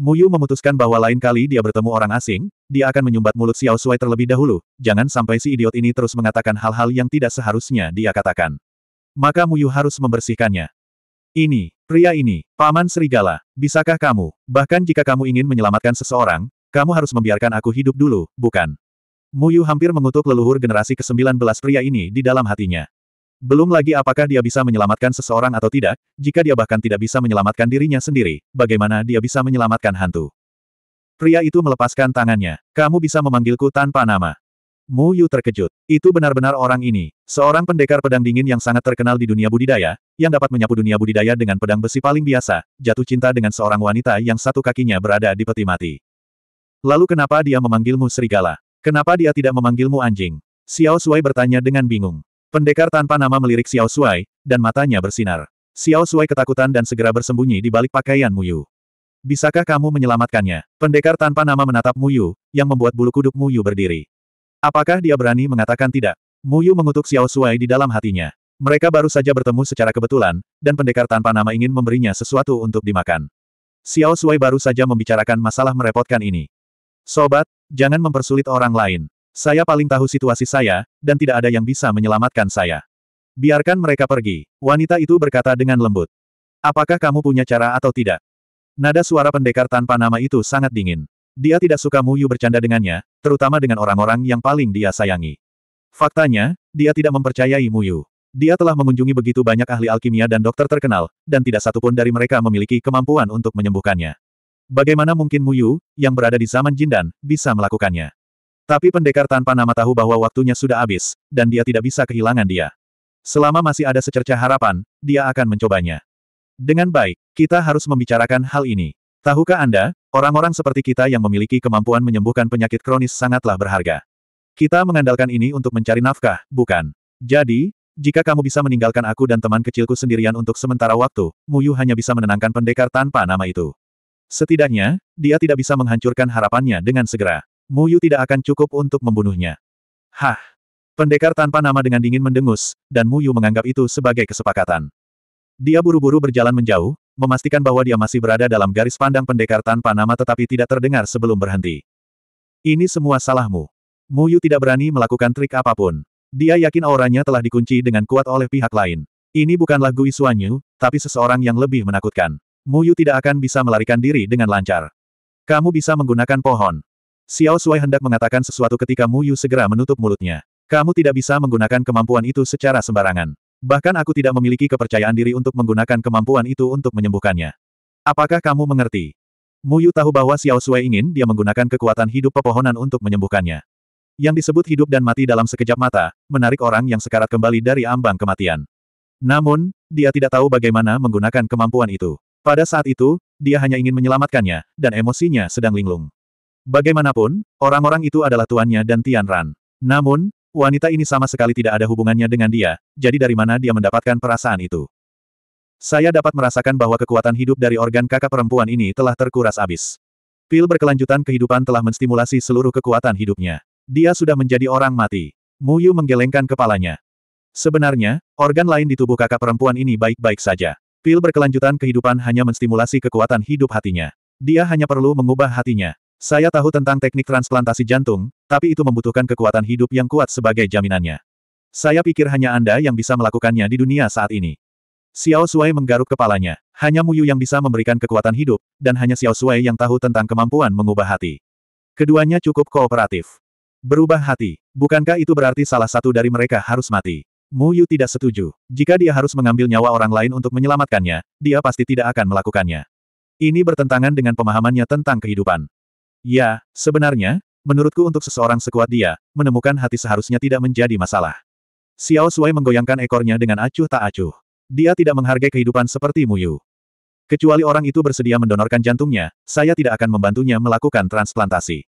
Muyu memutuskan bahwa lain kali dia bertemu orang asing, dia akan menyumbat mulut Xiao Sui terlebih dahulu, jangan sampai si idiot ini terus mengatakan hal-hal yang tidak seharusnya dia katakan. Maka Muyu harus membersihkannya. Ini, pria ini, Paman Serigala, bisakah kamu, bahkan jika kamu ingin menyelamatkan seseorang, kamu harus membiarkan aku hidup dulu, bukan? Muyu hampir mengutuk leluhur generasi ke-19 pria ini di dalam hatinya. Belum lagi apakah dia bisa menyelamatkan seseorang atau tidak, jika dia bahkan tidak bisa menyelamatkan dirinya sendiri, bagaimana dia bisa menyelamatkan hantu? Pria itu melepaskan tangannya. Kamu bisa memanggilku tanpa nama. Mu Yu terkejut. Itu benar-benar orang ini, seorang pendekar pedang dingin yang sangat terkenal di dunia budidaya, yang dapat menyapu dunia budidaya dengan pedang besi paling biasa, jatuh cinta dengan seorang wanita yang satu kakinya berada di peti mati. Lalu kenapa dia memanggilmu serigala? Kenapa dia tidak memanggilmu anjing? Xiao Sui bertanya dengan bingung. Pendekar tanpa nama melirik Xiao Suai, dan matanya bersinar. Xiao Suai ketakutan dan segera bersembunyi di balik pakaian Muyu. Bisakah kamu menyelamatkannya? Pendekar tanpa nama menatap Muyu, yang membuat bulu kuduk Muyu berdiri. Apakah dia berani mengatakan tidak? Muyu mengutuk Xiao Suai di dalam hatinya. Mereka baru saja bertemu secara kebetulan, dan pendekar tanpa nama ingin memberinya sesuatu untuk dimakan. Xiao Suai baru saja membicarakan masalah merepotkan ini. Sobat, jangan mempersulit orang lain. Saya paling tahu situasi saya, dan tidak ada yang bisa menyelamatkan saya. Biarkan mereka pergi, wanita itu berkata dengan lembut. Apakah kamu punya cara atau tidak? Nada suara pendekar tanpa nama itu sangat dingin. Dia tidak suka Mu Yu bercanda dengannya, terutama dengan orang-orang yang paling dia sayangi. Faktanya, dia tidak mempercayai Mu Yu. Dia telah mengunjungi begitu banyak ahli alkimia dan dokter terkenal, dan tidak satupun dari mereka memiliki kemampuan untuk menyembuhkannya. Bagaimana mungkin Mu Yu, yang berada di zaman Jindan, bisa melakukannya? Tapi pendekar tanpa nama tahu bahwa waktunya sudah habis, dan dia tidak bisa kehilangan dia. Selama masih ada secerca harapan, dia akan mencobanya. Dengan baik, kita harus membicarakan hal ini. Tahukah Anda, orang-orang seperti kita yang memiliki kemampuan menyembuhkan penyakit kronis sangatlah berharga. Kita mengandalkan ini untuk mencari nafkah, bukan? Jadi, jika kamu bisa meninggalkan aku dan teman kecilku sendirian untuk sementara waktu, Muyu hanya bisa menenangkan pendekar tanpa nama itu. Setidaknya, dia tidak bisa menghancurkan harapannya dengan segera. Muyu tidak akan cukup untuk membunuhnya. Hah! Pendekar tanpa nama dengan dingin mendengus, dan Muyu menganggap itu sebagai kesepakatan. Dia buru-buru berjalan menjauh, memastikan bahwa dia masih berada dalam garis pandang pendekar tanpa nama tetapi tidak terdengar sebelum berhenti. Ini semua salahmu. Muyu tidak berani melakukan trik apapun. Dia yakin auranya telah dikunci dengan kuat oleh pihak lain. Ini bukanlah Gui Suanyu, tapi seseorang yang lebih menakutkan. Muyu tidak akan bisa melarikan diri dengan lancar. Kamu bisa menggunakan pohon. Xiao Sui hendak mengatakan sesuatu ketika Mu Yu segera menutup mulutnya. Kamu tidak bisa menggunakan kemampuan itu secara sembarangan. Bahkan aku tidak memiliki kepercayaan diri untuk menggunakan kemampuan itu untuk menyembuhkannya. Apakah kamu mengerti? Mu Yu tahu bahwa Xiao Sui ingin dia menggunakan kekuatan hidup pepohonan untuk menyembuhkannya. Yang disebut hidup dan mati dalam sekejap mata, menarik orang yang sekarat kembali dari ambang kematian. Namun, dia tidak tahu bagaimana menggunakan kemampuan itu. Pada saat itu, dia hanya ingin menyelamatkannya, dan emosinya sedang linglung. Bagaimanapun, orang-orang itu adalah tuannya dan Tian Ran. Namun, wanita ini sama sekali tidak ada hubungannya dengan dia, jadi dari mana dia mendapatkan perasaan itu. Saya dapat merasakan bahwa kekuatan hidup dari organ kakak perempuan ini telah terkuras abis. Pil berkelanjutan kehidupan telah menstimulasi seluruh kekuatan hidupnya. Dia sudah menjadi orang mati. Mu Yu menggelengkan kepalanya. Sebenarnya, organ lain di tubuh kakak perempuan ini baik-baik saja. Pil berkelanjutan kehidupan hanya menstimulasi kekuatan hidup hatinya. Dia hanya perlu mengubah hatinya. Saya tahu tentang teknik transplantasi jantung, tapi itu membutuhkan kekuatan hidup yang kuat sebagai jaminannya. Saya pikir hanya Anda yang bisa melakukannya di dunia saat ini. Xiao Suai menggaruk kepalanya. Hanya Mu Yu yang bisa memberikan kekuatan hidup, dan hanya Xiao Suai yang tahu tentang kemampuan mengubah hati. Keduanya cukup kooperatif. Berubah hati. Bukankah itu berarti salah satu dari mereka harus mati? Mu Yu tidak setuju. Jika dia harus mengambil nyawa orang lain untuk menyelamatkannya, dia pasti tidak akan melakukannya. Ini bertentangan dengan pemahamannya tentang kehidupan. Ya, sebenarnya, menurutku untuk seseorang sekuat dia, menemukan hati seharusnya tidak menjadi masalah. Xiao Sui menggoyangkan ekornya dengan acuh tak acuh. Dia tidak menghargai kehidupan seperti Mu Yu. Kecuali orang itu bersedia mendonorkan jantungnya, saya tidak akan membantunya melakukan transplantasi.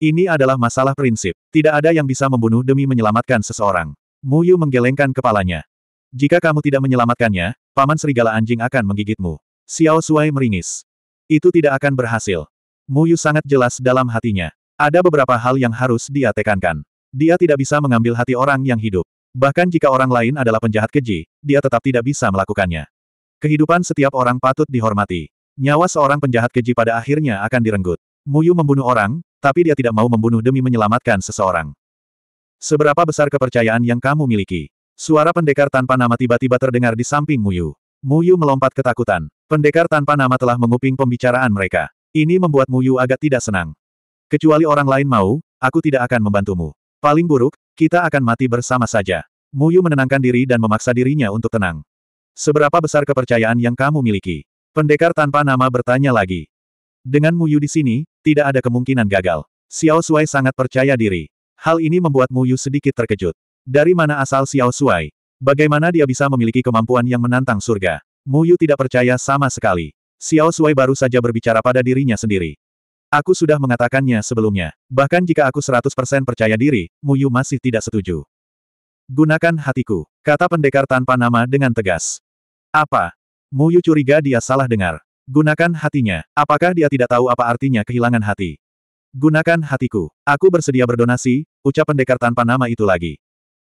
Ini adalah masalah prinsip. Tidak ada yang bisa membunuh demi menyelamatkan seseorang. Mu Yu menggelengkan kepalanya. Jika kamu tidak menyelamatkannya, paman serigala anjing akan menggigitmu. Xiao Sui meringis. Itu tidak akan berhasil. Muyu sangat jelas dalam hatinya. Ada beberapa hal yang harus dia tekankan. Dia tidak bisa mengambil hati orang yang hidup. Bahkan jika orang lain adalah penjahat keji, dia tetap tidak bisa melakukannya. Kehidupan setiap orang patut dihormati. Nyawa seorang penjahat keji pada akhirnya akan direnggut. Muyu membunuh orang, tapi dia tidak mau membunuh demi menyelamatkan seseorang. Seberapa besar kepercayaan yang kamu miliki? Suara pendekar tanpa nama tiba-tiba terdengar di samping Muyu. Muyu melompat ketakutan. Pendekar tanpa nama telah menguping pembicaraan mereka. Ini membuat Mu Yu agak tidak senang. Kecuali orang lain mau, aku tidak akan membantumu. Paling buruk, kita akan mati bersama saja. Mu Yu menenangkan diri dan memaksa dirinya untuk tenang. Seberapa besar kepercayaan yang kamu miliki? Pendekar tanpa nama bertanya lagi. Dengan Mu Yu di sini, tidak ada kemungkinan gagal. Xiao Shuai sangat percaya diri. Hal ini membuat Mu Yu sedikit terkejut. Dari mana asal Xiao Shuai? Bagaimana dia bisa memiliki kemampuan yang menantang surga? Mu Yu tidak percaya sama sekali. Xiao Sui baru saja berbicara pada dirinya sendiri. Aku sudah mengatakannya sebelumnya. Bahkan jika aku 100% percaya diri, Mu Yu masih tidak setuju. Gunakan hatiku, kata pendekar tanpa nama dengan tegas. Apa? Mu Yu curiga dia salah dengar. Gunakan hatinya, apakah dia tidak tahu apa artinya kehilangan hati? Gunakan hatiku, aku bersedia berdonasi, ucap pendekar tanpa nama itu lagi.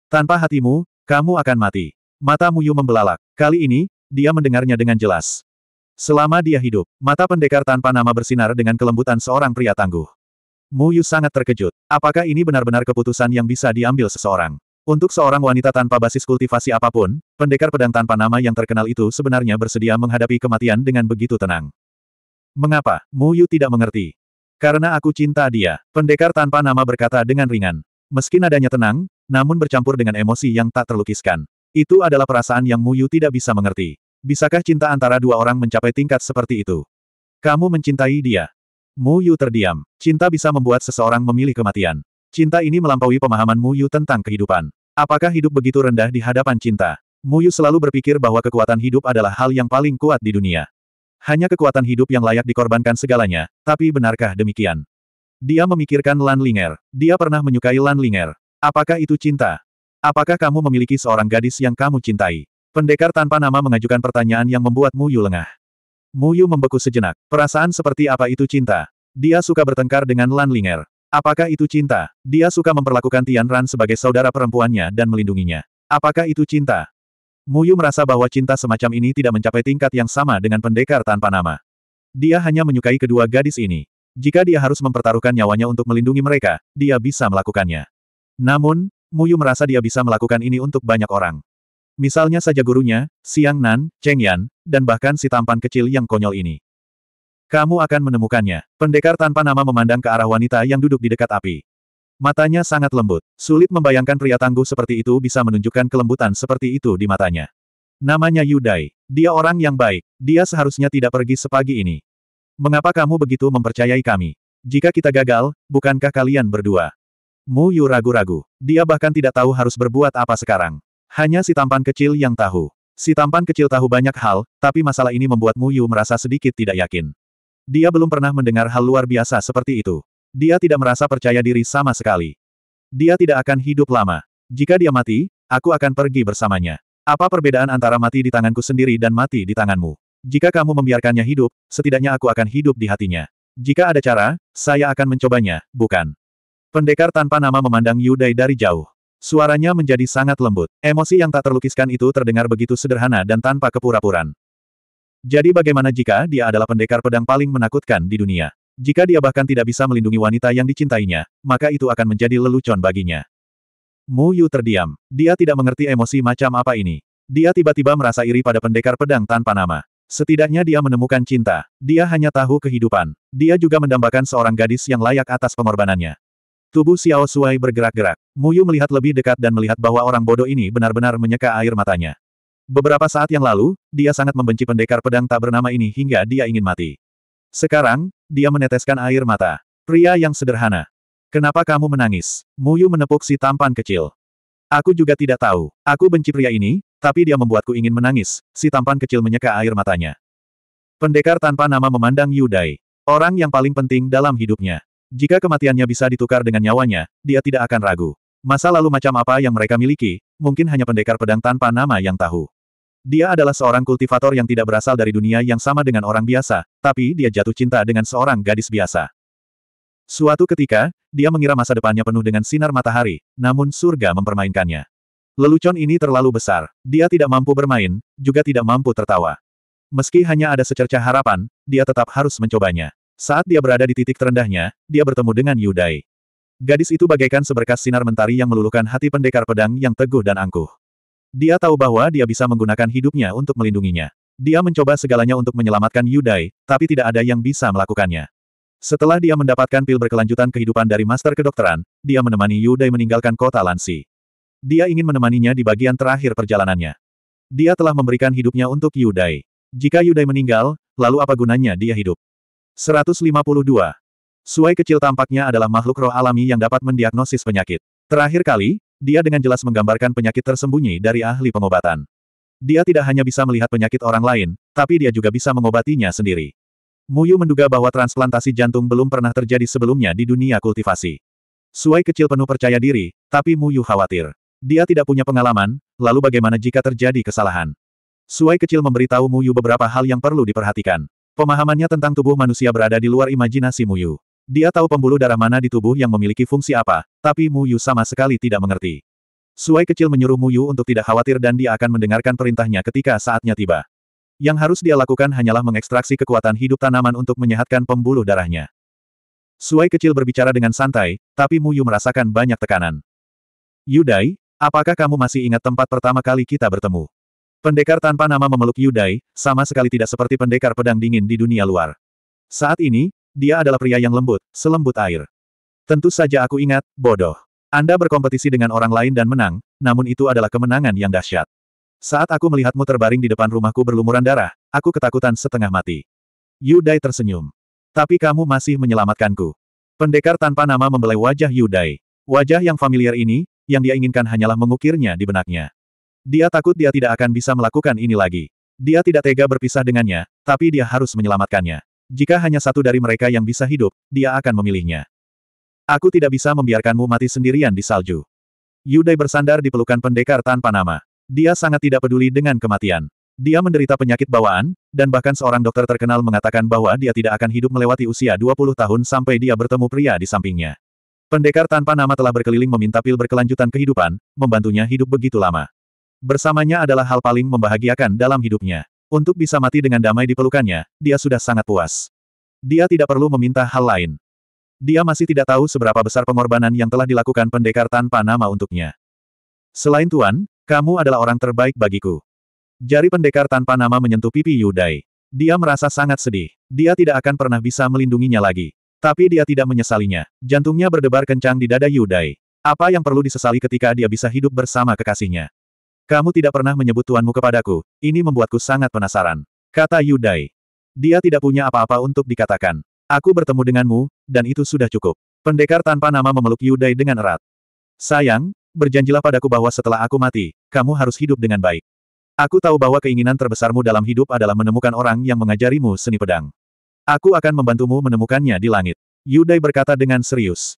Tanpa hatimu, kamu akan mati. Mata Mu Yu membelalak. Kali ini, dia mendengarnya dengan jelas. Selama dia hidup, mata pendekar tanpa nama bersinar dengan kelembutan seorang pria tangguh. Mu Yu sangat terkejut. Apakah ini benar-benar keputusan yang bisa diambil seseorang? Untuk seorang wanita tanpa basis kultivasi apapun, pendekar pedang tanpa nama yang terkenal itu sebenarnya bersedia menghadapi kematian dengan begitu tenang. Mengapa? Mu Yu tidak mengerti. Karena aku cinta dia, pendekar tanpa nama berkata dengan ringan. Meski nadanya tenang, namun bercampur dengan emosi yang tak terlukiskan. Itu adalah perasaan yang Mu Yu tidak bisa mengerti. Bisakah cinta antara dua orang mencapai tingkat seperti itu? Kamu mencintai dia. Mu Yu terdiam. Cinta bisa membuat seseorang memilih kematian. Cinta ini melampaui pemahaman Mu Yu tentang kehidupan. Apakah hidup begitu rendah di hadapan cinta? Mu Yu selalu berpikir bahwa kekuatan hidup adalah hal yang paling kuat di dunia. Hanya kekuatan hidup yang layak dikorbankan segalanya, tapi benarkah demikian? Dia memikirkan Lan Linger. Dia pernah menyukai Lan Linger. Apakah itu cinta? Apakah kamu memiliki seorang gadis yang kamu cintai? Pendekar tanpa nama mengajukan pertanyaan yang membuat Muyu lengah. Muyu membeku sejenak. Perasaan seperti apa itu cinta? Dia suka bertengkar dengan Lan Linger. Apakah itu cinta? Dia suka memperlakukan Tian Ran sebagai saudara perempuannya dan melindunginya. Apakah itu cinta? Muyu merasa bahwa cinta semacam ini tidak mencapai tingkat yang sama dengan pendekar tanpa nama. Dia hanya menyukai kedua gadis ini. Jika dia harus mempertaruhkan nyawanya untuk melindungi mereka, dia bisa melakukannya. Namun, Muyu merasa dia bisa melakukan ini untuk banyak orang. Misalnya saja gurunya, Siang Nan, Cheng Yan, dan bahkan si tampan kecil yang konyol ini. Kamu akan menemukannya. Pendekar tanpa nama memandang ke arah wanita yang duduk di dekat api. Matanya sangat lembut. Sulit membayangkan pria tangguh seperti itu bisa menunjukkan kelembutan seperti itu di matanya. Namanya Yudai. Dia orang yang baik. Dia seharusnya tidak pergi sepagi ini. Mengapa kamu begitu mempercayai kami? Jika kita gagal, bukankah kalian berdua? Mu Yu ragu-ragu. Dia bahkan tidak tahu harus berbuat apa sekarang. Hanya si tampan kecil yang tahu. Si tampan kecil tahu banyak hal, tapi masalah ini membuat Mu Yu merasa sedikit tidak yakin. Dia belum pernah mendengar hal luar biasa seperti itu. Dia tidak merasa percaya diri sama sekali. Dia tidak akan hidup lama. Jika dia mati, aku akan pergi bersamanya. Apa perbedaan antara mati di tanganku sendiri dan mati di tanganmu? Jika kamu membiarkannya hidup, setidaknya aku akan hidup di hatinya. Jika ada cara, saya akan mencobanya, bukan? Pendekar tanpa nama memandang Yudai dari jauh. Suaranya menjadi sangat lembut. Emosi yang tak terlukiskan itu terdengar begitu sederhana dan tanpa kepura-puraan. Jadi bagaimana jika dia adalah pendekar pedang paling menakutkan di dunia? Jika dia bahkan tidak bisa melindungi wanita yang dicintainya, maka itu akan menjadi lelucon baginya. Mu Yu terdiam. Dia tidak mengerti emosi macam apa ini. Dia tiba-tiba merasa iri pada pendekar pedang tanpa nama. Setidaknya dia menemukan cinta. Dia hanya tahu kehidupan. Dia juga mendambakan seorang gadis yang layak atas pengorbanannya. Tubuh Xiao Suai bergerak-gerak. Muyu melihat lebih dekat dan melihat bahwa orang bodoh ini benar-benar menyeka air matanya. Beberapa saat yang lalu, dia sangat membenci pendekar pedang tak bernama ini hingga dia ingin mati. Sekarang, dia meneteskan air mata. Pria yang sederhana. Kenapa kamu menangis? Muyu menepuk si tampan kecil. Aku juga tidak tahu. Aku benci pria ini, tapi dia membuatku ingin menangis. Si tampan kecil menyeka air matanya. Pendekar tanpa nama memandang Yudai. Orang yang paling penting dalam hidupnya. Jika kematiannya bisa ditukar dengan nyawanya, dia tidak akan ragu. Masa lalu macam apa yang mereka miliki, mungkin hanya pendekar pedang tanpa nama yang tahu. Dia adalah seorang kultivator yang tidak berasal dari dunia yang sama dengan orang biasa, tapi dia jatuh cinta dengan seorang gadis biasa. Suatu ketika, dia mengira masa depannya penuh dengan sinar matahari, namun surga mempermainkannya. Lelucon ini terlalu besar. Dia tidak mampu bermain, juga tidak mampu tertawa. Meski hanya ada secerca harapan, dia tetap harus mencobanya. Saat dia berada di titik terendahnya, dia bertemu dengan Yudai. Gadis itu bagaikan seberkas sinar mentari yang meluluhkan hati pendekar pedang yang teguh dan angkuh. Dia tahu bahwa dia bisa menggunakan hidupnya untuk melindunginya. Dia mencoba segalanya untuk menyelamatkan Yudai, tapi tidak ada yang bisa melakukannya. Setelah dia mendapatkan pil berkelanjutan kehidupan dari Master Kedokteran, dia menemani Yudai meninggalkan kota Lansi. Dia ingin menemaninya di bagian terakhir perjalanannya. Dia telah memberikan hidupnya untuk Yudai. Jika Yudai meninggal, lalu apa gunanya dia hidup? 152. Suai kecil tampaknya adalah makhluk roh alami yang dapat mendiagnosis penyakit. Terakhir kali, dia dengan jelas menggambarkan penyakit tersembunyi dari ahli pengobatan. Dia tidak hanya bisa melihat penyakit orang lain, tapi dia juga bisa mengobatinya sendiri. Muyu menduga bahwa transplantasi jantung belum pernah terjadi sebelumnya di dunia kultivasi. Suai kecil penuh percaya diri, tapi Muyu khawatir. Dia tidak punya pengalaman, lalu bagaimana jika terjadi kesalahan? Suai kecil memberitahu Muyu beberapa hal yang perlu diperhatikan. Pemahamannya tentang tubuh manusia berada di luar imajinasi Mu Yu. Dia tahu pembuluh darah mana di tubuh yang memiliki fungsi apa, tapi Mu Yu sama sekali tidak mengerti. Suai kecil menyuruh Mu Yu untuk tidak khawatir dan dia akan mendengarkan perintahnya ketika saatnya tiba. Yang harus dia lakukan hanyalah mengekstraksi kekuatan hidup tanaman untuk menyehatkan pembuluh darahnya. Suai kecil berbicara dengan santai, tapi Mu Yu merasakan banyak tekanan. Yudai, apakah kamu masih ingat tempat pertama kali kita bertemu? Pendekar tanpa nama memeluk Yudai, sama sekali tidak seperti pendekar pedang dingin di dunia luar. Saat ini, dia adalah pria yang lembut, selembut air. Tentu saja aku ingat, bodoh. Anda berkompetisi dengan orang lain dan menang, namun itu adalah kemenangan yang dahsyat. Saat aku melihatmu terbaring di depan rumahku berlumuran darah, aku ketakutan setengah mati. Yudai tersenyum. Tapi kamu masih menyelamatkanku. Pendekar tanpa nama membelai wajah Yudai. Wajah yang familiar ini, yang dia inginkan hanyalah mengukirnya di benaknya. Dia takut dia tidak akan bisa melakukan ini lagi. Dia tidak tega berpisah dengannya, tapi dia harus menyelamatkannya. Jika hanya satu dari mereka yang bisa hidup, dia akan memilihnya. Aku tidak bisa membiarkanmu mati sendirian di salju. Yudai bersandar di pelukan pendekar tanpa nama. Dia sangat tidak peduli dengan kematian. Dia menderita penyakit bawaan, dan bahkan seorang dokter terkenal mengatakan bahwa dia tidak akan hidup melewati usia 20 tahun sampai dia bertemu pria di sampingnya. Pendekar tanpa nama telah berkeliling meminta pil berkelanjutan kehidupan, membantunya hidup begitu lama. Bersamanya adalah hal paling membahagiakan dalam hidupnya. Untuk bisa mati dengan damai di pelukannya, dia sudah sangat puas. Dia tidak perlu meminta hal lain. Dia masih tidak tahu seberapa besar pengorbanan yang telah dilakukan pendekar tanpa nama untuknya. Selain Tuan, kamu adalah orang terbaik bagiku. Jari pendekar tanpa nama menyentuh pipi Yudai. Dia merasa sangat sedih. Dia tidak akan pernah bisa melindunginya lagi. Tapi dia tidak menyesalinya. Jantungnya berdebar kencang di dada Yudai. Apa yang perlu disesali ketika dia bisa hidup bersama kekasihnya? Kamu tidak pernah menyebut tuanmu kepadaku, ini membuatku sangat penasaran. Kata Yudai. Dia tidak punya apa-apa untuk dikatakan. Aku bertemu denganmu, dan itu sudah cukup. Pendekar tanpa nama memeluk Yudai dengan erat. Sayang, berjanjilah padaku bahwa setelah aku mati, kamu harus hidup dengan baik. Aku tahu bahwa keinginan terbesarmu dalam hidup adalah menemukan orang yang mengajarimu seni pedang. Aku akan membantumu menemukannya di langit. Yudai berkata dengan serius.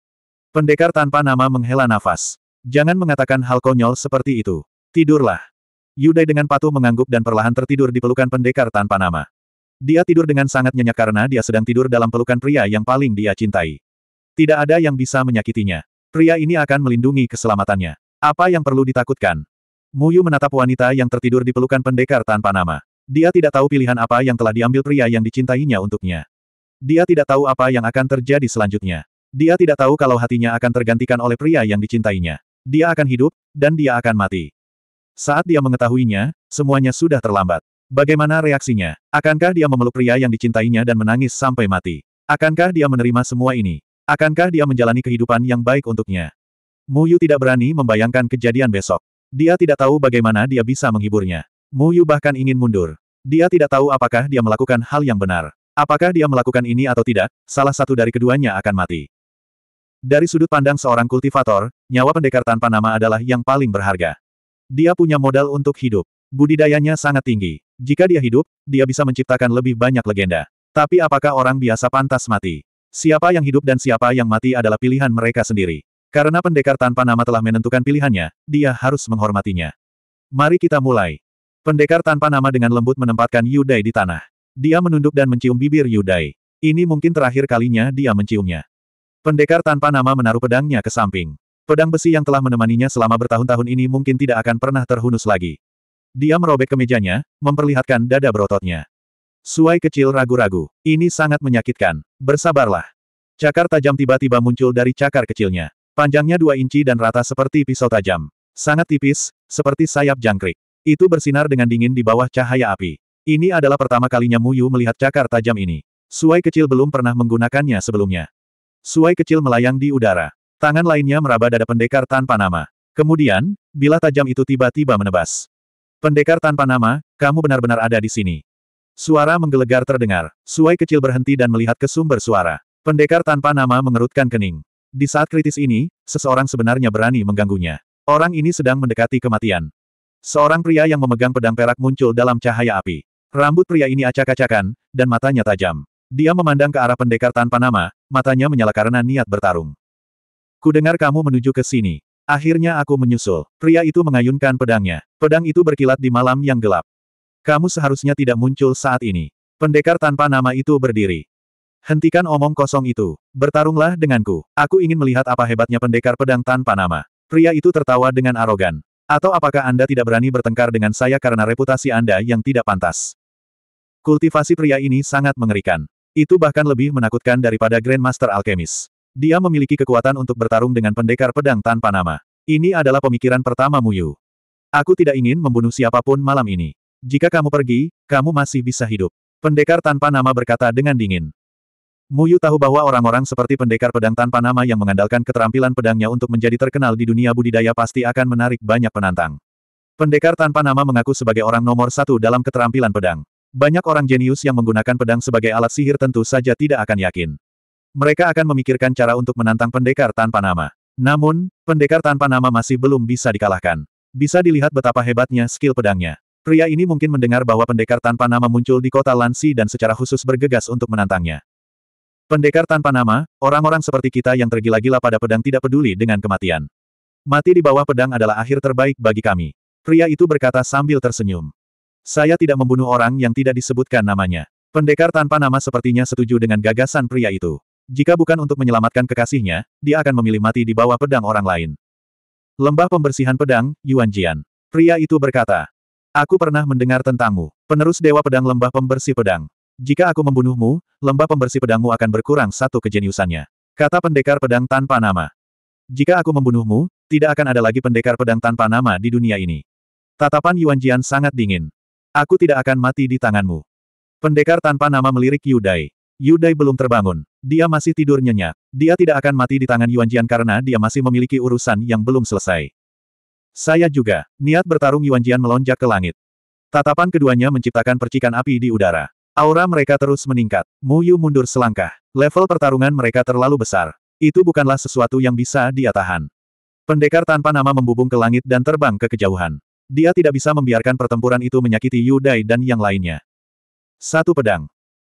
Pendekar tanpa nama menghela nafas. Jangan mengatakan hal konyol seperti itu. Tidurlah. Yudai dengan patuh mengangguk dan perlahan tertidur di pelukan pendekar tanpa nama. Dia tidur dengan sangat nyenyak karena dia sedang tidur dalam pelukan pria yang paling dia cintai. Tidak ada yang bisa menyakitinya. Pria ini akan melindungi keselamatannya. Apa yang perlu ditakutkan? Muyu menatap wanita yang tertidur di pelukan pendekar tanpa nama. Dia tidak tahu pilihan apa yang telah diambil pria yang dicintainya untuknya. Dia tidak tahu apa yang akan terjadi selanjutnya. Dia tidak tahu kalau hatinya akan tergantikan oleh pria yang dicintainya. Dia akan hidup, dan dia akan mati. Saat dia mengetahuinya, semuanya sudah terlambat. Bagaimana reaksinya? Akankah dia memeluk pria yang dicintainya dan menangis sampai mati? Akankah dia menerima semua ini? Akankah dia menjalani kehidupan yang baik untuknya? Muyu tidak berani membayangkan kejadian besok. Dia tidak tahu bagaimana dia bisa menghiburnya. Muyu bahkan ingin mundur. Dia tidak tahu apakah dia melakukan hal yang benar. Apakah dia melakukan ini atau tidak, salah satu dari keduanya akan mati. Dari sudut pandang seorang kultivator, nyawa pendekar tanpa nama adalah yang paling berharga. Dia punya modal untuk hidup. Budidayanya sangat tinggi. Jika dia hidup, dia bisa menciptakan lebih banyak legenda. Tapi apakah orang biasa pantas mati? Siapa yang hidup dan siapa yang mati adalah pilihan mereka sendiri. Karena pendekar tanpa nama telah menentukan pilihannya, dia harus menghormatinya. Mari kita mulai. Pendekar tanpa nama dengan lembut menempatkan Yudai di tanah. Dia menunduk dan mencium bibir Yudai. Ini mungkin terakhir kalinya dia menciumnya. Pendekar tanpa nama menaruh pedangnya ke samping. Pedang besi yang telah menemaninya selama bertahun-tahun ini mungkin tidak akan pernah terhunus lagi. Dia merobek kemejanya, memperlihatkan dada berototnya. Suai kecil ragu-ragu. Ini sangat menyakitkan. Bersabarlah. Cakar tajam tiba-tiba muncul dari cakar kecilnya. Panjangnya dua inci dan rata seperti pisau tajam. Sangat tipis, seperti sayap jangkrik. Itu bersinar dengan dingin di bawah cahaya api. Ini adalah pertama kalinya Muyu melihat cakar tajam ini. Suai kecil belum pernah menggunakannya sebelumnya. Suai kecil melayang di udara. Tangan lainnya meraba dada pendekar tanpa nama. Kemudian, bila tajam itu tiba-tiba menebas. Pendekar tanpa nama, kamu benar-benar ada di sini. Suara menggelegar terdengar. Suai kecil berhenti dan melihat ke sumber suara. Pendekar tanpa nama mengerutkan kening. Di saat kritis ini, seseorang sebenarnya berani mengganggunya. Orang ini sedang mendekati kematian. Seorang pria yang memegang pedang perak muncul dalam cahaya api. Rambut pria ini acak-acakan, dan matanya tajam. Dia memandang ke arah pendekar tanpa nama, matanya menyala karena niat bertarung. Kudengar kamu menuju ke sini. Akhirnya aku menyusul. Pria itu mengayunkan pedangnya. Pedang itu berkilat di malam yang gelap. Kamu seharusnya tidak muncul saat ini. Pendekar tanpa nama itu berdiri. Hentikan omong kosong itu. Bertarunglah denganku. Aku ingin melihat apa hebatnya pendekar pedang tanpa nama. Pria itu tertawa dengan arogan. Atau apakah Anda tidak berani bertengkar dengan saya karena reputasi Anda yang tidak pantas? Kultivasi pria ini sangat mengerikan. Itu bahkan lebih menakutkan daripada Grandmaster Alchemist. Dia memiliki kekuatan untuk bertarung dengan pendekar pedang tanpa nama. Ini adalah pemikiran pertama Muyu. Aku tidak ingin membunuh siapapun malam ini. Jika kamu pergi, kamu masih bisa hidup. Pendekar tanpa nama berkata dengan dingin. Muyu tahu bahwa orang-orang seperti pendekar pedang tanpa nama yang mengandalkan keterampilan pedangnya untuk menjadi terkenal di dunia budidaya pasti akan menarik banyak penantang. Pendekar tanpa nama mengaku sebagai orang nomor satu dalam keterampilan pedang. Banyak orang jenius yang menggunakan pedang sebagai alat sihir tentu saja tidak akan yakin. Mereka akan memikirkan cara untuk menantang pendekar tanpa nama. Namun, pendekar tanpa nama masih belum bisa dikalahkan. Bisa dilihat betapa hebatnya skill pedangnya. Pria ini mungkin mendengar bahwa pendekar tanpa nama muncul di kota Lansi dan secara khusus bergegas untuk menantangnya. Pendekar tanpa nama, orang-orang seperti kita yang tergila-gila pada pedang tidak peduli dengan kematian. Mati di bawah pedang adalah akhir terbaik bagi kami. Pria itu berkata sambil tersenyum. Saya tidak membunuh orang yang tidak disebutkan namanya. Pendekar tanpa nama sepertinya setuju dengan gagasan pria itu. Jika bukan untuk menyelamatkan kekasihnya, dia akan memilih mati di bawah pedang orang lain. Lembah pembersihan pedang, Yuan Jian. Pria itu berkata, Aku pernah mendengar tentangmu, penerus Dewa Pedang Lembah Pembersih Pedang. Jika aku membunuhmu, lembah pembersih pedangmu akan berkurang satu kejeniusannya. Kata pendekar pedang tanpa nama. Jika aku membunuhmu, tidak akan ada lagi pendekar pedang tanpa nama di dunia ini. Tatapan Yuan Jian sangat dingin. Aku tidak akan mati di tanganmu. Pendekar tanpa nama melirik Yudai. Yudai belum terbangun. Dia masih tidur nyenyak. Dia tidak akan mati di tangan Yuan Jian karena dia masih memiliki urusan yang belum selesai. Saya juga. Niat bertarung Yuan Jian melonjak ke langit. Tatapan keduanya menciptakan percikan api di udara. Aura mereka terus meningkat. Mu Yu mundur selangkah. Level pertarungan mereka terlalu besar. Itu bukanlah sesuatu yang bisa dia tahan. Pendekar tanpa nama membubung ke langit dan terbang ke kejauhan. Dia tidak bisa membiarkan pertempuran itu menyakiti Yudai dan yang lainnya. Satu pedang.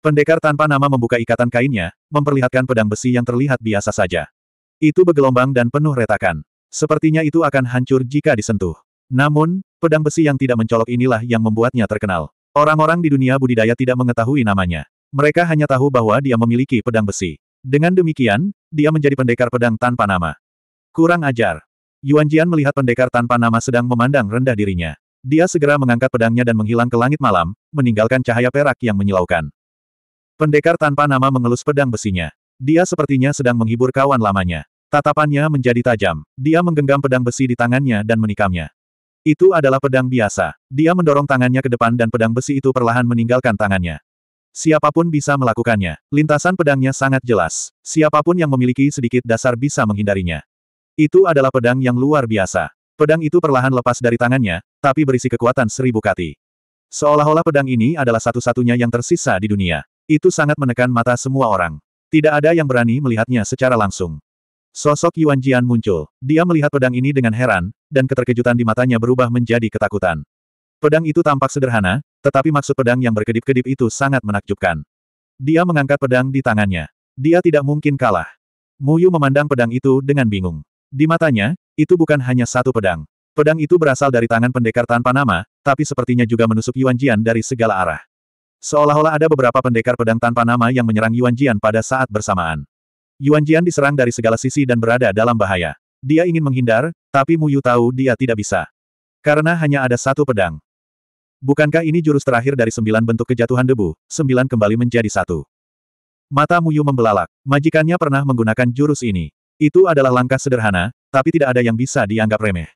Pendekar tanpa nama membuka ikatan kainnya, memperlihatkan pedang besi yang terlihat biasa saja. Itu bergelombang dan penuh retakan. Sepertinya itu akan hancur jika disentuh. Namun, pedang besi yang tidak mencolok inilah yang membuatnya terkenal. Orang-orang di dunia budidaya tidak mengetahui namanya. Mereka hanya tahu bahwa dia memiliki pedang besi. Dengan demikian, dia menjadi pendekar pedang tanpa nama. Kurang ajar. Yuan Jian melihat pendekar tanpa nama sedang memandang rendah dirinya. Dia segera mengangkat pedangnya dan menghilang ke langit malam, meninggalkan cahaya perak yang menyilaukan. Pendekar tanpa nama mengelus pedang besinya. Dia sepertinya sedang menghibur kawan lamanya. Tatapannya menjadi tajam. Dia menggenggam pedang besi di tangannya dan menikamnya. Itu adalah pedang biasa. Dia mendorong tangannya ke depan dan pedang besi itu perlahan meninggalkan tangannya. Siapapun bisa melakukannya. Lintasan pedangnya sangat jelas. Siapapun yang memiliki sedikit dasar bisa menghindarinya. Itu adalah pedang yang luar biasa. Pedang itu perlahan lepas dari tangannya, tapi berisi kekuatan seribu kati. Seolah-olah pedang ini adalah satu-satunya yang tersisa di dunia. Itu sangat menekan mata semua orang. Tidak ada yang berani melihatnya secara langsung. Sosok Yuan Jian muncul. Dia melihat pedang ini dengan heran, dan keterkejutan di matanya berubah menjadi ketakutan. Pedang itu tampak sederhana, tetapi maksud pedang yang berkedip-kedip itu sangat menakjubkan. Dia mengangkat pedang di tangannya. Dia tidak mungkin kalah. Muyu memandang pedang itu dengan bingung. Di matanya, itu bukan hanya satu pedang. Pedang itu berasal dari tangan pendekar tanpa nama, tapi sepertinya juga menusuk Yuan Jian dari segala arah. Seolah-olah ada beberapa pendekar pedang tanpa nama yang menyerang Yuan Jian pada saat bersamaan. Yuan Jian diserang dari segala sisi dan berada dalam bahaya. Dia ingin menghindar, tapi Mu Yu tahu dia tidak bisa. Karena hanya ada satu pedang. Bukankah ini jurus terakhir dari sembilan bentuk kejatuhan debu, sembilan kembali menjadi satu. Mata Mu Yu membelalak. Majikannya pernah menggunakan jurus ini. Itu adalah langkah sederhana, tapi tidak ada yang bisa dianggap remeh.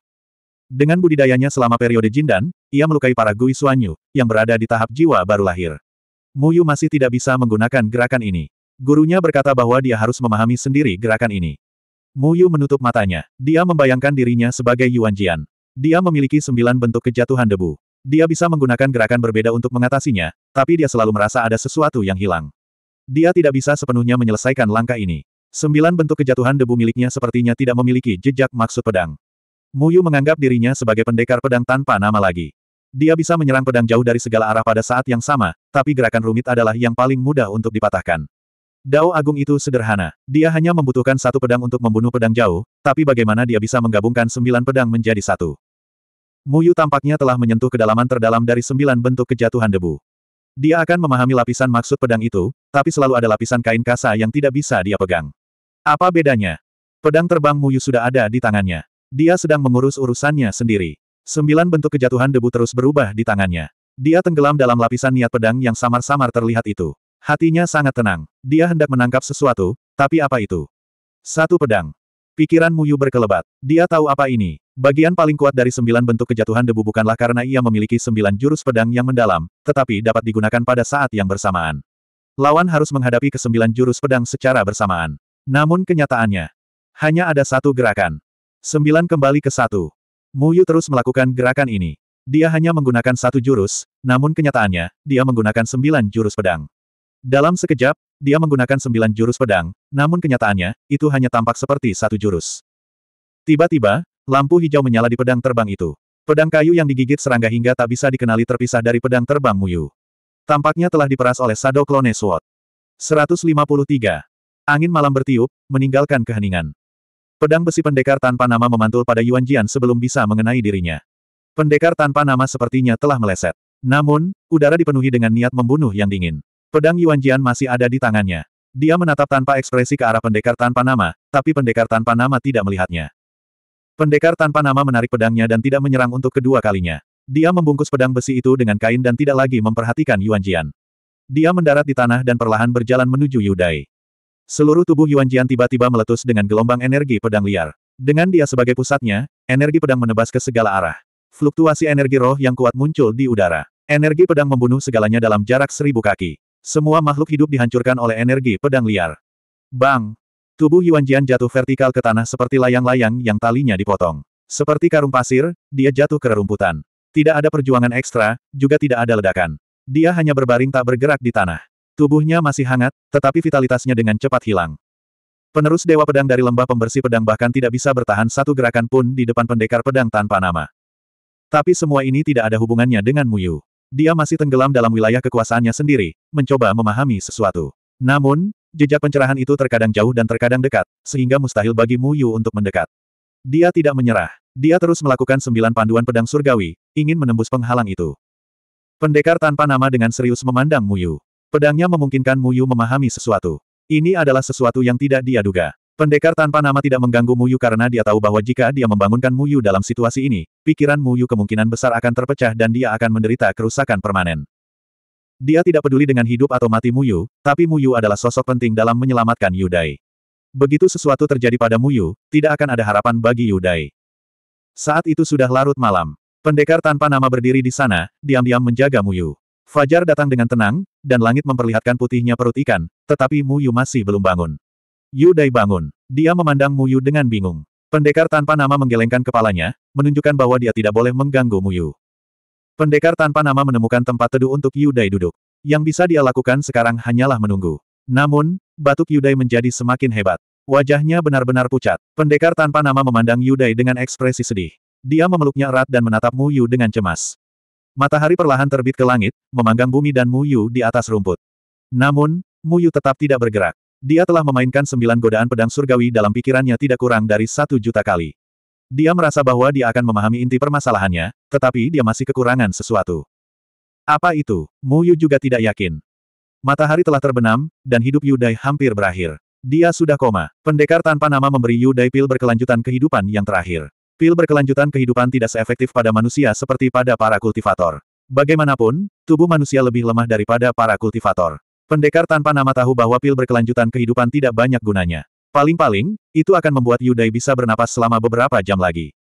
Dengan budidayanya selama periode Jindan, ia melukai para Gui Suanyu yang berada di tahap jiwa baru lahir. Mu Yu masih tidak bisa menggunakan gerakan ini. Gurunya berkata bahwa dia harus memahami sendiri gerakan ini. Mu Yu menutup matanya. Dia membayangkan dirinya sebagai Yuan Jian. Dia memiliki sembilan bentuk kejatuhan debu. Dia bisa menggunakan gerakan berbeda untuk mengatasinya, tapi dia selalu merasa ada sesuatu yang hilang. Dia tidak bisa sepenuhnya menyelesaikan langkah ini. Sembilan bentuk kejatuhan debu miliknya sepertinya tidak memiliki jejak maksud pedang. Muyu menganggap dirinya sebagai pendekar pedang tanpa nama lagi. Dia bisa menyerang pedang jauh dari segala arah pada saat yang sama, tapi gerakan rumit adalah yang paling mudah untuk dipatahkan. Dao Agung itu sederhana. Dia hanya membutuhkan satu pedang untuk membunuh pedang jauh, tapi bagaimana dia bisa menggabungkan sembilan pedang menjadi satu? Muyu tampaknya telah menyentuh kedalaman terdalam dari sembilan bentuk kejatuhan debu. Dia akan memahami lapisan maksud pedang itu, tapi selalu ada lapisan kain kasa yang tidak bisa dia pegang. Apa bedanya? Pedang terbang Muyu sudah ada di tangannya. Dia sedang mengurus urusannya sendiri. Sembilan bentuk kejatuhan debu terus berubah di tangannya. Dia tenggelam dalam lapisan niat pedang yang samar-samar terlihat itu. Hatinya sangat tenang. Dia hendak menangkap sesuatu, tapi apa itu? Satu pedang. Pikiran Muyu berkelebat. Dia tahu apa ini. Bagian paling kuat dari sembilan bentuk kejatuhan debu bukanlah karena ia memiliki sembilan jurus pedang yang mendalam, tetapi dapat digunakan pada saat yang bersamaan. Lawan harus menghadapi kesembilan jurus pedang secara bersamaan. Namun kenyataannya, hanya ada satu gerakan. Sembilan kembali ke satu. Yu terus melakukan gerakan ini. Dia hanya menggunakan satu jurus, namun kenyataannya, dia menggunakan sembilan jurus pedang. Dalam sekejap, dia menggunakan sembilan jurus pedang, namun kenyataannya, itu hanya tampak seperti satu jurus. Tiba-tiba, lampu hijau menyala di pedang terbang itu. Pedang kayu yang digigit serangga hingga tak bisa dikenali terpisah dari pedang terbang Mu Yu. Tampaknya telah diperas oleh Sado Clone Sword. 153. Angin malam bertiup, meninggalkan keheningan. Pedang besi pendekar tanpa nama memantul pada Yuan Jian sebelum bisa mengenai dirinya. Pendekar tanpa nama sepertinya telah meleset. Namun, udara dipenuhi dengan niat membunuh yang dingin. Pedang Yuan Jian masih ada di tangannya. Dia menatap tanpa ekspresi ke arah pendekar tanpa nama, tapi pendekar tanpa nama tidak melihatnya. Pendekar tanpa nama menarik pedangnya dan tidak menyerang untuk kedua kalinya. Dia membungkus pedang besi itu dengan kain dan tidak lagi memperhatikan Yuan Jian. Dia mendarat di tanah dan perlahan berjalan menuju Yudai. Seluruh tubuh Yuan Jian tiba-tiba meletus dengan gelombang energi pedang liar. Dengan dia sebagai pusatnya, energi pedang menebas ke segala arah. Fluktuasi energi roh yang kuat muncul di udara. Energi pedang membunuh segalanya dalam jarak seribu kaki. Semua makhluk hidup dihancurkan oleh energi pedang liar. Bang! Tubuh Yuan Jian jatuh vertikal ke tanah seperti layang-layang yang talinya dipotong. Seperti karung pasir, dia jatuh ke rerumputan. Tidak ada perjuangan ekstra, juga tidak ada ledakan. Dia hanya berbaring tak bergerak di tanah. Tubuhnya masih hangat, tetapi vitalitasnya dengan cepat hilang. Penerus Dewa Pedang dari lembah pembersih pedang bahkan tidak bisa bertahan satu gerakan pun di depan pendekar pedang tanpa nama. Tapi semua ini tidak ada hubungannya dengan Muyu. Dia masih tenggelam dalam wilayah kekuasaannya sendiri, mencoba memahami sesuatu. Namun, jejak pencerahan itu terkadang jauh dan terkadang dekat, sehingga mustahil bagi Muyu untuk mendekat. Dia tidak menyerah. Dia terus melakukan sembilan panduan pedang surgawi, ingin menembus penghalang itu. Pendekar tanpa nama dengan serius memandang Muyu. Pedangnya memungkinkan Muyu memahami sesuatu. Ini adalah sesuatu yang tidak dia duga. Pendekar tanpa nama tidak mengganggu Muyu karena dia tahu bahwa jika dia membangunkan Muyu dalam situasi ini, pikiran Muyu kemungkinan besar akan terpecah dan dia akan menderita kerusakan permanen. Dia tidak peduli dengan hidup atau mati Muyu, tapi Muyu adalah sosok penting dalam menyelamatkan Yudai. Begitu sesuatu terjadi pada Muyu, tidak akan ada harapan bagi Yudai. Saat itu sudah larut malam. Pendekar tanpa nama berdiri di sana, diam-diam menjaga Muyu. Fajar datang dengan tenang, dan langit memperlihatkan putihnya perut ikan, tetapi Mu Yu masih belum bangun. Yu Dai bangun. Dia memandang Mu Yu dengan bingung. Pendekar tanpa nama menggelengkan kepalanya, menunjukkan bahwa dia tidak boleh mengganggu Mu Yu. Pendekar tanpa nama menemukan tempat teduh untuk Yu Dai duduk. Yang bisa dia lakukan sekarang hanyalah menunggu. Namun, batuk Yu Dai menjadi semakin hebat. Wajahnya benar-benar pucat. Pendekar tanpa nama memandang Yu Dai dengan ekspresi sedih. Dia memeluknya erat dan menatap Mu Yu dengan cemas. Matahari perlahan terbit ke langit, memanggang bumi dan Muyu di atas rumput. Namun, Muyu tetap tidak bergerak. Dia telah memainkan sembilan godaan pedang surgawi dalam pikirannya tidak kurang dari satu juta kali. Dia merasa bahwa dia akan memahami inti permasalahannya, tetapi dia masih kekurangan sesuatu. Apa itu? Muyu juga tidak yakin. Matahari telah terbenam, dan hidup Yudai hampir berakhir. Dia sudah koma. Pendekar tanpa nama memberi Yudai pil berkelanjutan kehidupan yang terakhir. Pil berkelanjutan kehidupan tidak seefektif pada manusia seperti pada para kultivator. Bagaimanapun, tubuh manusia lebih lemah daripada para kultivator. Pendekar tanpa nama tahu bahwa pil berkelanjutan kehidupan tidak banyak gunanya. Paling-paling, itu akan membuat Yudai bisa bernapas selama beberapa jam lagi.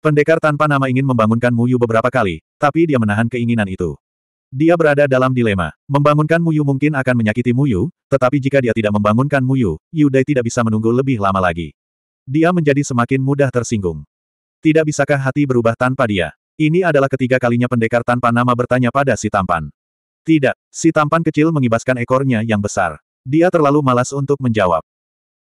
Pendekar tanpa nama ingin membangunkan Muyu beberapa kali, tapi dia menahan keinginan itu. Dia berada dalam dilema. Membangunkan Muyu mungkin akan menyakiti Muyu, tetapi jika dia tidak membangunkan Muyu, Yudai tidak bisa menunggu lebih lama lagi. Dia menjadi semakin mudah tersinggung. Tidak bisakah hati berubah tanpa dia? Ini adalah ketiga kalinya pendekar tanpa nama bertanya pada si tampan. Tidak, si tampan kecil mengibaskan ekornya yang besar. Dia terlalu malas untuk menjawab.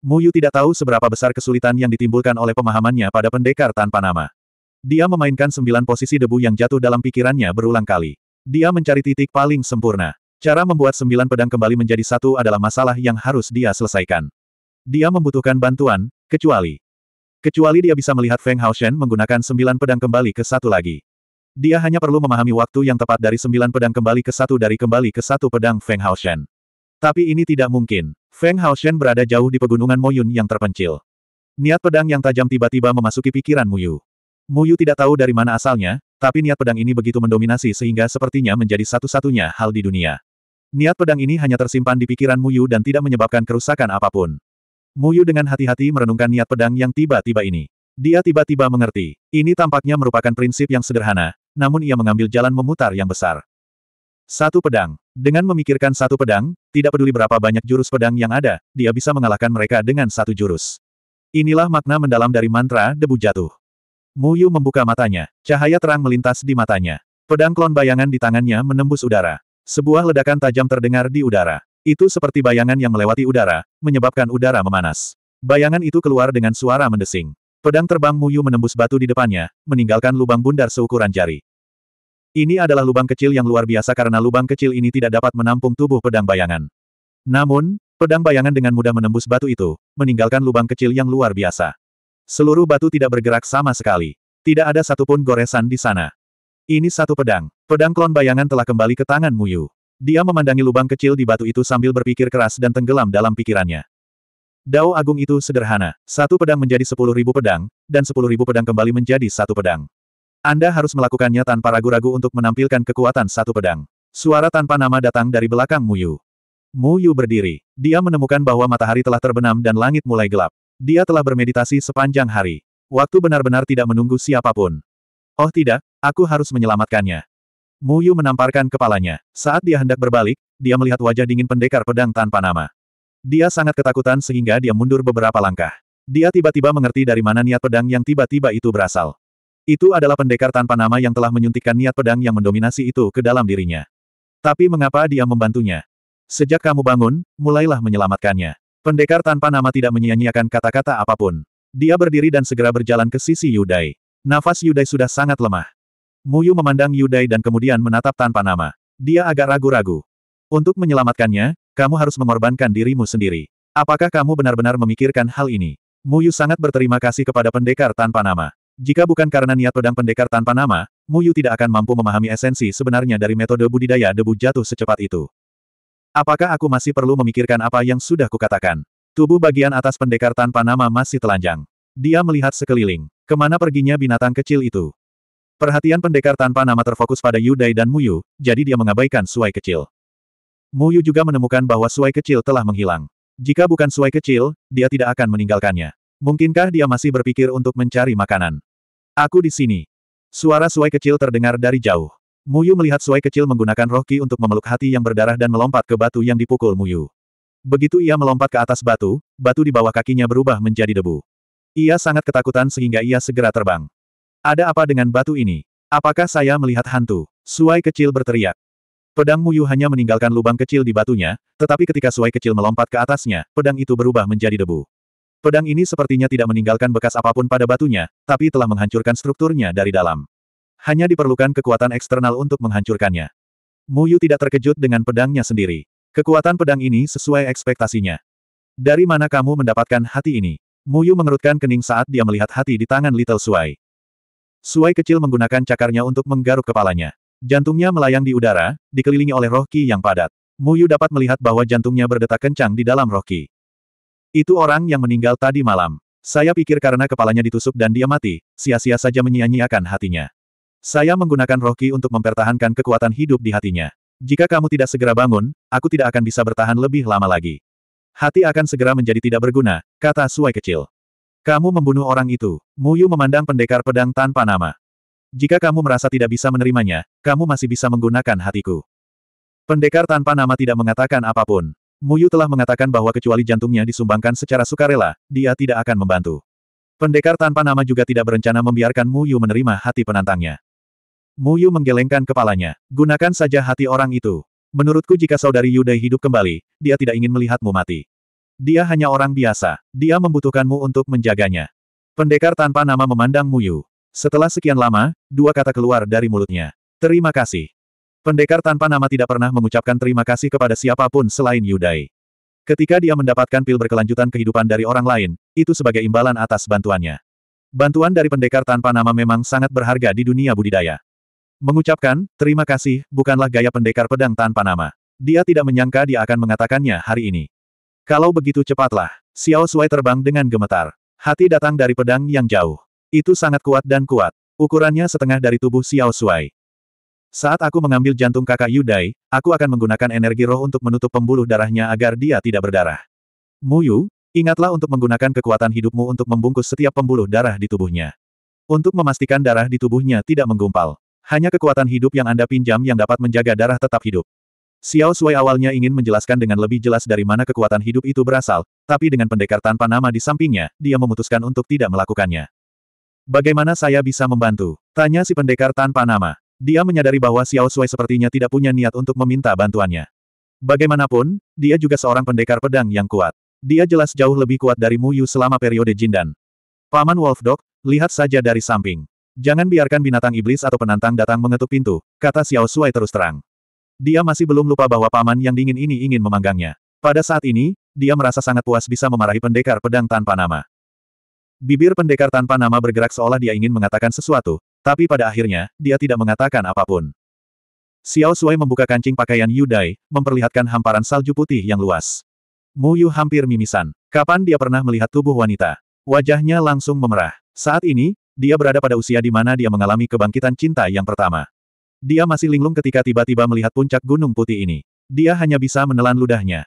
Muyu tidak tahu seberapa besar kesulitan yang ditimbulkan oleh pemahamannya pada pendekar tanpa nama. Dia memainkan sembilan posisi debu yang jatuh dalam pikirannya berulang kali. Dia mencari titik paling sempurna. Cara membuat sembilan pedang kembali menjadi satu adalah masalah yang harus dia selesaikan. Dia membutuhkan bantuan, Kecuali. Kecuali dia bisa melihat Feng Haoshen menggunakan sembilan pedang kembali ke satu lagi. Dia hanya perlu memahami waktu yang tepat dari sembilan pedang kembali ke satu dari kembali ke satu pedang Feng Haoshen. Tapi ini tidak mungkin. Feng Haoshen berada jauh di pegunungan Moyun yang terpencil. Niat pedang yang tajam tiba-tiba memasuki pikiran Muyu. Muyu tidak tahu dari mana asalnya, tapi niat pedang ini begitu mendominasi sehingga sepertinya menjadi satu-satunya hal di dunia. Niat pedang ini hanya tersimpan di pikiran Muyu dan tidak menyebabkan kerusakan apapun. Muyu dengan hati-hati merenungkan niat pedang yang tiba-tiba ini. Dia tiba-tiba mengerti. Ini tampaknya merupakan prinsip yang sederhana, namun ia mengambil jalan memutar yang besar. Satu pedang. Dengan memikirkan satu pedang, tidak peduli berapa banyak jurus pedang yang ada, dia bisa mengalahkan mereka dengan satu jurus. Inilah makna mendalam dari mantra debu jatuh. Muyu membuka matanya. Cahaya terang melintas di matanya. Pedang klon bayangan di tangannya menembus udara. Sebuah ledakan tajam terdengar di udara. Itu seperti bayangan yang melewati udara, menyebabkan udara memanas. Bayangan itu keluar dengan suara mendesing. Pedang terbang Muyu menembus batu di depannya, meninggalkan lubang bundar seukuran jari. Ini adalah lubang kecil yang luar biasa karena lubang kecil ini tidak dapat menampung tubuh pedang bayangan. Namun, pedang bayangan dengan mudah menembus batu itu, meninggalkan lubang kecil yang luar biasa. Seluruh batu tidak bergerak sama sekali. Tidak ada satupun goresan di sana. Ini satu pedang. Pedang klon bayangan telah kembali ke tangan Muyu. Dia memandangi lubang kecil di batu itu sambil berpikir keras dan tenggelam dalam pikirannya. Dao Agung itu sederhana. Satu pedang menjadi sepuluh ribu pedang, dan sepuluh ribu pedang kembali menjadi satu pedang. Anda harus melakukannya tanpa ragu-ragu untuk menampilkan kekuatan satu pedang. Suara tanpa nama datang dari belakang Muyu. Muyu berdiri. Dia menemukan bahwa matahari telah terbenam dan langit mulai gelap. Dia telah bermeditasi sepanjang hari. Waktu benar-benar tidak menunggu siapapun. Oh tidak, aku harus menyelamatkannya. Mu Yu menamparkan kepalanya. Saat dia hendak berbalik, dia melihat wajah dingin pendekar pedang tanpa nama. Dia sangat ketakutan sehingga dia mundur beberapa langkah. Dia tiba-tiba mengerti dari mana niat pedang yang tiba-tiba itu berasal. Itu adalah pendekar tanpa nama yang telah menyuntikkan niat pedang yang mendominasi itu ke dalam dirinya. Tapi mengapa dia membantunya? Sejak kamu bangun, mulailah menyelamatkannya. Pendekar tanpa nama tidak menyia-nyiakan kata-kata apapun. Dia berdiri dan segera berjalan ke sisi Yudai. Nafas Yudai sudah sangat lemah. Muyu memandang Yudai dan kemudian menatap tanpa nama. Dia agak ragu-ragu. Untuk menyelamatkannya, kamu harus mengorbankan dirimu sendiri. Apakah kamu benar-benar memikirkan hal ini? Muyu sangat berterima kasih kepada pendekar tanpa nama. Jika bukan karena niat pedang pendekar tanpa nama, Muyu tidak akan mampu memahami esensi sebenarnya dari metode budidaya debu jatuh secepat itu. Apakah aku masih perlu memikirkan apa yang sudah kukatakan? Tubuh bagian atas pendekar tanpa nama masih telanjang. Dia melihat sekeliling. Kemana perginya binatang kecil itu? Perhatian pendekar tanpa nama terfokus pada Yudai dan Muyu, jadi dia mengabaikan suai kecil. Muyu juga menemukan bahwa suai kecil telah menghilang. Jika bukan suai kecil, dia tidak akan meninggalkannya. Mungkinkah dia masih berpikir untuk mencari makanan? Aku di sini. Suara suai kecil terdengar dari jauh. Muyu melihat suai kecil menggunakan roki untuk memeluk hati yang berdarah dan melompat ke batu yang dipukul Muyu. Begitu ia melompat ke atas batu, batu di bawah kakinya berubah menjadi debu. Ia sangat ketakutan sehingga ia segera terbang. Ada apa dengan batu ini? Apakah saya melihat hantu? Suai kecil berteriak. Pedang Muyu hanya meninggalkan lubang kecil di batunya, tetapi ketika Suai kecil melompat ke atasnya, pedang itu berubah menjadi debu. Pedang ini sepertinya tidak meninggalkan bekas apapun pada batunya, tapi telah menghancurkan strukturnya dari dalam. Hanya diperlukan kekuatan eksternal untuk menghancurkannya. Muyu tidak terkejut dengan pedangnya sendiri. Kekuatan pedang ini sesuai ekspektasinya. Dari mana kamu mendapatkan hati ini? Muyu mengerutkan kening saat dia melihat hati di tangan Little Suai. Suai kecil menggunakan cakarnya untuk menggaruk kepalanya. Jantungnya melayang di udara, dikelilingi oleh roh Qi yang padat. Muyu dapat melihat bahwa jantungnya berdetak kencang di dalam roh Qi. Itu orang yang meninggal tadi malam. Saya pikir karena kepalanya ditusuk dan dia mati, sia-sia saja menyia-nyiakan hatinya. Saya menggunakan roh Qi untuk mempertahankan kekuatan hidup di hatinya. Jika kamu tidak segera bangun, aku tidak akan bisa bertahan lebih lama lagi. Hati akan segera menjadi tidak berguna, kata Suai kecil. Kamu membunuh orang itu. Muyu memandang pendekar pedang tanpa nama. Jika kamu merasa tidak bisa menerimanya, kamu masih bisa menggunakan hatiku. Pendekar tanpa nama tidak mengatakan apapun. Muyu telah mengatakan bahwa kecuali jantungnya disumbangkan secara sukarela, dia tidak akan membantu. Pendekar tanpa nama juga tidak berencana membiarkan Muyu menerima hati penantangnya. Muyu menggelengkan kepalanya. Gunakan saja hati orang itu. Menurutku jika saudari Yudai hidup kembali, dia tidak ingin melihatmu mati. Dia hanya orang biasa. Dia membutuhkanmu untuk menjaganya. Pendekar tanpa nama memandang Muyu. Setelah sekian lama, dua kata keluar dari mulutnya. Terima kasih. Pendekar tanpa nama tidak pernah mengucapkan terima kasih kepada siapapun selain Yudai. Ketika dia mendapatkan pil berkelanjutan kehidupan dari orang lain, itu sebagai imbalan atas bantuannya. Bantuan dari pendekar tanpa nama memang sangat berharga di dunia budidaya. Mengucapkan, terima kasih, bukanlah gaya pendekar pedang tanpa nama. Dia tidak menyangka dia akan mengatakannya hari ini. Kalau begitu cepatlah. Xiao Sui terbang dengan gemetar. Hati datang dari pedang yang jauh. Itu sangat kuat dan kuat. Ukurannya setengah dari tubuh Xiao Sui. Saat aku mengambil jantung kakak Yudai, aku akan menggunakan energi roh untuk menutup pembuluh darahnya agar dia tidak berdarah. Muyu, ingatlah untuk menggunakan kekuatan hidupmu untuk membungkus setiap pembuluh darah di tubuhnya. Untuk memastikan darah di tubuhnya tidak menggumpal. Hanya kekuatan hidup yang Anda pinjam yang dapat menjaga darah tetap hidup. Xiao Sui awalnya ingin menjelaskan dengan lebih jelas dari mana kekuatan hidup itu berasal, tapi dengan pendekar tanpa nama di sampingnya, dia memutuskan untuk tidak melakukannya. Bagaimana saya bisa membantu? Tanya si pendekar tanpa nama. Dia menyadari bahwa Xiao Sui sepertinya tidak punya niat untuk meminta bantuannya. Bagaimanapun, dia juga seorang pendekar pedang yang kuat. Dia jelas jauh lebih kuat dari Mu Yu selama periode Jindan. Paman Wolf Dog, lihat saja dari samping. Jangan biarkan binatang iblis atau penantang datang mengetuk pintu, kata Xiao Sui terus terang. Dia masih belum lupa bahwa paman yang dingin ini ingin memanggangnya. Pada saat ini, dia merasa sangat puas bisa memarahi pendekar pedang tanpa nama. Bibir pendekar tanpa nama bergerak seolah dia ingin mengatakan sesuatu, tapi pada akhirnya, dia tidak mengatakan apapun. Xiao Sui membuka kancing pakaian Yudai, memperlihatkan hamparan salju putih yang luas. Mu Yu hampir mimisan. Kapan dia pernah melihat tubuh wanita? Wajahnya langsung memerah. Saat ini, dia berada pada usia di mana dia mengalami kebangkitan cinta yang pertama. Dia masih linglung ketika tiba-tiba melihat puncak gunung putih ini. Dia hanya bisa menelan ludahnya.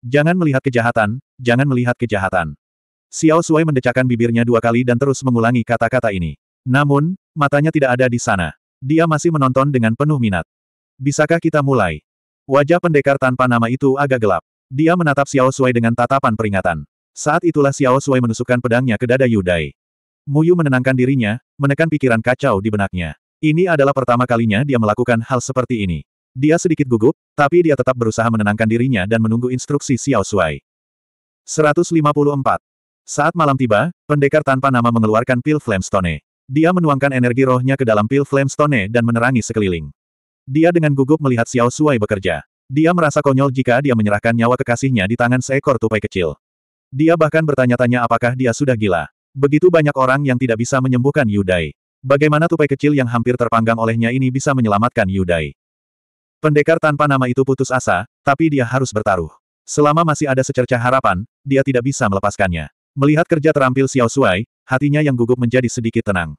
Jangan melihat kejahatan, jangan melihat kejahatan. Xiao Sui mendecakkan bibirnya dua kali dan terus mengulangi kata-kata ini. Namun, matanya tidak ada di sana. Dia masih menonton dengan penuh minat. Bisakah kita mulai? Wajah pendekar tanpa nama itu agak gelap. Dia menatap Xiao Sui dengan tatapan peringatan. Saat itulah Xiao Sui menusukkan pedangnya ke dada Yudai. Muyu menenangkan dirinya, menekan pikiran kacau di benaknya. Ini adalah pertama kalinya dia melakukan hal seperti ini. Dia sedikit gugup, tapi dia tetap berusaha menenangkan dirinya dan menunggu instruksi Xiao Shuai. 154. Saat malam tiba, pendekar tanpa nama mengeluarkan pil Flamestone. Dia menuangkan energi rohnya ke dalam pil Flamestone dan menerangi sekeliling. Dia dengan gugup melihat Xiao Shuai bekerja. Dia merasa konyol jika dia menyerahkan nyawa kekasihnya di tangan seekor tupai kecil. Dia bahkan bertanya-tanya apakah dia sudah gila. Begitu banyak orang yang tidak bisa menyembuhkan Yudai. Bagaimana tupai kecil yang hampir terpanggang olehnya ini bisa menyelamatkan Yudai? Pendekar tanpa nama itu putus asa, tapi dia harus bertaruh. Selama masih ada secerca harapan, dia tidak bisa melepaskannya. Melihat kerja terampil Xiao Suai, hatinya yang gugup menjadi sedikit tenang.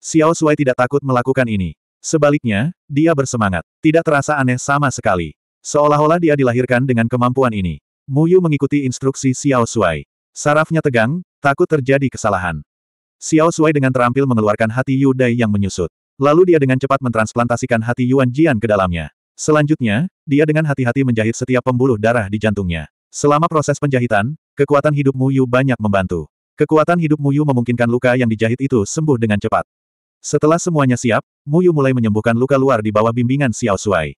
Xiao Suai tidak takut melakukan ini. Sebaliknya, dia bersemangat. Tidak terasa aneh sama sekali. Seolah-olah dia dilahirkan dengan kemampuan ini. Mu Yu mengikuti instruksi Xiao Suai. Sarafnya tegang, takut terjadi kesalahan. Xiao Sui dengan terampil mengeluarkan hati Yu Dai yang menyusut. Lalu dia dengan cepat mentransplantasikan hati Yuan Jian ke dalamnya. Selanjutnya, dia dengan hati-hati menjahit setiap pembuluh darah di jantungnya. Selama proses penjahitan, kekuatan hidup Mu Yu banyak membantu. Kekuatan hidup Mu Yu memungkinkan luka yang dijahit itu sembuh dengan cepat. Setelah semuanya siap, Mu Yu mulai menyembuhkan luka luar di bawah bimbingan Xiao Sui.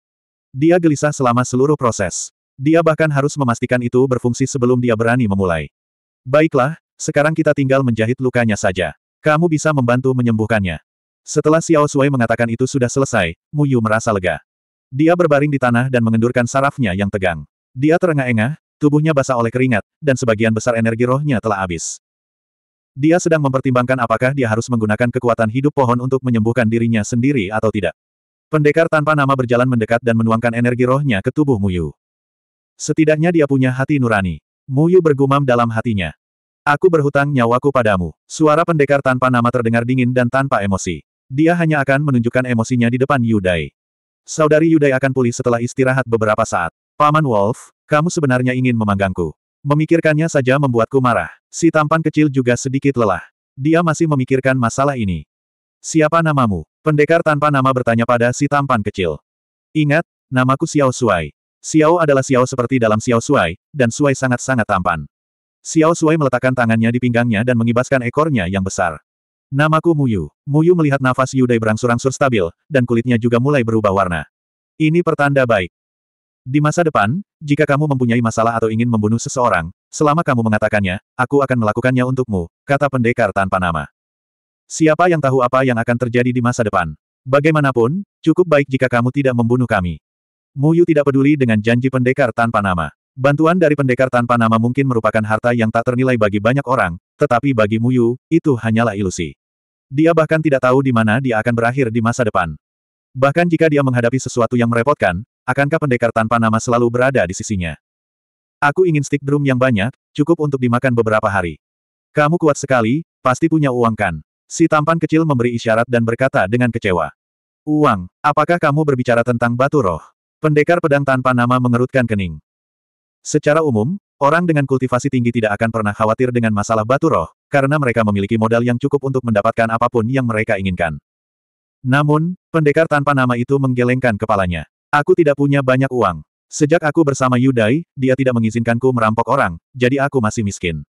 Dia gelisah selama seluruh proses. Dia bahkan harus memastikan itu berfungsi sebelum dia berani memulai. Baiklah, sekarang kita tinggal menjahit lukanya saja. Kamu bisa membantu menyembuhkannya. Setelah Xiao Sui mengatakan itu sudah selesai, Mu Yu merasa lega. Dia berbaring di tanah dan mengendurkan sarafnya yang tegang. Dia terengah-engah, tubuhnya basah oleh keringat, dan sebagian besar energi rohnya telah habis. Dia sedang mempertimbangkan apakah dia harus menggunakan kekuatan hidup pohon untuk menyembuhkan dirinya sendiri atau tidak. Pendekar tanpa nama berjalan mendekat dan menuangkan energi rohnya ke tubuh Mu Yu. Setidaknya dia punya hati nurani. Mu Yu bergumam dalam hatinya. Aku berhutang nyawaku padamu. Suara pendekar tanpa nama terdengar dingin dan tanpa emosi. Dia hanya akan menunjukkan emosinya di depan Yudai. Saudari Yudai akan pulih setelah istirahat beberapa saat. Paman Wolf, kamu sebenarnya ingin memanggangku. Memikirkannya saja membuatku marah. Si tampan kecil juga sedikit lelah. Dia masih memikirkan masalah ini. Siapa namamu? Pendekar tanpa nama bertanya pada si tampan kecil. Ingat, namaku Xiao Suai. Xiao adalah Xiao seperti dalam Xiao Suai, dan Suai sangat-sangat tampan. Xiao Sui meletakkan tangannya di pinggangnya dan mengibaskan ekornya yang besar. Namaku Muyu. Muyu melihat nafas Yudai berangsur-angsur stabil, dan kulitnya juga mulai berubah warna. Ini pertanda baik. Di masa depan, jika kamu mempunyai masalah atau ingin membunuh seseorang, selama kamu mengatakannya, aku akan melakukannya untukmu, kata pendekar tanpa nama. Siapa yang tahu apa yang akan terjadi di masa depan? Bagaimanapun, cukup baik jika kamu tidak membunuh kami. Muyu tidak peduli dengan janji pendekar tanpa nama. Bantuan dari pendekar tanpa nama mungkin merupakan harta yang tak ternilai bagi banyak orang, tetapi bagi Muyu, itu hanyalah ilusi. Dia bahkan tidak tahu di mana dia akan berakhir di masa depan. Bahkan jika dia menghadapi sesuatu yang merepotkan, akankah pendekar tanpa nama selalu berada di sisinya? Aku ingin stick drum yang banyak, cukup untuk dimakan beberapa hari. Kamu kuat sekali, pasti punya uang kan? Si tampan kecil memberi isyarat dan berkata dengan kecewa. Uang, apakah kamu berbicara tentang batu roh? Pendekar pedang tanpa nama mengerutkan kening. Secara umum, orang dengan kultivasi tinggi tidak akan pernah khawatir dengan masalah batu roh, karena mereka memiliki modal yang cukup untuk mendapatkan apapun yang mereka inginkan. Namun, pendekar tanpa nama itu menggelengkan kepalanya. Aku tidak punya banyak uang. Sejak aku bersama Yudai, dia tidak mengizinkanku merampok orang, jadi aku masih miskin.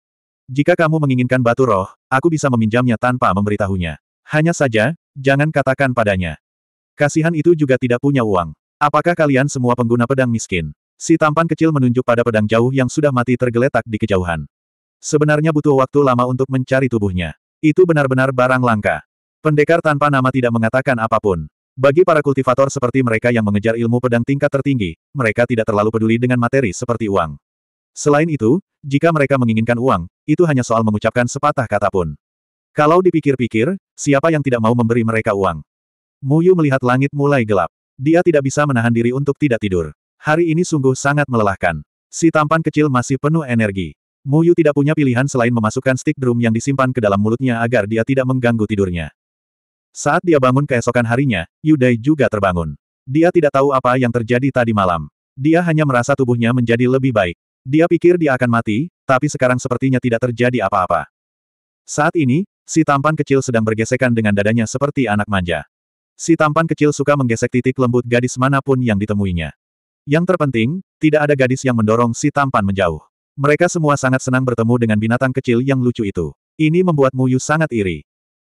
Jika kamu menginginkan batu roh, aku bisa meminjamnya tanpa memberitahunya. Hanya saja, jangan katakan padanya. Kasihan itu juga tidak punya uang. Apakah kalian semua pengguna pedang miskin? Si tampan kecil menunjuk pada pedang jauh yang sudah mati tergeletak di kejauhan. Sebenarnya butuh waktu lama untuk mencari tubuhnya. Itu benar-benar barang langka. Pendekar tanpa nama tidak mengatakan apapun. Bagi para kultivator seperti mereka yang mengejar ilmu pedang tingkat tertinggi, mereka tidak terlalu peduli dengan materi seperti uang. Selain itu, jika mereka menginginkan uang, itu hanya soal mengucapkan sepatah kata pun. Kalau dipikir-pikir, siapa yang tidak mau memberi mereka uang? Muyu melihat langit mulai gelap. Dia tidak bisa menahan diri untuk tidak tidur. Hari ini sungguh sangat melelahkan. Si tampan kecil masih penuh energi. Muyu tidak punya pilihan selain memasukkan stick drum yang disimpan ke dalam mulutnya agar dia tidak mengganggu tidurnya. Saat dia bangun keesokan harinya, Yudai juga terbangun. Dia tidak tahu apa yang terjadi tadi malam. Dia hanya merasa tubuhnya menjadi lebih baik. Dia pikir dia akan mati, tapi sekarang sepertinya tidak terjadi apa-apa. Saat ini, si tampan kecil sedang bergesekan dengan dadanya seperti anak manja. Si tampan kecil suka menggesek titik lembut gadis manapun yang ditemuinya. Yang terpenting, tidak ada gadis yang mendorong si tampan menjauh. Mereka semua sangat senang bertemu dengan binatang kecil yang lucu itu. Ini membuat Muyu sangat iri.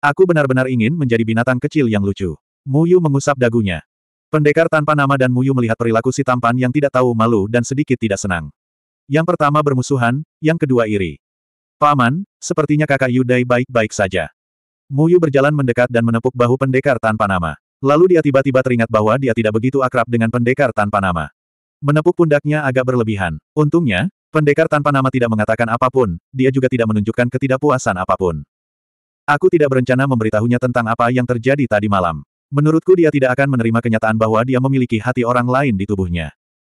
Aku benar-benar ingin menjadi binatang kecil yang lucu. Muyu mengusap dagunya. Pendekar tanpa nama dan Muyu melihat perilaku si tampan yang tidak tahu malu dan sedikit tidak senang. Yang pertama bermusuhan, yang kedua iri. Paman, sepertinya kakak Yudai baik-baik saja. Muyu berjalan mendekat dan menepuk bahu pendekar tanpa nama. Lalu dia tiba-tiba teringat bahwa dia tidak begitu akrab dengan pendekar tanpa nama. Menepuk pundaknya agak berlebihan. Untungnya, pendekar tanpa nama tidak mengatakan apapun, dia juga tidak menunjukkan ketidakpuasan apapun. Aku tidak berencana memberitahunya tentang apa yang terjadi tadi malam. Menurutku dia tidak akan menerima kenyataan bahwa dia memiliki hati orang lain di tubuhnya.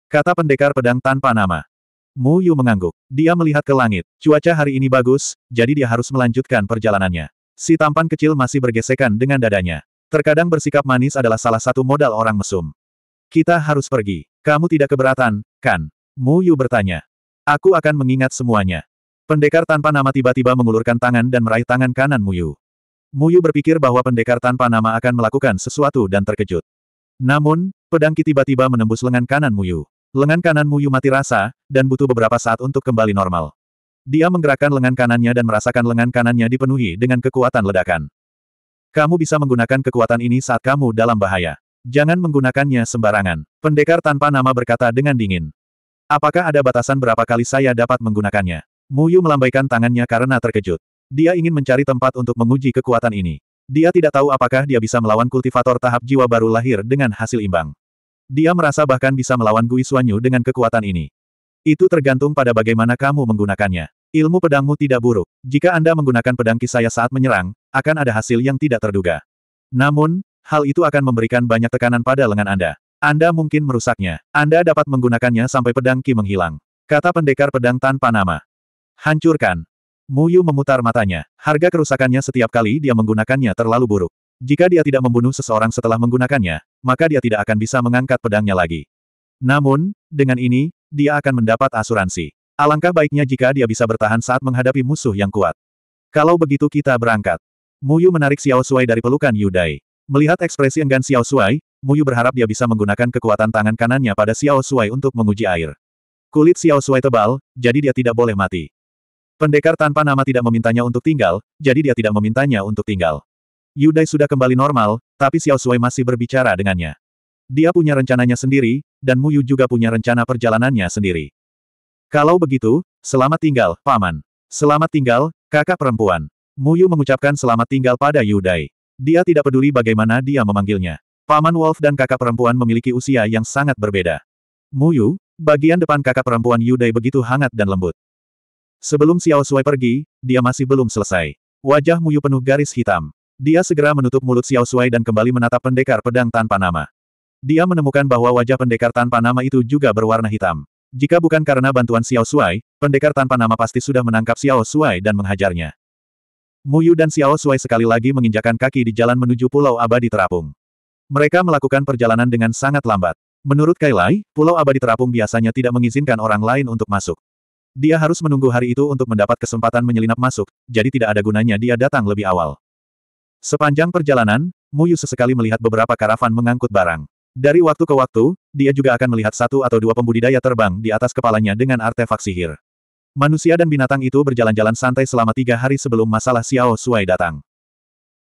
Kata pendekar pedang tanpa nama. Mu Yu mengangguk. Dia melihat ke langit. Cuaca hari ini bagus, jadi dia harus melanjutkan perjalanannya. Si tampan kecil masih bergesekan dengan dadanya. Terkadang bersikap manis adalah salah satu modal orang mesum. Kita harus pergi. Kamu tidak keberatan, kan? Mu Yu bertanya. Aku akan mengingat semuanya. Pendekar tanpa nama tiba-tiba mengulurkan tangan dan meraih tangan kanan Mu Yu. Mu Yu berpikir bahwa pendekar tanpa nama akan melakukan sesuatu dan terkejut. Namun, pedang tiba-tiba menembus lengan kanan Mu Yu. Lengan kanan Mu Yu mati rasa, dan butuh beberapa saat untuk kembali normal. Dia menggerakkan lengan kanannya dan merasakan lengan kanannya dipenuhi dengan kekuatan ledakan. Kamu bisa menggunakan kekuatan ini saat kamu dalam bahaya. Jangan menggunakannya sembarangan. Pendekar tanpa nama berkata dengan dingin. Apakah ada batasan berapa kali saya dapat menggunakannya? Muyu melambaikan tangannya karena terkejut. Dia ingin mencari tempat untuk menguji kekuatan ini. Dia tidak tahu apakah dia bisa melawan kultivator tahap jiwa baru lahir dengan hasil imbang. Dia merasa bahkan bisa melawan Gui Suanyu dengan kekuatan ini. Itu tergantung pada bagaimana kamu menggunakannya. Ilmu pedangmu tidak buruk. Jika Anda menggunakan pedang kisaya saat menyerang, akan ada hasil yang tidak terduga. Namun, hal itu akan memberikan banyak tekanan pada lengan Anda. Anda mungkin merusaknya. Anda dapat menggunakannya sampai pedang Ki menghilang. Kata pendekar pedang tanpa nama. Hancurkan. Muyu memutar matanya. Harga kerusakannya setiap kali dia menggunakannya terlalu buruk. Jika dia tidak membunuh seseorang setelah menggunakannya, maka dia tidak akan bisa mengangkat pedangnya lagi. Namun, dengan ini, dia akan mendapat asuransi. Alangkah baiknya jika dia bisa bertahan saat menghadapi musuh yang kuat. Kalau begitu kita berangkat. Muyu menarik Xiao Sui dari pelukan Yudai. Melihat ekspresi enggan Xiao Shuai, Muyu berharap dia bisa menggunakan kekuatan tangan kanannya pada Xiao Shuai untuk menguji air. Kulit Xiao Shuai tebal, jadi dia tidak boleh mati. Pendekar tanpa nama tidak memintanya untuk tinggal, jadi dia tidak memintanya untuk tinggal. Yudai sudah kembali normal, tapi Xiao Shuai masih berbicara dengannya. Dia punya rencananya sendiri, dan Muyu juga punya rencana perjalanannya sendiri. Kalau begitu, selamat tinggal, paman. Selamat tinggal, kakak perempuan. Muyu mengucapkan selamat tinggal pada Yudai. Dia tidak peduli bagaimana dia memanggilnya. Paman Wolf dan kakak perempuan memiliki usia yang sangat berbeda. Muyu, bagian depan kakak perempuan Yudai begitu hangat dan lembut. Sebelum Xiao Sui pergi, dia masih belum selesai. Wajah Muyu penuh garis hitam. Dia segera menutup mulut Xiao Sui dan kembali menatap pendekar pedang tanpa nama. Dia menemukan bahwa wajah pendekar tanpa nama itu juga berwarna hitam. Jika bukan karena bantuan Xiao Sui, pendekar tanpa nama pasti sudah menangkap Xiao Sui dan menghajarnya. Muyu dan Xiao Sui sekali lagi menginjakan kaki di jalan menuju Pulau Abadi Terapung. Mereka melakukan perjalanan dengan sangat lambat. Menurut Kailai, Pulau Abadi Terapung biasanya tidak mengizinkan orang lain untuk masuk. Dia harus menunggu hari itu untuk mendapat kesempatan menyelinap masuk, jadi tidak ada gunanya dia datang lebih awal. Sepanjang perjalanan, Muyu sesekali melihat beberapa karavan mengangkut barang. Dari waktu ke waktu, dia juga akan melihat satu atau dua pembudidaya terbang di atas kepalanya dengan artefak sihir. Manusia dan binatang itu berjalan-jalan santai selama tiga hari sebelum masalah Xiao Sui datang.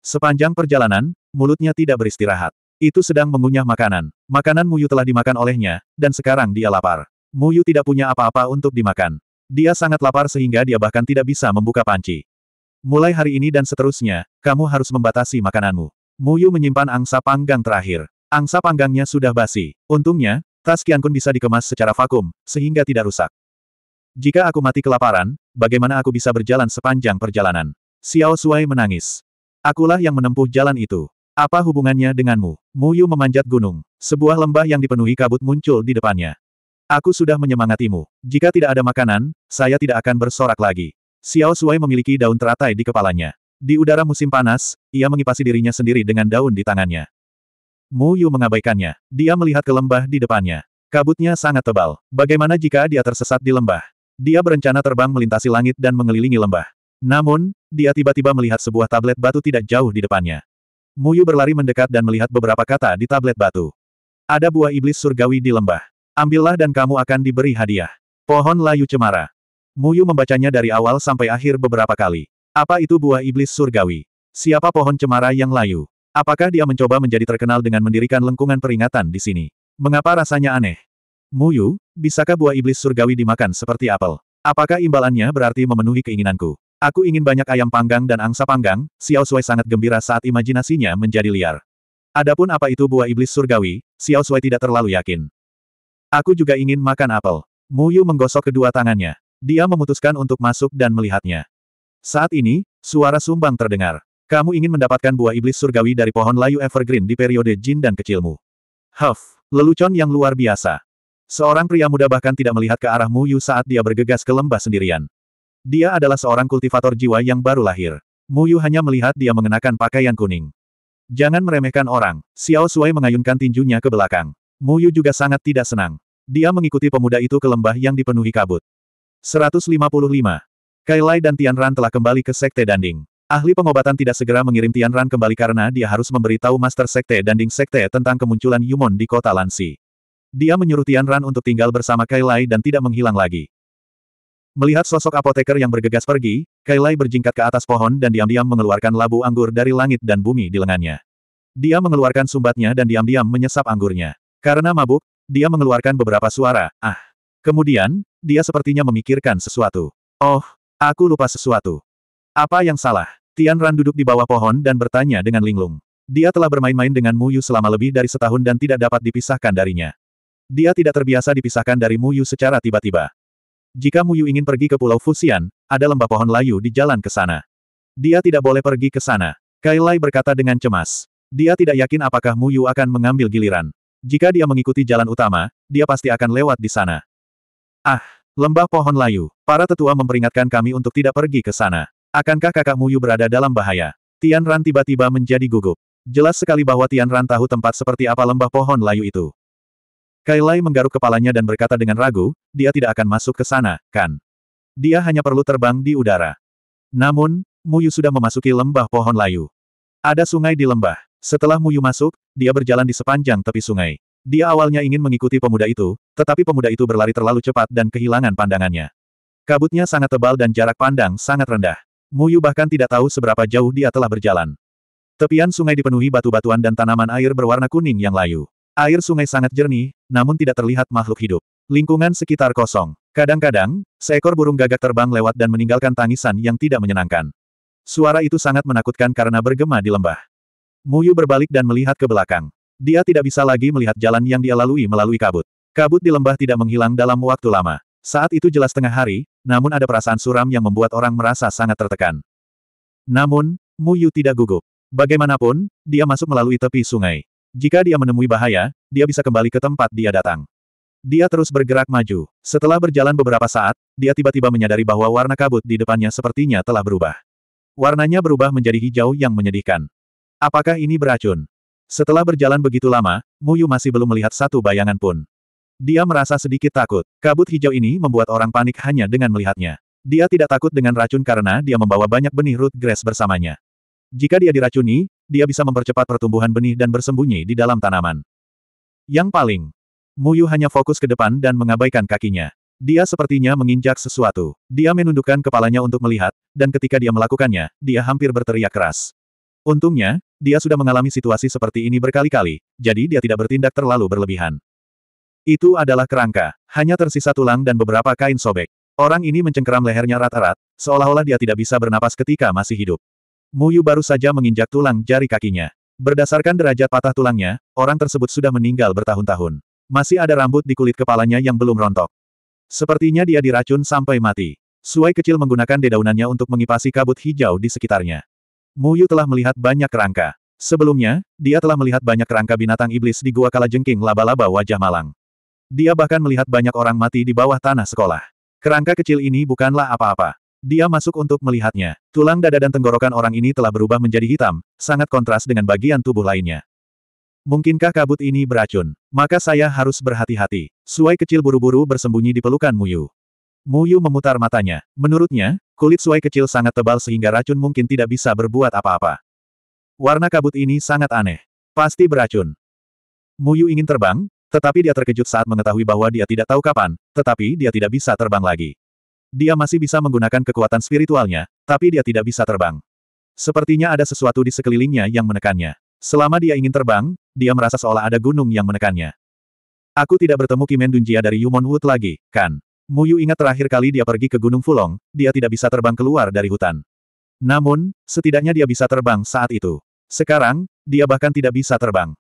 Sepanjang perjalanan, mulutnya tidak beristirahat. Itu sedang mengunyah makanan. Makanan Muyu telah dimakan olehnya, dan sekarang dia lapar. Muyu tidak punya apa-apa untuk dimakan. Dia sangat lapar sehingga dia bahkan tidak bisa membuka panci. Mulai hari ini dan seterusnya, kamu harus membatasi makananmu. Muyu menyimpan angsa panggang terakhir. Angsa panggangnya sudah basi. Untungnya, tas Kun bisa dikemas secara vakum, sehingga tidak rusak. Jika aku mati kelaparan, bagaimana aku bisa berjalan sepanjang perjalanan? Xiao Suai menangis. Akulah yang menempuh jalan itu. Apa hubungannya denganmu? Mu Yu memanjat gunung. Sebuah lembah yang dipenuhi kabut muncul di depannya. Aku sudah menyemangatimu. Jika tidak ada makanan, saya tidak akan bersorak lagi. Xiao Suai memiliki daun teratai di kepalanya. Di udara musim panas, ia mengipasi dirinya sendiri dengan daun di tangannya. Mu Yu mengabaikannya. Dia melihat ke lembah di depannya. Kabutnya sangat tebal. Bagaimana jika dia tersesat di lembah? Dia berencana terbang melintasi langit dan mengelilingi lembah. Namun, dia tiba-tiba melihat sebuah tablet batu tidak jauh di depannya. Muyu berlari mendekat dan melihat beberapa kata di tablet batu. Ada buah iblis surgawi di lembah. Ambillah dan kamu akan diberi hadiah. Pohon layu cemara. Muyu membacanya dari awal sampai akhir beberapa kali. Apa itu buah iblis surgawi? Siapa pohon cemara yang layu? Apakah dia mencoba menjadi terkenal dengan mendirikan lengkungan peringatan di sini? Mengapa rasanya aneh? Muyu, bisakah buah iblis surgawi dimakan seperti apel? Apakah imbalannya berarti memenuhi keinginanku? Aku ingin banyak ayam panggang dan angsa panggang, Xiao Sui sangat gembira saat imajinasinya menjadi liar. Adapun apa itu buah iblis surgawi, Xiao Sui tidak terlalu yakin. Aku juga ingin makan apel. Muyu menggosok kedua tangannya. Dia memutuskan untuk masuk dan melihatnya. Saat ini, suara sumbang terdengar. Kamu ingin mendapatkan buah iblis surgawi dari pohon layu evergreen di periode jin dan kecilmu. Huff, lelucon yang luar biasa. Seorang pria muda bahkan tidak melihat ke arah Mu Yu saat dia bergegas ke lembah sendirian. Dia adalah seorang kultivator jiwa yang baru lahir. Mu Yu hanya melihat dia mengenakan pakaian kuning. Jangan meremehkan orang, Xiao Sui mengayunkan tinjunya ke belakang. Mu Yu juga sangat tidak senang. Dia mengikuti pemuda itu ke lembah yang dipenuhi kabut. 155. Kailai dan Tian Ran telah kembali ke Sekte Danding. Ahli pengobatan tidak segera mengirim Tian Ran kembali karena dia harus memberitahu Master Sekte Danding Sekte tentang kemunculan Yumon di kota Lansi. Dia menyuruh Tian Ran untuk tinggal bersama Kailai dan tidak menghilang lagi. Melihat sosok apoteker yang bergegas pergi, Kailai berjingkat ke atas pohon dan diam-diam mengeluarkan labu anggur dari langit dan bumi di lengannya. Dia mengeluarkan sumbatnya dan diam-diam menyesap anggurnya. Karena mabuk, dia mengeluarkan beberapa suara, ah. Kemudian, dia sepertinya memikirkan sesuatu. Oh, aku lupa sesuatu. Apa yang salah? Tian Ran duduk di bawah pohon dan bertanya dengan linglung. Dia telah bermain-main dengan Mu selama lebih dari setahun dan tidak dapat dipisahkan darinya. Dia tidak terbiasa dipisahkan dari Muyu secara tiba-tiba. Jika Muyu ingin pergi ke Pulau Fusian, ada lembah pohon layu di jalan ke sana. Dia tidak boleh pergi ke sana. Kailai berkata dengan cemas. Dia tidak yakin apakah Muyu akan mengambil giliran. Jika dia mengikuti jalan utama, dia pasti akan lewat di sana. Ah, lembah pohon layu. Para tetua memperingatkan kami untuk tidak pergi ke sana. Akankah kakak Muyu berada dalam bahaya? Tian Ran tiba-tiba menjadi gugup. Jelas sekali bahwa Tian Ran tahu tempat seperti apa lembah pohon layu itu. Kailai menggaruk kepalanya dan berkata dengan ragu, dia tidak akan masuk ke sana, kan? Dia hanya perlu terbang di udara. Namun, Muyu sudah memasuki lembah pohon layu. Ada sungai di lembah. Setelah Muyu masuk, dia berjalan di sepanjang tepi sungai. Dia awalnya ingin mengikuti pemuda itu, tetapi pemuda itu berlari terlalu cepat dan kehilangan pandangannya. Kabutnya sangat tebal dan jarak pandang sangat rendah. Muyu bahkan tidak tahu seberapa jauh dia telah berjalan. Tepian sungai dipenuhi batu-batuan dan tanaman air berwarna kuning yang layu. Air sungai sangat jernih, namun tidak terlihat makhluk hidup. Lingkungan sekitar kosong. Kadang-kadang, seekor burung gagak terbang lewat dan meninggalkan tangisan yang tidak menyenangkan. Suara itu sangat menakutkan karena bergema di lembah. Muyu berbalik dan melihat ke belakang. Dia tidak bisa lagi melihat jalan yang dia lalui melalui kabut. Kabut di lembah tidak menghilang dalam waktu lama. Saat itu jelas tengah hari, namun ada perasaan suram yang membuat orang merasa sangat tertekan. Namun, Muyu tidak gugup. Bagaimanapun, dia masuk melalui tepi sungai. Jika dia menemui bahaya, dia bisa kembali ke tempat dia datang. Dia terus bergerak maju. Setelah berjalan beberapa saat, dia tiba-tiba menyadari bahwa warna kabut di depannya sepertinya telah berubah. Warnanya berubah menjadi hijau yang menyedihkan. Apakah ini beracun? Setelah berjalan begitu lama, Muyu masih belum melihat satu bayangan pun. Dia merasa sedikit takut. Kabut hijau ini membuat orang panik hanya dengan melihatnya. Dia tidak takut dengan racun karena dia membawa banyak benih root grass bersamanya. Jika dia diracuni, dia bisa mempercepat pertumbuhan benih dan bersembunyi di dalam tanaman. Yang paling, Muyu hanya fokus ke depan dan mengabaikan kakinya. Dia sepertinya menginjak sesuatu. Dia menundukkan kepalanya untuk melihat, dan ketika dia melakukannya, dia hampir berteriak keras. Untungnya, dia sudah mengalami situasi seperti ini berkali-kali, jadi dia tidak bertindak terlalu berlebihan. Itu adalah kerangka, hanya tersisa tulang dan beberapa kain sobek. Orang ini mencengkeram lehernya rat-rat, seolah-olah dia tidak bisa bernapas ketika masih hidup. Muyu baru saja menginjak tulang jari kakinya. Berdasarkan derajat patah tulangnya, orang tersebut sudah meninggal bertahun-tahun. Masih ada rambut di kulit kepalanya yang belum rontok. Sepertinya dia diracun sampai mati. Suai kecil menggunakan dedaunannya untuk mengipasi kabut hijau di sekitarnya. Muyu telah melihat banyak kerangka. Sebelumnya, dia telah melihat banyak kerangka binatang iblis di Gua Kalajengking laba-laba wajah malang. Dia bahkan melihat banyak orang mati di bawah tanah sekolah. Kerangka kecil ini bukanlah apa-apa. Dia masuk untuk melihatnya. Tulang dada dan tenggorokan orang ini telah berubah menjadi hitam, sangat kontras dengan bagian tubuh lainnya. Mungkinkah kabut ini beracun? Maka saya harus berhati-hati. Suai kecil buru-buru bersembunyi di pelukan Muyu. Muyu memutar matanya. Menurutnya, kulit Suai kecil sangat tebal sehingga racun mungkin tidak bisa berbuat apa-apa. Warna kabut ini sangat aneh. Pasti beracun. Muyu ingin terbang, tetapi dia terkejut saat mengetahui bahwa dia tidak tahu kapan, tetapi dia tidak bisa terbang lagi. Dia masih bisa menggunakan kekuatan spiritualnya, tapi dia tidak bisa terbang. Sepertinya ada sesuatu di sekelilingnya yang menekannya. Selama dia ingin terbang, dia merasa seolah ada gunung yang menekannya. Aku tidak bertemu Kimen Dunjia dari Yumon Wood lagi, kan? Muyu ingat terakhir kali dia pergi ke Gunung Fulong, dia tidak bisa terbang keluar dari hutan. Namun, setidaknya dia bisa terbang saat itu. Sekarang, dia bahkan tidak bisa terbang.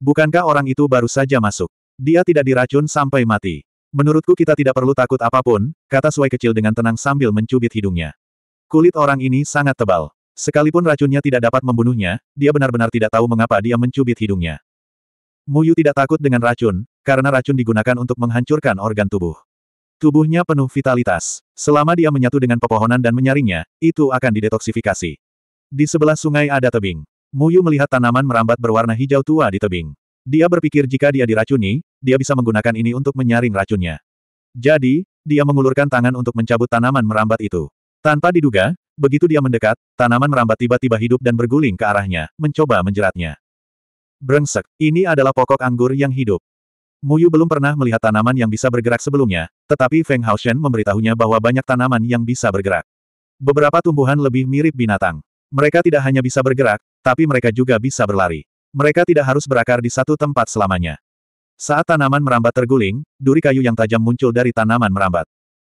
Bukankah orang itu baru saja masuk? Dia tidak diracun sampai mati. Menurutku kita tidak perlu takut apapun, kata Suai kecil dengan tenang sambil mencubit hidungnya. Kulit orang ini sangat tebal. Sekalipun racunnya tidak dapat membunuhnya, dia benar-benar tidak tahu mengapa dia mencubit hidungnya. Muyu tidak takut dengan racun, karena racun digunakan untuk menghancurkan organ tubuh. Tubuhnya penuh vitalitas. Selama dia menyatu dengan pepohonan dan menyaringnya, itu akan didetoksifikasi. Di sebelah sungai ada tebing. Muyu melihat tanaman merambat berwarna hijau tua di tebing. Dia berpikir jika dia diracuni, dia bisa menggunakan ini untuk menyaring racunnya. Jadi, dia mengulurkan tangan untuk mencabut tanaman merambat itu. Tanpa diduga, begitu dia mendekat, tanaman merambat tiba-tiba hidup dan berguling ke arahnya, mencoba menjeratnya. Brengsek, ini adalah pokok anggur yang hidup. Muyu belum pernah melihat tanaman yang bisa bergerak sebelumnya, tetapi Feng Haoshen memberitahunya bahwa banyak tanaman yang bisa bergerak. Beberapa tumbuhan lebih mirip binatang. Mereka tidak hanya bisa bergerak, tapi mereka juga bisa berlari. Mereka tidak harus berakar di satu tempat selamanya. Saat tanaman merambat terguling, duri kayu yang tajam muncul dari tanaman merambat.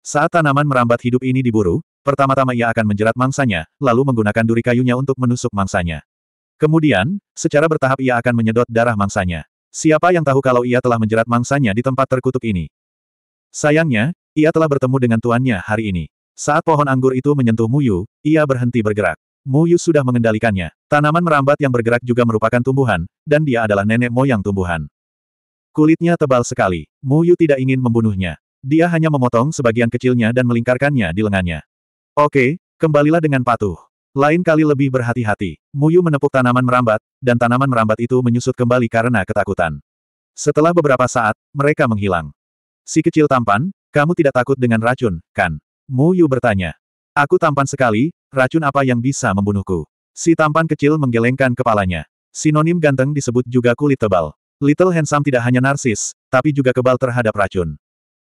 Saat tanaman merambat hidup ini diburu, pertama-tama ia akan menjerat mangsanya, lalu menggunakan duri kayunya untuk menusuk mangsanya. Kemudian, secara bertahap ia akan menyedot darah mangsanya. Siapa yang tahu kalau ia telah menjerat mangsanya di tempat terkutuk ini? Sayangnya, ia telah bertemu dengan tuannya hari ini. Saat pohon anggur itu menyentuh Muyu, ia berhenti bergerak. Muyu sudah mengendalikannya. Tanaman merambat yang bergerak juga merupakan tumbuhan, dan dia adalah nenek moyang tumbuhan. Kulitnya tebal sekali. Mu Yu tidak ingin membunuhnya. Dia hanya memotong sebagian kecilnya dan melingkarkannya di lengannya. Oke, kembalilah dengan patuh. Lain kali lebih berhati-hati. Mu Yu menepuk tanaman merambat, dan tanaman merambat itu menyusut kembali karena ketakutan. Setelah beberapa saat, mereka menghilang. Si kecil tampan, kamu tidak takut dengan racun, kan? Mu Yu bertanya. Aku tampan sekali, racun apa yang bisa membunuhku? Si tampan kecil menggelengkan kepalanya. Sinonim ganteng disebut juga kulit tebal. Little Handsome tidak hanya narsis, tapi juga kebal terhadap racun.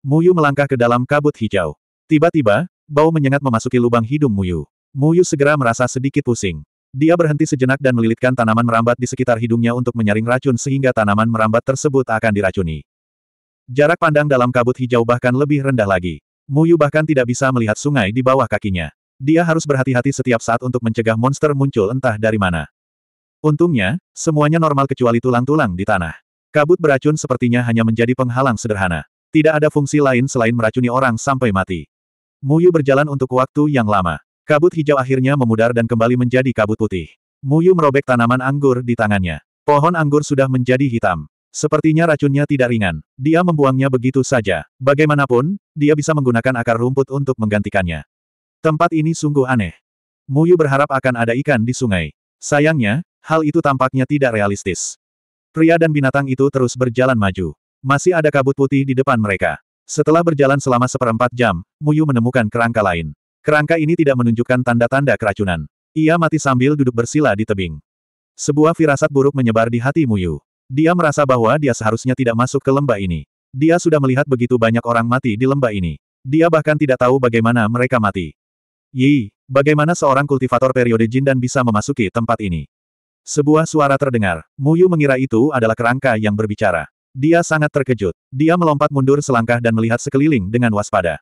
Muyu melangkah ke dalam kabut hijau. Tiba-tiba, bau menyengat memasuki lubang hidung Muyu. Muyu segera merasa sedikit pusing. Dia berhenti sejenak dan melilitkan tanaman merambat di sekitar hidungnya untuk menyaring racun sehingga tanaman merambat tersebut akan diracuni. Jarak pandang dalam kabut hijau bahkan lebih rendah lagi. Muyu bahkan tidak bisa melihat sungai di bawah kakinya. Dia harus berhati-hati setiap saat untuk mencegah monster muncul entah dari mana. Untungnya, semuanya normal kecuali tulang-tulang di tanah. Kabut beracun sepertinya hanya menjadi penghalang sederhana. Tidak ada fungsi lain selain meracuni orang sampai mati. Muyu berjalan untuk waktu yang lama. Kabut hijau akhirnya memudar dan kembali menjadi kabut putih. Muyu merobek tanaman anggur di tangannya. Pohon anggur sudah menjadi hitam. Sepertinya racunnya tidak ringan. Dia membuangnya begitu saja. Bagaimanapun, dia bisa menggunakan akar rumput untuk menggantikannya. Tempat ini sungguh aneh. Muyu berharap akan ada ikan di sungai. Sayangnya, Hal itu tampaknya tidak realistis. Pria dan binatang itu terus berjalan maju. Masih ada kabut putih di depan mereka. Setelah berjalan selama seperempat jam, Muyu menemukan kerangka lain. Kerangka ini tidak menunjukkan tanda-tanda keracunan. Ia mati sambil duduk bersila di tebing. Sebuah firasat buruk menyebar di hati Muyu. Dia merasa bahwa dia seharusnya tidak masuk ke lembah ini. Dia sudah melihat begitu banyak orang mati di lembah ini. Dia bahkan tidak tahu bagaimana mereka mati. Yi, bagaimana seorang kultivator periode Jin dan bisa memasuki tempat ini? Sebuah suara terdengar. Muyu mengira itu adalah kerangka yang berbicara. Dia sangat terkejut. Dia melompat mundur selangkah dan melihat sekeliling dengan waspada.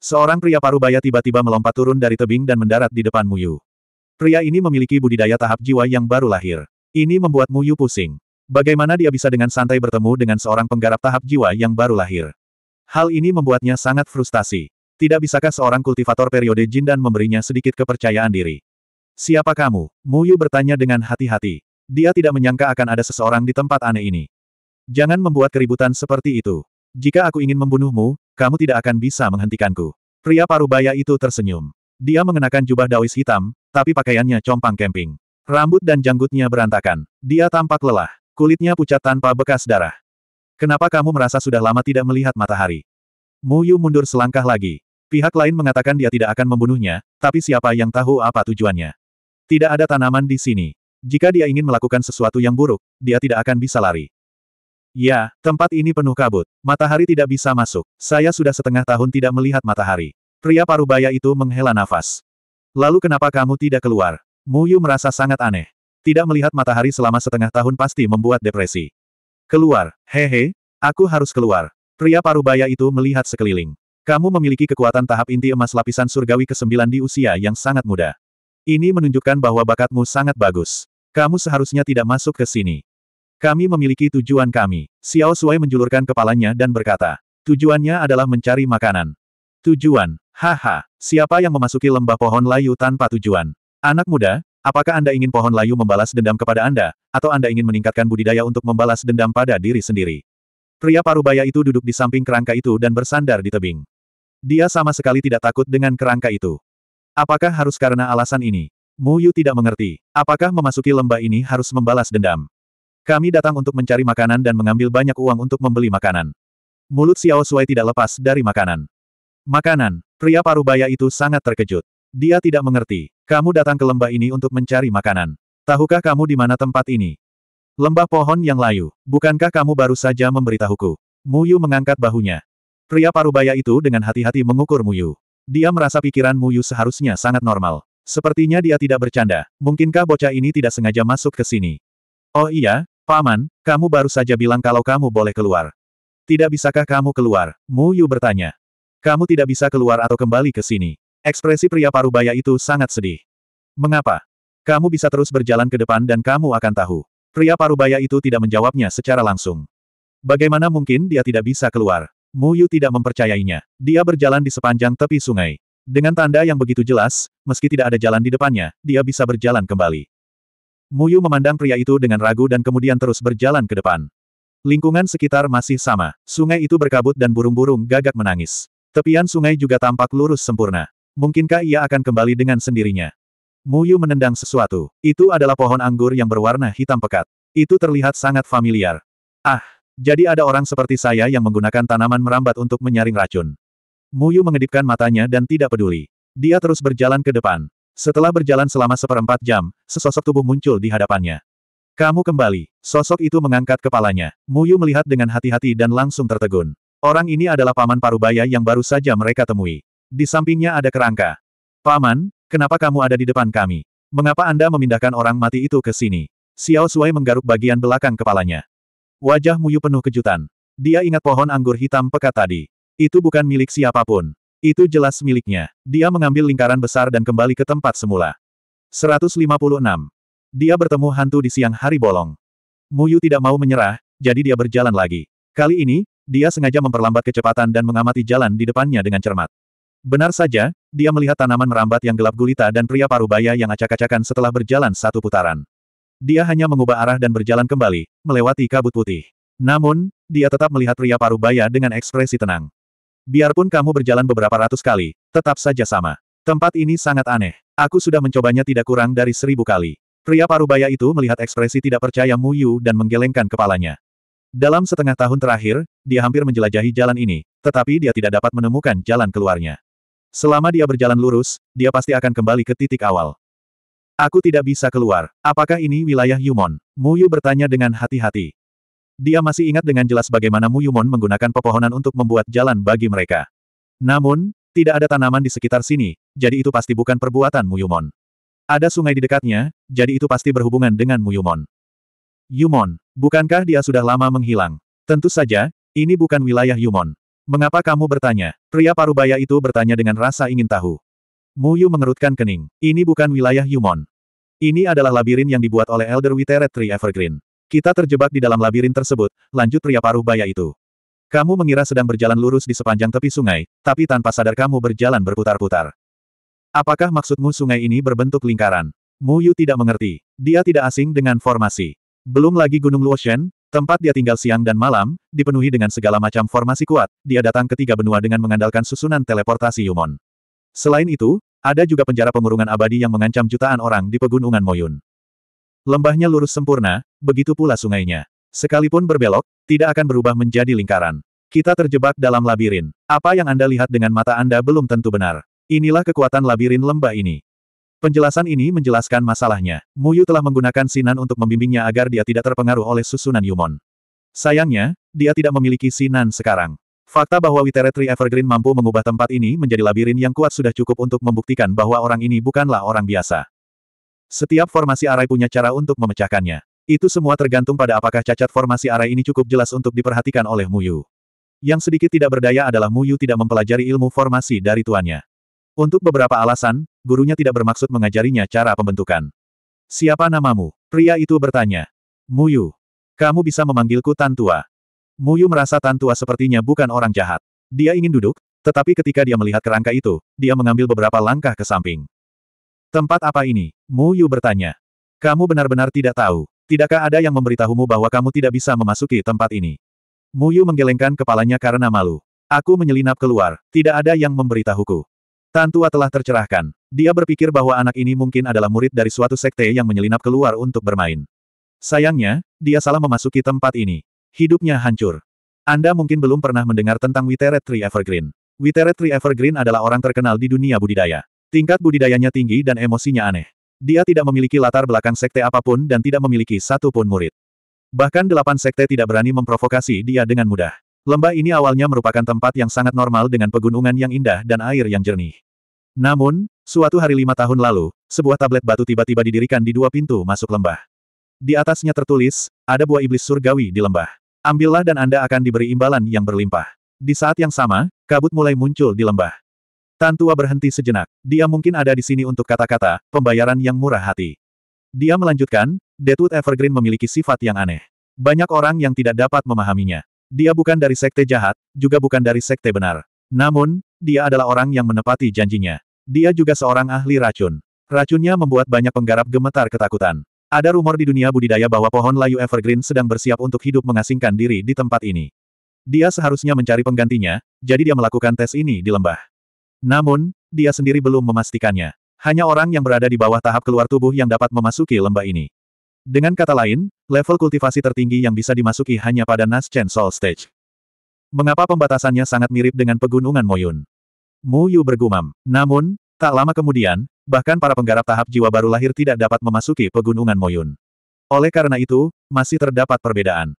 Seorang pria parubaya tiba-tiba melompat turun dari tebing dan mendarat di depan Muyu. Pria ini memiliki budidaya tahap jiwa yang baru lahir. Ini membuat Muyu pusing. Bagaimana dia bisa dengan santai bertemu dengan seorang penggarap tahap jiwa yang baru lahir? Hal ini membuatnya sangat frustasi. Tidak bisakah seorang kultivator periode jin dan memberinya sedikit kepercayaan diri? Siapa kamu? Mu Yu bertanya dengan hati-hati. Dia tidak menyangka akan ada seseorang di tempat aneh ini. Jangan membuat keributan seperti itu. Jika aku ingin membunuhmu, kamu tidak akan bisa menghentikanku. Pria parubaya itu tersenyum. Dia mengenakan jubah dawis hitam, tapi pakaiannya compang kemping. Rambut dan janggutnya berantakan. Dia tampak lelah. Kulitnya pucat tanpa bekas darah. Kenapa kamu merasa sudah lama tidak melihat matahari? Mu Yu mundur selangkah lagi. Pihak lain mengatakan dia tidak akan membunuhnya, tapi siapa yang tahu apa tujuannya? Tidak ada tanaman di sini. Jika dia ingin melakukan sesuatu yang buruk, dia tidak akan bisa lari. Ya, tempat ini penuh kabut. Matahari tidak bisa masuk. Saya sudah setengah tahun tidak melihat matahari. Pria parubaya itu menghela nafas. Lalu kenapa kamu tidak keluar? Muyu merasa sangat aneh. Tidak melihat matahari selama setengah tahun pasti membuat depresi. Keluar, hehe, aku harus keluar. Pria parubaya itu melihat sekeliling. Kamu memiliki kekuatan tahap inti emas lapisan surgawi ke-9 di usia yang sangat muda. Ini menunjukkan bahwa bakatmu sangat bagus. Kamu seharusnya tidak masuk ke sini. Kami memiliki tujuan kami. Xiao Sui menjulurkan kepalanya dan berkata, tujuannya adalah mencari makanan. Tujuan, haha, siapa yang memasuki lembah pohon layu tanpa tujuan? Anak muda, apakah Anda ingin pohon layu membalas dendam kepada Anda, atau Anda ingin meningkatkan budidaya untuk membalas dendam pada diri sendiri? Pria parubaya itu duduk di samping kerangka itu dan bersandar di tebing. Dia sama sekali tidak takut dengan kerangka itu. Apakah harus karena alasan ini? Mu Yu tidak mengerti. Apakah memasuki lembah ini harus membalas dendam? Kami datang untuk mencari makanan dan mengambil banyak uang untuk membeli makanan. Mulut Xiao Suai tidak lepas dari makanan. Makanan, pria parubaya itu sangat terkejut. Dia tidak mengerti. Kamu datang ke lembah ini untuk mencari makanan. Tahukah kamu di mana tempat ini? Lembah pohon yang layu. Bukankah kamu baru saja memberitahuku? Muyu mengangkat bahunya. Pria parubaya itu dengan hati-hati mengukur Muyu. Dia merasa pikiran Mu Yu seharusnya sangat normal. Sepertinya dia tidak bercanda. Mungkinkah bocah ini tidak sengaja masuk ke sini? Oh iya, Paman, kamu baru saja bilang kalau kamu boleh keluar. Tidak bisakah kamu keluar? Mu Yu bertanya. Kamu tidak bisa keluar atau kembali ke sini. Ekspresi pria parubaya itu sangat sedih. Mengapa? Kamu bisa terus berjalan ke depan dan kamu akan tahu. Pria parubaya itu tidak menjawabnya secara langsung. Bagaimana mungkin dia tidak bisa keluar? Mu Yu tidak mempercayainya. Dia berjalan di sepanjang tepi sungai. Dengan tanda yang begitu jelas, meski tidak ada jalan di depannya, dia bisa berjalan kembali. Mu Yu memandang pria itu dengan ragu dan kemudian terus berjalan ke depan. Lingkungan sekitar masih sama. Sungai itu berkabut dan burung-burung gagak menangis. Tepian sungai juga tampak lurus sempurna. Mungkinkah ia akan kembali dengan sendirinya? Mu Yu menendang sesuatu. Itu adalah pohon anggur yang berwarna hitam pekat. Itu terlihat sangat familiar. Ah, jadi ada orang seperti saya yang menggunakan tanaman merambat untuk menyaring racun. Muyu mengedipkan matanya dan tidak peduli. Dia terus berjalan ke depan. Setelah berjalan selama seperempat jam, sesosok tubuh muncul di hadapannya. Kamu kembali. Sosok itu mengangkat kepalanya. Muyu melihat dengan hati-hati dan langsung tertegun. Orang ini adalah paman Parubaya yang baru saja mereka temui. Di sampingnya ada kerangka. Paman, kenapa kamu ada di depan kami? Mengapa Anda memindahkan orang mati itu ke sini? Xiao Sui menggaruk bagian belakang kepalanya. Wajah Muyu penuh kejutan. Dia ingat pohon anggur hitam pekat tadi. Itu bukan milik siapapun. Itu jelas miliknya. Dia mengambil lingkaran besar dan kembali ke tempat semula. 156. Dia bertemu hantu di siang hari bolong. Muyu tidak mau menyerah, jadi dia berjalan lagi. Kali ini, dia sengaja memperlambat kecepatan dan mengamati jalan di depannya dengan cermat. Benar saja, dia melihat tanaman merambat yang gelap gulita dan pria parubaya yang acak-acakan setelah berjalan satu putaran. Dia hanya mengubah arah dan berjalan kembali, melewati kabut putih. Namun, dia tetap melihat pria paruh baya dengan ekspresi tenang. Biarpun kamu berjalan beberapa ratus kali, tetap saja sama. Tempat ini sangat aneh. Aku sudah mencobanya tidak kurang dari seribu kali. Pria paruh baya itu melihat ekspresi tidak percaya Mu Yu dan menggelengkan kepalanya. Dalam setengah tahun terakhir, dia hampir menjelajahi jalan ini, tetapi dia tidak dapat menemukan jalan keluarnya. Selama dia berjalan lurus, dia pasti akan kembali ke titik awal. Aku tidak bisa keluar. Apakah ini wilayah Yumon? Muyu bertanya dengan hati-hati. Dia masih ingat dengan jelas bagaimana Muyumon menggunakan pepohonan untuk membuat jalan bagi mereka. Namun, tidak ada tanaman di sekitar sini, jadi itu pasti bukan perbuatan Muyumon. Ada sungai di dekatnya, jadi itu pasti berhubungan dengan Muyumon. Yumon, bukankah dia sudah lama menghilang? Tentu saja, ini bukan wilayah Yumon. Mengapa kamu bertanya? Pria parubaya itu bertanya dengan rasa ingin tahu. Muyu mengerutkan kening. Ini bukan wilayah Yumon. Ini adalah labirin yang dibuat oleh Elder Witeret Tree Evergreen. Kita terjebak di dalam labirin tersebut, lanjut pria paruh baya itu. Kamu mengira sedang berjalan lurus di sepanjang tepi sungai, tapi tanpa sadar kamu berjalan berputar-putar. Apakah maksudmu sungai ini berbentuk lingkaran? Muyu tidak mengerti. Dia tidak asing dengan formasi. Belum lagi Gunung Luoshen, tempat dia tinggal siang dan malam, dipenuhi dengan segala macam formasi kuat, dia datang ke tiga benua dengan mengandalkan susunan teleportasi Yumon. Selain itu, ada juga penjara pengurungan abadi yang mengancam jutaan orang di pegunungan Moyun. Lembahnya lurus sempurna, begitu pula sungainya. Sekalipun berbelok, tidak akan berubah menjadi lingkaran. Kita terjebak dalam labirin. Apa yang Anda lihat dengan mata Anda belum tentu benar. Inilah kekuatan labirin lembah ini. Penjelasan ini menjelaskan masalahnya. Muyu telah menggunakan Sinan untuk membimbingnya agar dia tidak terpengaruh oleh susunan Yumon. Sayangnya, dia tidak memiliki Sinan sekarang. Fakta bahwa Tree Evergreen mampu mengubah tempat ini menjadi labirin yang kuat sudah cukup untuk membuktikan bahwa orang ini bukanlah orang biasa. Setiap formasi arai punya cara untuk memecahkannya. Itu semua tergantung pada apakah cacat formasi arai ini cukup jelas untuk diperhatikan oleh Muyu. Yang sedikit tidak berdaya adalah Muyu tidak mempelajari ilmu formasi dari tuannya. Untuk beberapa alasan, gurunya tidak bermaksud mengajarinya cara pembentukan. Siapa namamu? Pria itu bertanya. Muyu. Kamu bisa memanggilku Tantua. Muyu merasa Tan sepertinya bukan orang jahat. Dia ingin duduk, tetapi ketika dia melihat kerangka itu, dia mengambil beberapa langkah ke samping. Tempat apa ini? Muyu bertanya. Kamu benar-benar tidak tahu. Tidakkah ada yang memberitahumu bahwa kamu tidak bisa memasuki tempat ini? Muyu menggelengkan kepalanya karena malu. Aku menyelinap keluar, tidak ada yang memberitahuku. Tan telah tercerahkan. Dia berpikir bahwa anak ini mungkin adalah murid dari suatu sekte yang menyelinap keluar untuk bermain. Sayangnya, dia salah memasuki tempat ini. Hidupnya hancur. Anda mungkin belum pernah mendengar tentang Witeret Tree Evergreen. Witeret Tree Evergreen adalah orang terkenal di dunia budidaya. Tingkat budidayanya tinggi dan emosinya aneh. Dia tidak memiliki latar belakang sekte apapun dan tidak memiliki satu pun murid. Bahkan delapan sekte tidak berani memprovokasi dia dengan mudah. Lembah ini awalnya merupakan tempat yang sangat normal dengan pegunungan yang indah dan air yang jernih. Namun, suatu hari lima tahun lalu, sebuah tablet batu tiba-tiba didirikan di dua pintu masuk lembah. Di atasnya tertulis, ada buah iblis surgawi di lembah. Ambillah dan Anda akan diberi imbalan yang berlimpah. Di saat yang sama, kabut mulai muncul di lembah. Tan berhenti sejenak. Dia mungkin ada di sini untuk kata-kata, pembayaran yang murah hati. Dia melanjutkan, Deadwood Evergreen memiliki sifat yang aneh. Banyak orang yang tidak dapat memahaminya. Dia bukan dari sekte jahat, juga bukan dari sekte benar. Namun, dia adalah orang yang menepati janjinya. Dia juga seorang ahli racun. Racunnya membuat banyak penggarap gemetar ketakutan. Ada rumor di dunia budidaya bahwa pohon layu evergreen sedang bersiap untuk hidup mengasingkan diri di tempat ini. Dia seharusnya mencari penggantinya, jadi dia melakukan tes ini di lembah. Namun, dia sendiri belum memastikannya. Hanya orang yang berada di bawah tahap keluar tubuh yang dapat memasuki lembah ini. Dengan kata lain, level kultivasi tertinggi yang bisa dimasuki hanya pada Nas Naschen Soul Stage. Mengapa pembatasannya sangat mirip dengan pegunungan Moyun? Mu Yu bergumam. Namun, tak lama kemudian, bahkan para penggarap tahap jiwa baru lahir tidak dapat memasuki pegunungan Moyun. Oleh karena itu, masih terdapat perbedaan.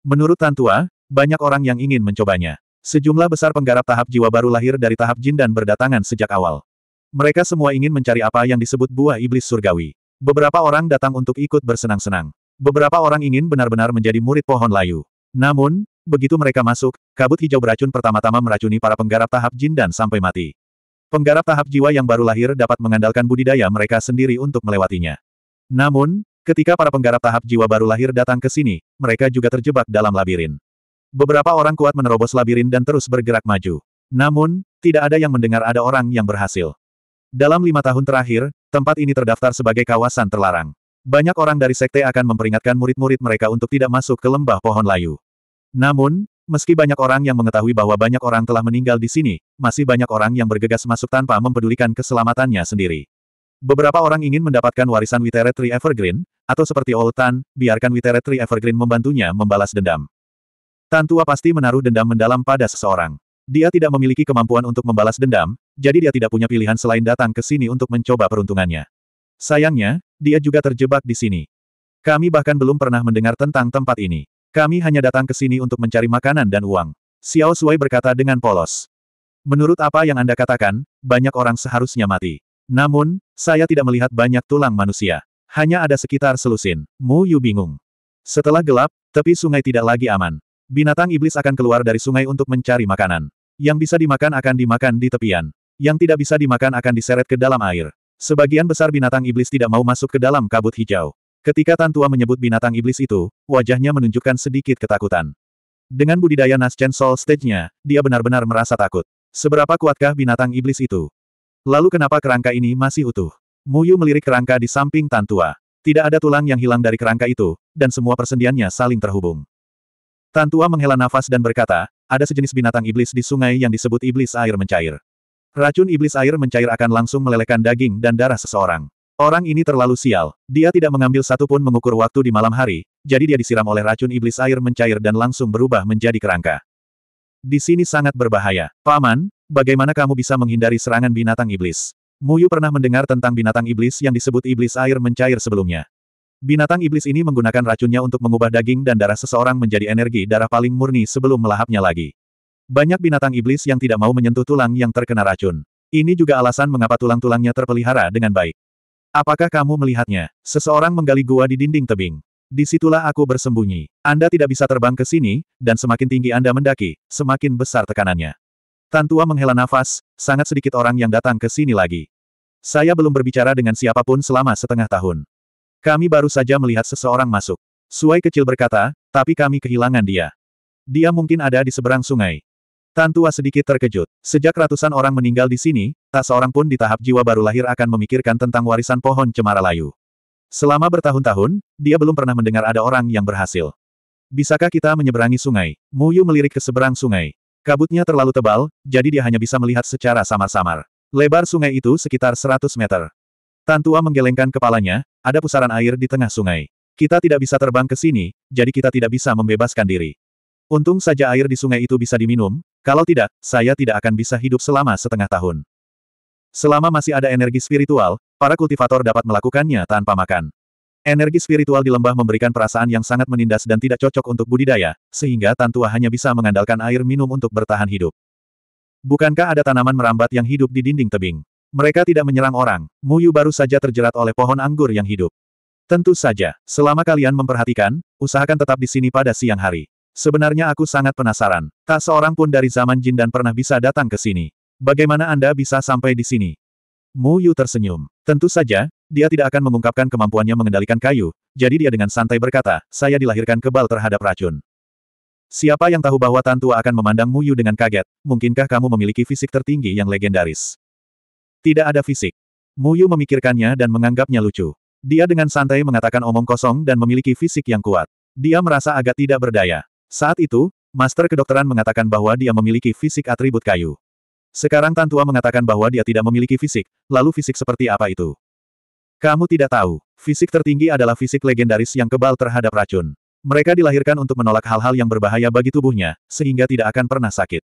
Menurut Tan Tua, banyak orang yang ingin mencobanya. Sejumlah besar penggarap tahap jiwa baru lahir dari tahap jin dan berdatangan sejak awal. Mereka semua ingin mencari apa yang disebut buah iblis surgawi. Beberapa orang datang untuk ikut bersenang-senang. Beberapa orang ingin benar-benar menjadi murid pohon layu. Namun, begitu mereka masuk, kabut hijau beracun pertama-tama meracuni para penggarap tahap jin dan sampai mati. Penggarap tahap jiwa yang baru lahir dapat mengandalkan budidaya mereka sendiri untuk melewatinya. Namun, ketika para penggarap tahap jiwa baru lahir datang ke sini, mereka juga terjebak dalam labirin. Beberapa orang kuat menerobos labirin dan terus bergerak maju. Namun, tidak ada yang mendengar ada orang yang berhasil. Dalam lima tahun terakhir, tempat ini terdaftar sebagai kawasan terlarang. Banyak orang dari sekte akan memperingatkan murid-murid mereka untuk tidak masuk ke lembah pohon layu. Namun, Meski banyak orang yang mengetahui bahwa banyak orang telah meninggal di sini, masih banyak orang yang bergegas masuk tanpa mempedulikan keselamatannya sendiri. Beberapa orang ingin mendapatkan warisan Withered Tree Evergreen, atau seperti Old Tan, biarkan Withered Tree Evergreen membantunya membalas dendam. Tan tua pasti menaruh dendam mendalam pada seseorang. Dia tidak memiliki kemampuan untuk membalas dendam, jadi dia tidak punya pilihan selain datang ke sini untuk mencoba peruntungannya. Sayangnya, dia juga terjebak di sini. Kami bahkan belum pernah mendengar tentang tempat ini. Kami hanya datang ke sini untuk mencari makanan dan uang. Xiao Sui berkata dengan polos. Menurut apa yang Anda katakan, banyak orang seharusnya mati. Namun, saya tidak melihat banyak tulang manusia. Hanya ada sekitar selusin. Mu Yu bingung. Setelah gelap, tepi sungai tidak lagi aman. Binatang iblis akan keluar dari sungai untuk mencari makanan. Yang bisa dimakan akan dimakan di tepian. Yang tidak bisa dimakan akan diseret ke dalam air. Sebagian besar binatang iblis tidak mau masuk ke dalam kabut hijau. Ketika Tan menyebut binatang iblis itu, wajahnya menunjukkan sedikit ketakutan. Dengan budidaya Naschen Soul Stage-nya, dia benar-benar merasa takut. Seberapa kuatkah binatang iblis itu? Lalu kenapa kerangka ini masih utuh? Muyu melirik kerangka di samping Tan Tidak ada tulang yang hilang dari kerangka itu, dan semua persendiannya saling terhubung. Tan menghela nafas dan berkata, ada sejenis binatang iblis di sungai yang disebut iblis air mencair. Racun iblis air mencair akan langsung melelehkan daging dan darah seseorang. Orang ini terlalu sial. Dia tidak mengambil satu pun mengukur waktu di malam hari, jadi dia disiram oleh racun iblis air mencair dan langsung berubah menjadi kerangka. Di sini sangat berbahaya. Paman, bagaimana kamu bisa menghindari serangan binatang iblis? Muyu pernah mendengar tentang binatang iblis yang disebut iblis air mencair sebelumnya. Binatang iblis ini menggunakan racunnya untuk mengubah daging dan darah seseorang menjadi energi darah paling murni sebelum melahapnya lagi. Banyak binatang iblis yang tidak mau menyentuh tulang yang terkena racun. Ini juga alasan mengapa tulang-tulangnya terpelihara dengan baik. Apakah kamu melihatnya? Seseorang menggali gua di dinding tebing. Disitulah aku bersembunyi. Anda tidak bisa terbang ke sini, dan semakin tinggi Anda mendaki, semakin besar tekanannya. Tantua menghela nafas, sangat sedikit orang yang datang ke sini lagi. Saya belum berbicara dengan siapapun selama setengah tahun. Kami baru saja melihat seseorang masuk. Suai kecil berkata, tapi kami kehilangan dia. Dia mungkin ada di seberang sungai. Tantua sedikit terkejut. Sejak ratusan orang meninggal di sini, Tak seorang pun di tahap jiwa baru lahir akan memikirkan tentang warisan pohon cemara layu. Selama bertahun-tahun, dia belum pernah mendengar ada orang yang berhasil. Bisakah kita menyeberangi sungai? Muyu melirik ke seberang sungai. Kabutnya terlalu tebal, jadi dia hanya bisa melihat secara samar-samar. Lebar sungai itu sekitar 100 meter. Tantua menggelengkan kepalanya, ada pusaran air di tengah sungai. Kita tidak bisa terbang ke sini, jadi kita tidak bisa membebaskan diri. Untung saja air di sungai itu bisa diminum, kalau tidak, saya tidak akan bisa hidup selama setengah tahun. Selama masih ada energi spiritual, para kultivator dapat melakukannya tanpa makan. Energi spiritual di lembah memberikan perasaan yang sangat menindas dan tidak cocok untuk budidaya, sehingga Tantua hanya bisa mengandalkan air minum untuk bertahan hidup. Bukankah ada tanaman merambat yang hidup di dinding tebing? Mereka tidak menyerang orang, Muyu baru saja terjerat oleh pohon anggur yang hidup. Tentu saja, selama kalian memperhatikan, usahakan tetap di sini pada siang hari. Sebenarnya aku sangat penasaran, tak seorang pun dari zaman jin dan pernah bisa datang ke sini. Bagaimana Anda bisa sampai di sini? Mu Yu tersenyum. Tentu saja, dia tidak akan mengungkapkan kemampuannya mengendalikan kayu, jadi dia dengan santai berkata, saya dilahirkan kebal terhadap racun. Siapa yang tahu bahwa Tan Tua akan memandang Mu Yu dengan kaget, mungkinkah kamu memiliki fisik tertinggi yang legendaris? Tidak ada fisik. Mu Yu memikirkannya dan menganggapnya lucu. Dia dengan santai mengatakan omong kosong dan memiliki fisik yang kuat. Dia merasa agak tidak berdaya. Saat itu, Master Kedokteran mengatakan bahwa dia memiliki fisik atribut kayu. Sekarang Tan mengatakan bahwa dia tidak memiliki fisik, lalu fisik seperti apa itu? Kamu tidak tahu, fisik tertinggi adalah fisik legendaris yang kebal terhadap racun. Mereka dilahirkan untuk menolak hal-hal yang berbahaya bagi tubuhnya, sehingga tidak akan pernah sakit.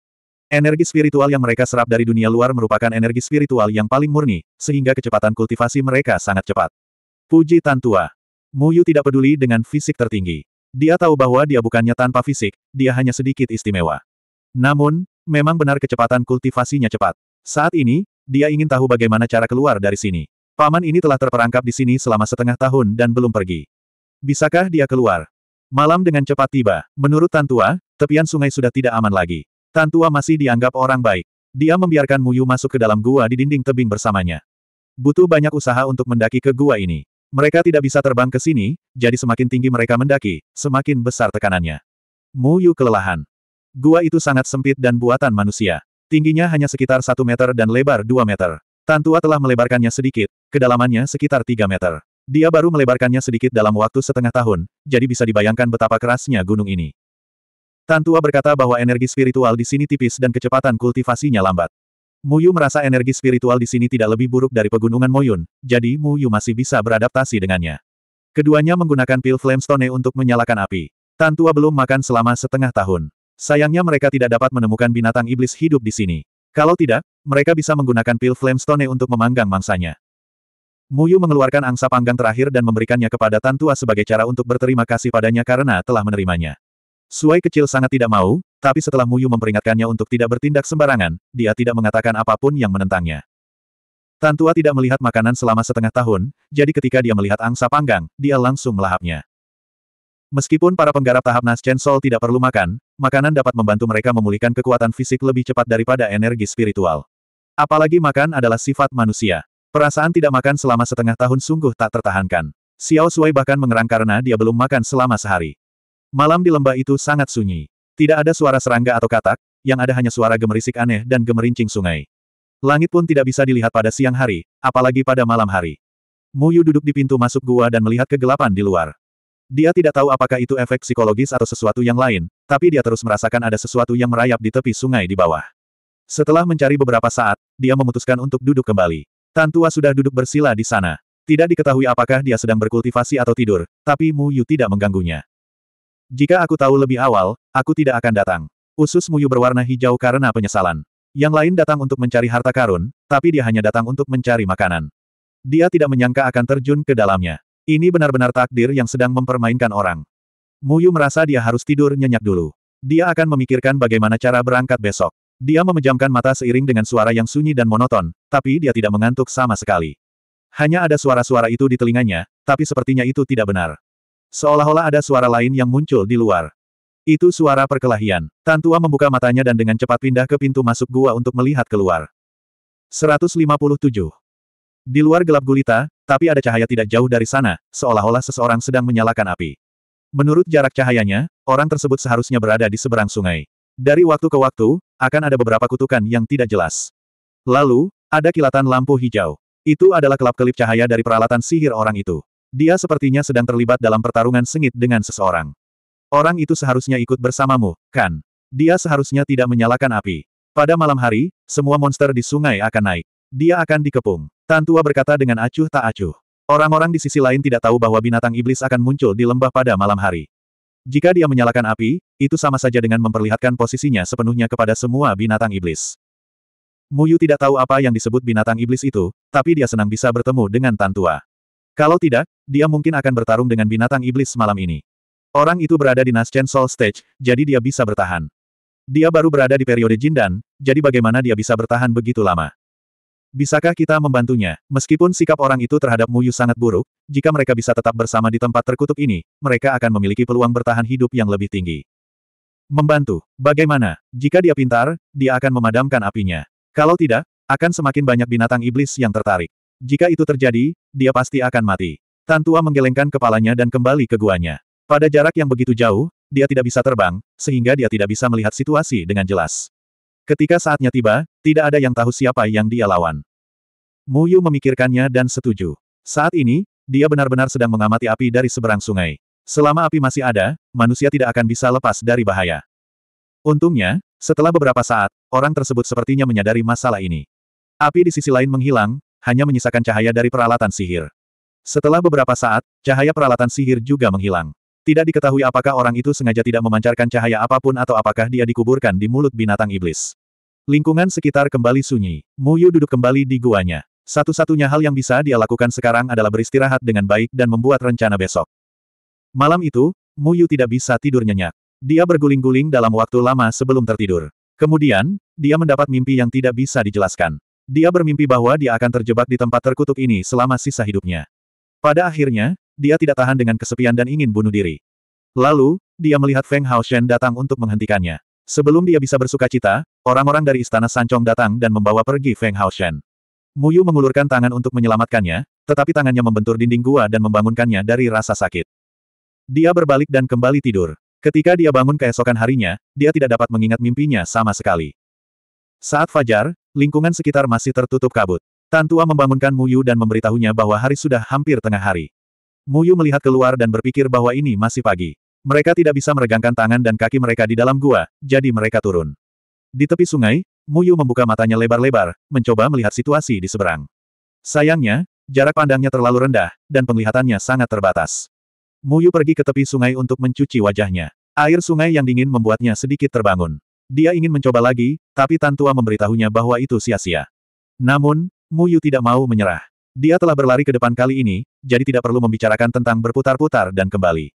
Energi spiritual yang mereka serap dari dunia luar merupakan energi spiritual yang paling murni, sehingga kecepatan kultivasi mereka sangat cepat. Puji Tan Tua. Muyu tidak peduli dengan fisik tertinggi. Dia tahu bahwa dia bukannya tanpa fisik, dia hanya sedikit istimewa. Namun, Memang benar kecepatan kultivasinya cepat. Saat ini, dia ingin tahu bagaimana cara keluar dari sini. Paman ini telah terperangkap di sini selama setengah tahun dan belum pergi. Bisakah dia keluar? Malam dengan cepat tiba. Menurut Tantua, tepian sungai sudah tidak aman lagi. Tantua masih dianggap orang baik. Dia membiarkan Muyu masuk ke dalam gua di dinding tebing bersamanya. Butuh banyak usaha untuk mendaki ke gua ini. Mereka tidak bisa terbang ke sini, jadi semakin tinggi mereka mendaki, semakin besar tekanannya. Muyu kelelahan. Gua itu sangat sempit dan buatan manusia. Tingginya hanya sekitar satu meter dan lebar dua meter. Tantua telah melebarkannya sedikit, kedalamannya sekitar tiga meter. Dia baru melebarkannya sedikit dalam waktu setengah tahun, jadi bisa dibayangkan betapa kerasnya gunung ini. Tantua berkata bahwa energi spiritual di sini tipis dan kecepatan kultivasinya lambat. Muyu merasa energi spiritual di sini tidak lebih buruk dari pegunungan Moyun, jadi Muyu masih bisa beradaptasi dengannya. Keduanya menggunakan pil Flamestone untuk menyalakan api. Tantua belum makan selama setengah tahun. Sayangnya mereka tidak dapat menemukan binatang iblis hidup di sini. Kalau tidak, mereka bisa menggunakan pil Flamestone untuk memanggang mangsanya. Muyu mengeluarkan angsa panggang terakhir dan memberikannya kepada Tan Tua sebagai cara untuk berterima kasih padanya karena telah menerimanya. Suai kecil sangat tidak mau, tapi setelah Muyu memperingatkannya untuk tidak bertindak sembarangan, dia tidak mengatakan apapun yang menentangnya. Tan Tua tidak melihat makanan selama setengah tahun, jadi ketika dia melihat angsa panggang, dia langsung melahapnya. Meskipun para penggarap tahap Nascen Soul tidak perlu makan, makanan dapat membantu mereka memulihkan kekuatan fisik lebih cepat daripada energi spiritual. Apalagi makan adalah sifat manusia. Perasaan tidak makan selama setengah tahun sungguh tak tertahankan. Xiao Sui bahkan mengerang karena dia belum makan selama sehari. Malam di lembah itu sangat sunyi. Tidak ada suara serangga atau katak, yang ada hanya suara gemerisik aneh dan gemerincing sungai. Langit pun tidak bisa dilihat pada siang hari, apalagi pada malam hari. Muyu duduk di pintu masuk gua dan melihat kegelapan di luar. Dia tidak tahu apakah itu efek psikologis atau sesuatu yang lain, tapi dia terus merasakan ada sesuatu yang merayap di tepi sungai di bawah. Setelah mencari beberapa saat, dia memutuskan untuk duduk kembali. Tantua sudah duduk bersila di sana. Tidak diketahui apakah dia sedang berkultivasi atau tidur, tapi Mu Yu tidak mengganggunya. Jika aku tahu lebih awal, aku tidak akan datang. Usus Mu Yu berwarna hijau karena penyesalan. Yang lain datang untuk mencari harta karun, tapi dia hanya datang untuk mencari makanan. Dia tidak menyangka akan terjun ke dalamnya. Ini benar-benar takdir yang sedang mempermainkan orang. Muyu merasa dia harus tidur nyenyak dulu. Dia akan memikirkan bagaimana cara berangkat besok. Dia memejamkan mata seiring dengan suara yang sunyi dan monoton, tapi dia tidak mengantuk sama sekali. Hanya ada suara-suara itu di telinganya, tapi sepertinya itu tidak benar. Seolah-olah ada suara lain yang muncul di luar. Itu suara perkelahian. Tantua membuka matanya dan dengan cepat pindah ke pintu masuk gua untuk melihat keluar. 157. Di luar gelap gulita, tapi ada cahaya tidak jauh dari sana, seolah-olah seseorang sedang menyalakan api. Menurut jarak cahayanya, orang tersebut seharusnya berada di seberang sungai. Dari waktu ke waktu, akan ada beberapa kutukan yang tidak jelas. Lalu, ada kilatan lampu hijau. Itu adalah kelap-kelip cahaya dari peralatan sihir orang itu. Dia sepertinya sedang terlibat dalam pertarungan sengit dengan seseorang. Orang itu seharusnya ikut bersamamu, kan? Dia seharusnya tidak menyalakan api. Pada malam hari, semua monster di sungai akan naik. Dia akan dikepung. Tan berkata dengan acuh tak acuh. Orang-orang di sisi lain tidak tahu bahwa binatang iblis akan muncul di lembah pada malam hari. Jika dia menyalakan api, itu sama saja dengan memperlihatkan posisinya sepenuhnya kepada semua binatang iblis. Muyu tidak tahu apa yang disebut binatang iblis itu, tapi dia senang bisa bertemu dengan Tan Kalau tidak, dia mungkin akan bertarung dengan binatang iblis malam ini. Orang itu berada di Naschen Soul Stage, jadi dia bisa bertahan. Dia baru berada di periode Jindan, jadi bagaimana dia bisa bertahan begitu lama? Bisakah kita membantunya? Meskipun sikap orang itu terhadap Muyu sangat buruk, jika mereka bisa tetap bersama di tempat terkutuk ini, mereka akan memiliki peluang bertahan hidup yang lebih tinggi. Membantu. Bagaimana? Jika dia pintar, dia akan memadamkan apinya. Kalau tidak, akan semakin banyak binatang iblis yang tertarik. Jika itu terjadi, dia pasti akan mati. Tantua menggelengkan kepalanya dan kembali ke guanya. Pada jarak yang begitu jauh, dia tidak bisa terbang, sehingga dia tidak bisa melihat situasi dengan jelas. Ketika saatnya tiba, tidak ada yang tahu siapa yang dia lawan. Mu Yu memikirkannya dan setuju. Saat ini, dia benar-benar sedang mengamati api dari seberang sungai. Selama api masih ada, manusia tidak akan bisa lepas dari bahaya. Untungnya, setelah beberapa saat, orang tersebut sepertinya menyadari masalah ini. Api di sisi lain menghilang, hanya menyisakan cahaya dari peralatan sihir. Setelah beberapa saat, cahaya peralatan sihir juga menghilang. Tidak diketahui apakah orang itu sengaja tidak memancarkan cahaya apapun atau apakah dia dikuburkan di mulut binatang iblis. Lingkungan sekitar kembali sunyi. Muyu duduk kembali di guanya. Satu-satunya hal yang bisa dia lakukan sekarang adalah beristirahat dengan baik dan membuat rencana besok. Malam itu, Muyu tidak bisa tidur nyenyak. Dia berguling-guling dalam waktu lama sebelum tertidur. Kemudian, dia mendapat mimpi yang tidak bisa dijelaskan. Dia bermimpi bahwa dia akan terjebak di tempat terkutuk ini selama sisa hidupnya. Pada akhirnya, dia tidak tahan dengan kesepian dan ingin bunuh diri. Lalu, dia melihat Feng Haoshen datang untuk menghentikannya. Sebelum dia bisa bersuka cita, orang-orang dari istana Sancong datang dan membawa pergi Feng Haoshen. Yu mengulurkan tangan untuk menyelamatkannya, tetapi tangannya membentur dinding gua dan membangunkannya dari rasa sakit. Dia berbalik dan kembali tidur. Ketika dia bangun keesokan harinya, dia tidak dapat mengingat mimpinya sama sekali. Saat fajar, lingkungan sekitar masih tertutup kabut. Tantua membangunkan Yu dan memberitahunya bahwa hari sudah hampir tengah hari. Muyu melihat keluar dan berpikir bahwa ini masih pagi. Mereka tidak bisa meregangkan tangan dan kaki mereka di dalam gua, jadi mereka turun. Di tepi sungai, Muyu membuka matanya lebar-lebar, mencoba melihat situasi di seberang. Sayangnya, jarak pandangnya terlalu rendah, dan penglihatannya sangat terbatas. Muyu pergi ke tepi sungai untuk mencuci wajahnya. Air sungai yang dingin membuatnya sedikit terbangun. Dia ingin mencoba lagi, tapi Tantua memberitahunya bahwa itu sia-sia. Namun, Muyu tidak mau menyerah. Dia telah berlari ke depan kali ini, jadi tidak perlu membicarakan tentang berputar-putar dan kembali.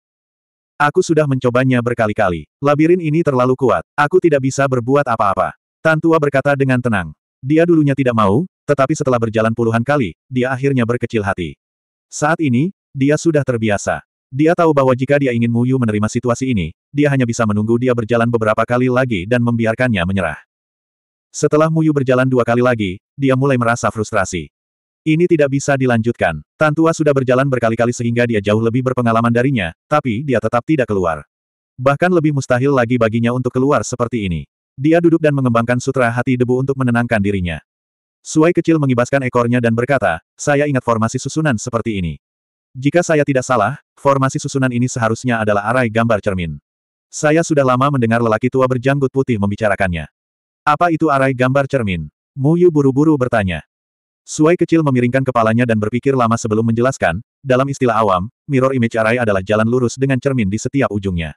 Aku sudah mencobanya berkali-kali. Labirin ini terlalu kuat. Aku tidak bisa berbuat apa-apa. Tantua berkata dengan tenang. Dia dulunya tidak mau, tetapi setelah berjalan puluhan kali, dia akhirnya berkecil hati. Saat ini, dia sudah terbiasa. Dia tahu bahwa jika dia ingin Muyu menerima situasi ini, dia hanya bisa menunggu dia berjalan beberapa kali lagi dan membiarkannya menyerah. Setelah Muyu berjalan dua kali lagi, dia mulai merasa frustrasi. Ini tidak bisa dilanjutkan. Tantua sudah berjalan berkali-kali sehingga dia jauh lebih berpengalaman darinya, tapi dia tetap tidak keluar. Bahkan lebih mustahil lagi baginya untuk keluar seperti ini. Dia duduk dan mengembangkan sutra hati debu untuk menenangkan dirinya. Suai kecil mengibaskan ekornya dan berkata, saya ingat formasi susunan seperti ini. Jika saya tidak salah, formasi susunan ini seharusnya adalah arai gambar cermin. Saya sudah lama mendengar lelaki tua berjanggut putih membicarakannya. Apa itu arai gambar cermin? Muyu buru-buru bertanya. Suai kecil memiringkan kepalanya dan berpikir lama sebelum menjelaskan, dalam istilah awam, mirror image array adalah jalan lurus dengan cermin di setiap ujungnya.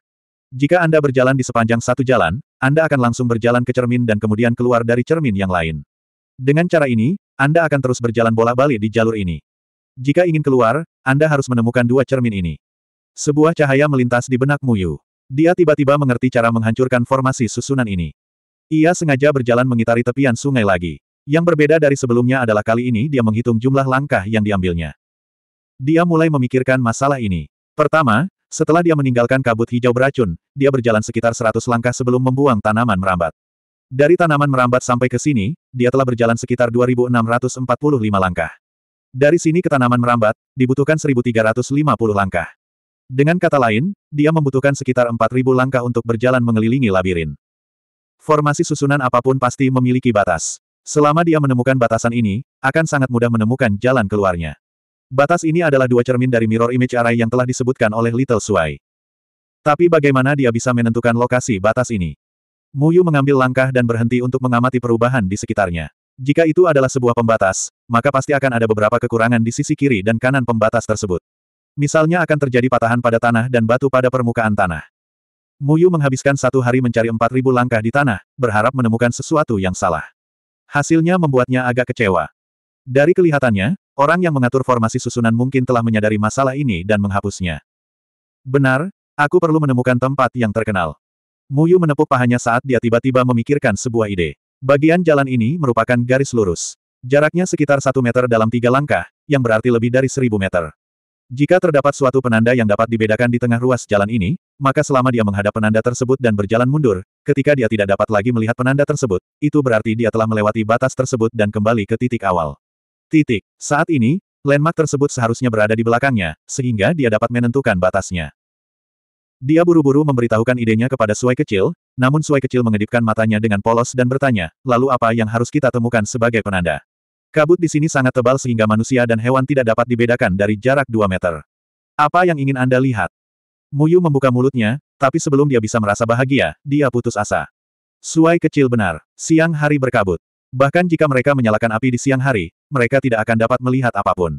Jika Anda berjalan di sepanjang satu jalan, Anda akan langsung berjalan ke cermin dan kemudian keluar dari cermin yang lain. Dengan cara ini, Anda akan terus berjalan bola balik di jalur ini. Jika ingin keluar, Anda harus menemukan dua cermin ini. Sebuah cahaya melintas di benak Muyu. Dia tiba-tiba mengerti cara menghancurkan formasi susunan ini. Ia sengaja berjalan mengitari tepian sungai lagi. Yang berbeda dari sebelumnya adalah kali ini dia menghitung jumlah langkah yang diambilnya. Dia mulai memikirkan masalah ini. Pertama, setelah dia meninggalkan kabut hijau beracun, dia berjalan sekitar 100 langkah sebelum membuang tanaman merambat. Dari tanaman merambat sampai ke sini, dia telah berjalan sekitar 2645 langkah. Dari sini ke tanaman merambat, dibutuhkan 1350 langkah. Dengan kata lain, dia membutuhkan sekitar 4000 langkah untuk berjalan mengelilingi labirin. Formasi susunan apapun pasti memiliki batas. Selama dia menemukan batasan ini, akan sangat mudah menemukan jalan keluarnya. Batas ini adalah dua cermin dari mirror image array yang telah disebutkan oleh Little Suai. Tapi bagaimana dia bisa menentukan lokasi batas ini? Muyu mengambil langkah dan berhenti untuk mengamati perubahan di sekitarnya. Jika itu adalah sebuah pembatas, maka pasti akan ada beberapa kekurangan di sisi kiri dan kanan pembatas tersebut. Misalnya akan terjadi patahan pada tanah dan batu pada permukaan tanah. Muyu menghabiskan satu hari mencari 4.000 langkah di tanah, berharap menemukan sesuatu yang salah. Hasilnya membuatnya agak kecewa. Dari kelihatannya, orang yang mengatur formasi susunan mungkin telah menyadari masalah ini dan menghapusnya. Benar, aku perlu menemukan tempat yang terkenal. Muyu menepuk pahanya saat dia tiba-tiba memikirkan sebuah ide. Bagian jalan ini merupakan garis lurus. Jaraknya sekitar satu meter dalam tiga langkah, yang berarti lebih dari seribu meter. Jika terdapat suatu penanda yang dapat dibedakan di tengah ruas jalan ini, maka selama dia menghadap penanda tersebut dan berjalan mundur, ketika dia tidak dapat lagi melihat penanda tersebut, itu berarti dia telah melewati batas tersebut dan kembali ke titik awal. Titik. Saat ini, landmark tersebut seharusnya berada di belakangnya, sehingga dia dapat menentukan batasnya. Dia buru-buru memberitahukan idenya kepada Suai kecil, namun Suai kecil mengedipkan matanya dengan polos dan bertanya, lalu apa yang harus kita temukan sebagai penanda? Kabut di sini sangat tebal sehingga manusia dan hewan tidak dapat dibedakan dari jarak 2 meter. Apa yang ingin Anda lihat? Muyu membuka mulutnya, tapi sebelum dia bisa merasa bahagia, dia putus asa. Suai kecil benar, siang hari berkabut. Bahkan jika mereka menyalakan api di siang hari, mereka tidak akan dapat melihat apapun.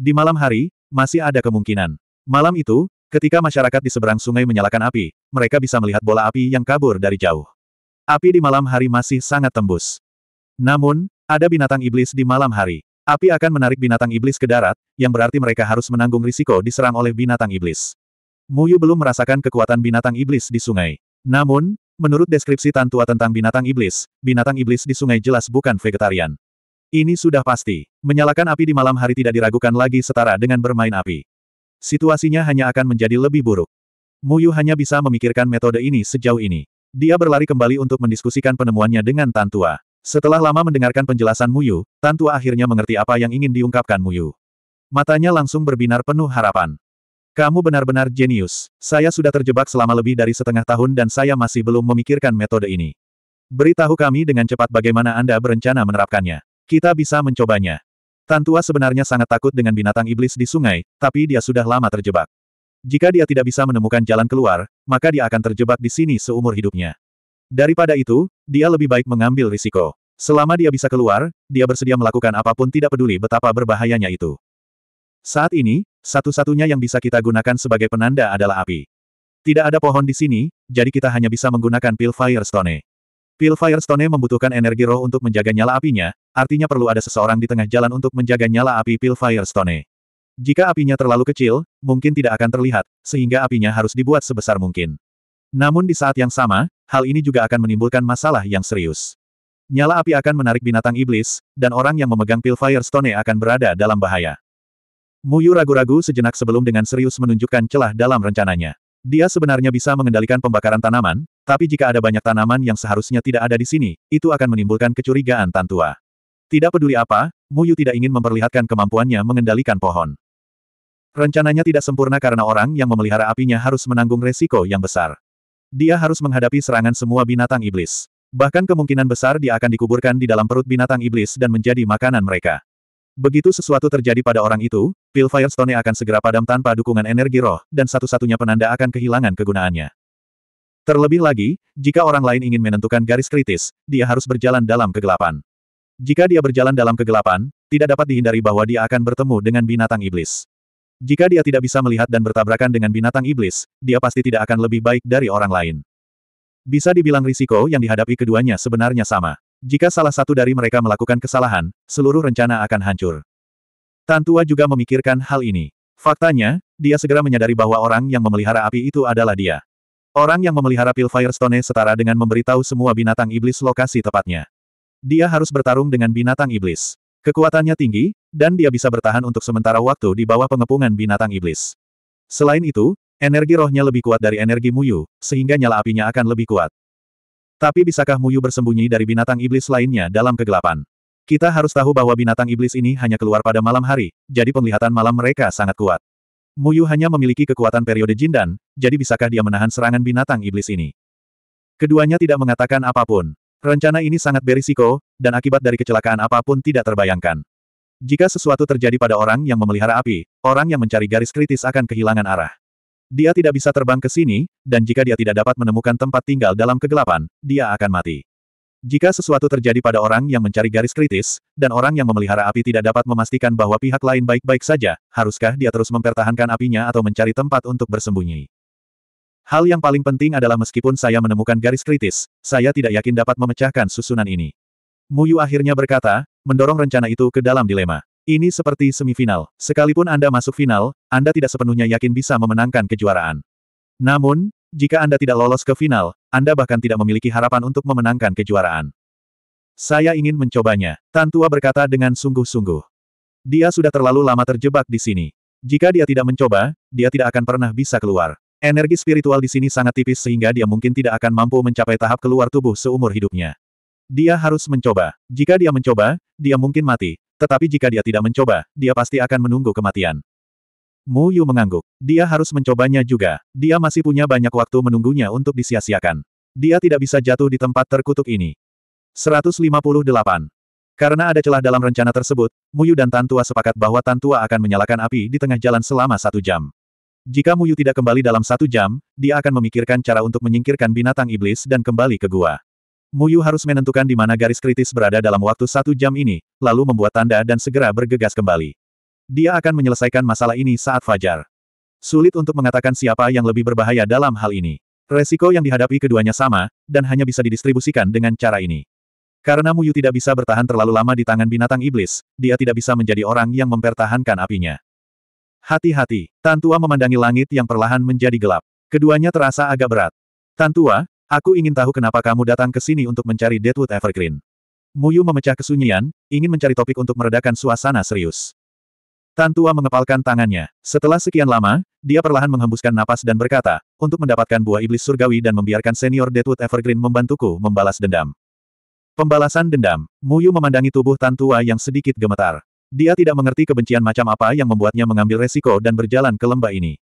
Di malam hari, masih ada kemungkinan. Malam itu, ketika masyarakat di seberang sungai menyalakan api, mereka bisa melihat bola api yang kabur dari jauh. Api di malam hari masih sangat tembus. Namun, ada binatang iblis di malam hari. Api akan menarik binatang iblis ke darat, yang berarti mereka harus menanggung risiko diserang oleh binatang iblis. Muyu belum merasakan kekuatan binatang iblis di sungai. Namun, menurut deskripsi Tan tentang binatang iblis, binatang iblis di sungai jelas bukan vegetarian. Ini sudah pasti. Menyalakan api di malam hari tidak diragukan lagi setara dengan bermain api. Situasinya hanya akan menjadi lebih buruk. Muyu hanya bisa memikirkan metode ini sejauh ini. Dia berlari kembali untuk mendiskusikan penemuannya dengan tantua. Setelah lama mendengarkan penjelasan Muyu, Tantu akhirnya mengerti apa yang ingin diungkapkan Muyu. Matanya langsung berbinar penuh harapan. Kamu benar-benar jenius. Saya sudah terjebak selama lebih dari setengah tahun dan saya masih belum memikirkan metode ini. Beritahu kami dengan cepat bagaimana Anda berencana menerapkannya. Kita bisa mencobanya. Tantua sebenarnya sangat takut dengan binatang iblis di sungai, tapi dia sudah lama terjebak. Jika dia tidak bisa menemukan jalan keluar, maka dia akan terjebak di sini seumur hidupnya. Daripada itu, dia lebih baik mengambil risiko. Selama dia bisa keluar, dia bersedia melakukan apapun tidak peduli betapa berbahayanya itu. Saat ini, satu-satunya yang bisa kita gunakan sebagai penanda adalah api. Tidak ada pohon di sini, jadi kita hanya bisa menggunakan pil Firestone. Pil Firestone membutuhkan energi roh untuk menjaga nyala apinya, artinya perlu ada seseorang di tengah jalan untuk menjaga nyala api pil Firestone. Jika apinya terlalu kecil, mungkin tidak akan terlihat, sehingga apinya harus dibuat sebesar mungkin. Namun di saat yang sama, hal ini juga akan menimbulkan masalah yang serius. Nyala api akan menarik binatang iblis, dan orang yang memegang pil Firestone akan berada dalam bahaya. Muyu ragu-ragu sejenak sebelum dengan serius menunjukkan celah dalam rencananya. Dia sebenarnya bisa mengendalikan pembakaran tanaman, tapi jika ada banyak tanaman yang seharusnya tidak ada di sini, itu akan menimbulkan kecurigaan Tantua. Tidak peduli apa, Muyu tidak ingin memperlihatkan kemampuannya mengendalikan pohon. Rencananya tidak sempurna karena orang yang memelihara apinya harus menanggung resiko yang besar. Dia harus menghadapi serangan semua binatang iblis. Bahkan kemungkinan besar dia akan dikuburkan di dalam perut binatang iblis dan menjadi makanan mereka. Begitu sesuatu terjadi pada orang itu, pil Firestone akan segera padam tanpa dukungan energi roh, dan satu-satunya penanda akan kehilangan kegunaannya. Terlebih lagi, jika orang lain ingin menentukan garis kritis, dia harus berjalan dalam kegelapan. Jika dia berjalan dalam kegelapan, tidak dapat dihindari bahwa dia akan bertemu dengan binatang iblis. Jika dia tidak bisa melihat dan bertabrakan dengan binatang iblis, dia pasti tidak akan lebih baik dari orang lain. Bisa dibilang risiko yang dihadapi keduanya sebenarnya sama. Jika salah satu dari mereka melakukan kesalahan, seluruh rencana akan hancur. Tantua juga memikirkan hal ini. Faktanya, dia segera menyadari bahwa orang yang memelihara api itu adalah dia. Orang yang memelihara pil Firestone setara dengan memberitahu semua binatang iblis lokasi tepatnya. Dia harus bertarung dengan binatang iblis. Kekuatannya tinggi, dan dia bisa bertahan untuk sementara waktu di bawah pengepungan binatang iblis. Selain itu, energi rohnya lebih kuat dari energi Muyu, sehingga nyala apinya akan lebih kuat. Tapi bisakah Muyu bersembunyi dari binatang iblis lainnya dalam kegelapan? Kita harus tahu bahwa binatang iblis ini hanya keluar pada malam hari, jadi penglihatan malam mereka sangat kuat. Muyu hanya memiliki kekuatan periode jindan, jadi bisakah dia menahan serangan binatang iblis ini? Keduanya tidak mengatakan apapun. Rencana ini sangat berisiko, dan akibat dari kecelakaan apapun tidak terbayangkan. Jika sesuatu terjadi pada orang yang memelihara api, orang yang mencari garis kritis akan kehilangan arah. Dia tidak bisa terbang ke sini, dan jika dia tidak dapat menemukan tempat tinggal dalam kegelapan, dia akan mati. Jika sesuatu terjadi pada orang yang mencari garis kritis, dan orang yang memelihara api tidak dapat memastikan bahwa pihak lain baik-baik saja, haruskah dia terus mempertahankan apinya atau mencari tempat untuk bersembunyi? Hal yang paling penting adalah meskipun saya menemukan garis kritis, saya tidak yakin dapat memecahkan susunan ini. Muyu akhirnya berkata, mendorong rencana itu ke dalam dilema. Ini seperti semifinal. Sekalipun Anda masuk final, Anda tidak sepenuhnya yakin bisa memenangkan kejuaraan. Namun, jika Anda tidak lolos ke final, Anda bahkan tidak memiliki harapan untuk memenangkan kejuaraan. Saya ingin mencobanya, Tantua berkata dengan sungguh-sungguh. Dia sudah terlalu lama terjebak di sini. Jika dia tidak mencoba, dia tidak akan pernah bisa keluar. Energi spiritual di sini sangat tipis sehingga dia mungkin tidak akan mampu mencapai tahap keluar tubuh seumur hidupnya. Dia harus mencoba. Jika dia mencoba, dia mungkin mati. Tetapi jika dia tidak mencoba, dia pasti akan menunggu kematian. Mu Yu mengangguk. Dia harus mencobanya juga. Dia masih punya banyak waktu menunggunya untuk disia-siakan. Dia tidak bisa jatuh di tempat terkutuk ini. 158. Karena ada celah dalam rencana tersebut, Mu Yu dan Tantua sepakat bahwa Tantua akan menyalakan api di tengah jalan selama satu jam. Jika Muyu tidak kembali dalam satu jam, dia akan memikirkan cara untuk menyingkirkan binatang iblis dan kembali ke gua. Muyu harus menentukan di mana garis kritis berada dalam waktu satu jam ini, lalu membuat tanda dan segera bergegas kembali. Dia akan menyelesaikan masalah ini saat fajar. Sulit untuk mengatakan siapa yang lebih berbahaya dalam hal ini. Resiko yang dihadapi keduanya sama, dan hanya bisa didistribusikan dengan cara ini. Karena Muyu tidak bisa bertahan terlalu lama di tangan binatang iblis, dia tidak bisa menjadi orang yang mempertahankan apinya. Hati-hati, Tantua memandangi langit yang perlahan menjadi gelap. Keduanya terasa agak berat. Tantua, aku ingin tahu kenapa kamu datang ke sini untuk mencari Deadwood Evergreen. Muyu memecah kesunyian, ingin mencari topik untuk meredakan suasana serius. Tantua mengepalkan tangannya. Setelah sekian lama, dia perlahan menghembuskan napas dan berkata, untuk mendapatkan buah iblis surgawi dan membiarkan senior Deadwood Evergreen membantuku membalas dendam. Pembalasan dendam, Muyu memandangi tubuh Tantua yang sedikit gemetar. Dia tidak mengerti kebencian macam apa yang membuatnya mengambil resiko dan berjalan ke lembah ini.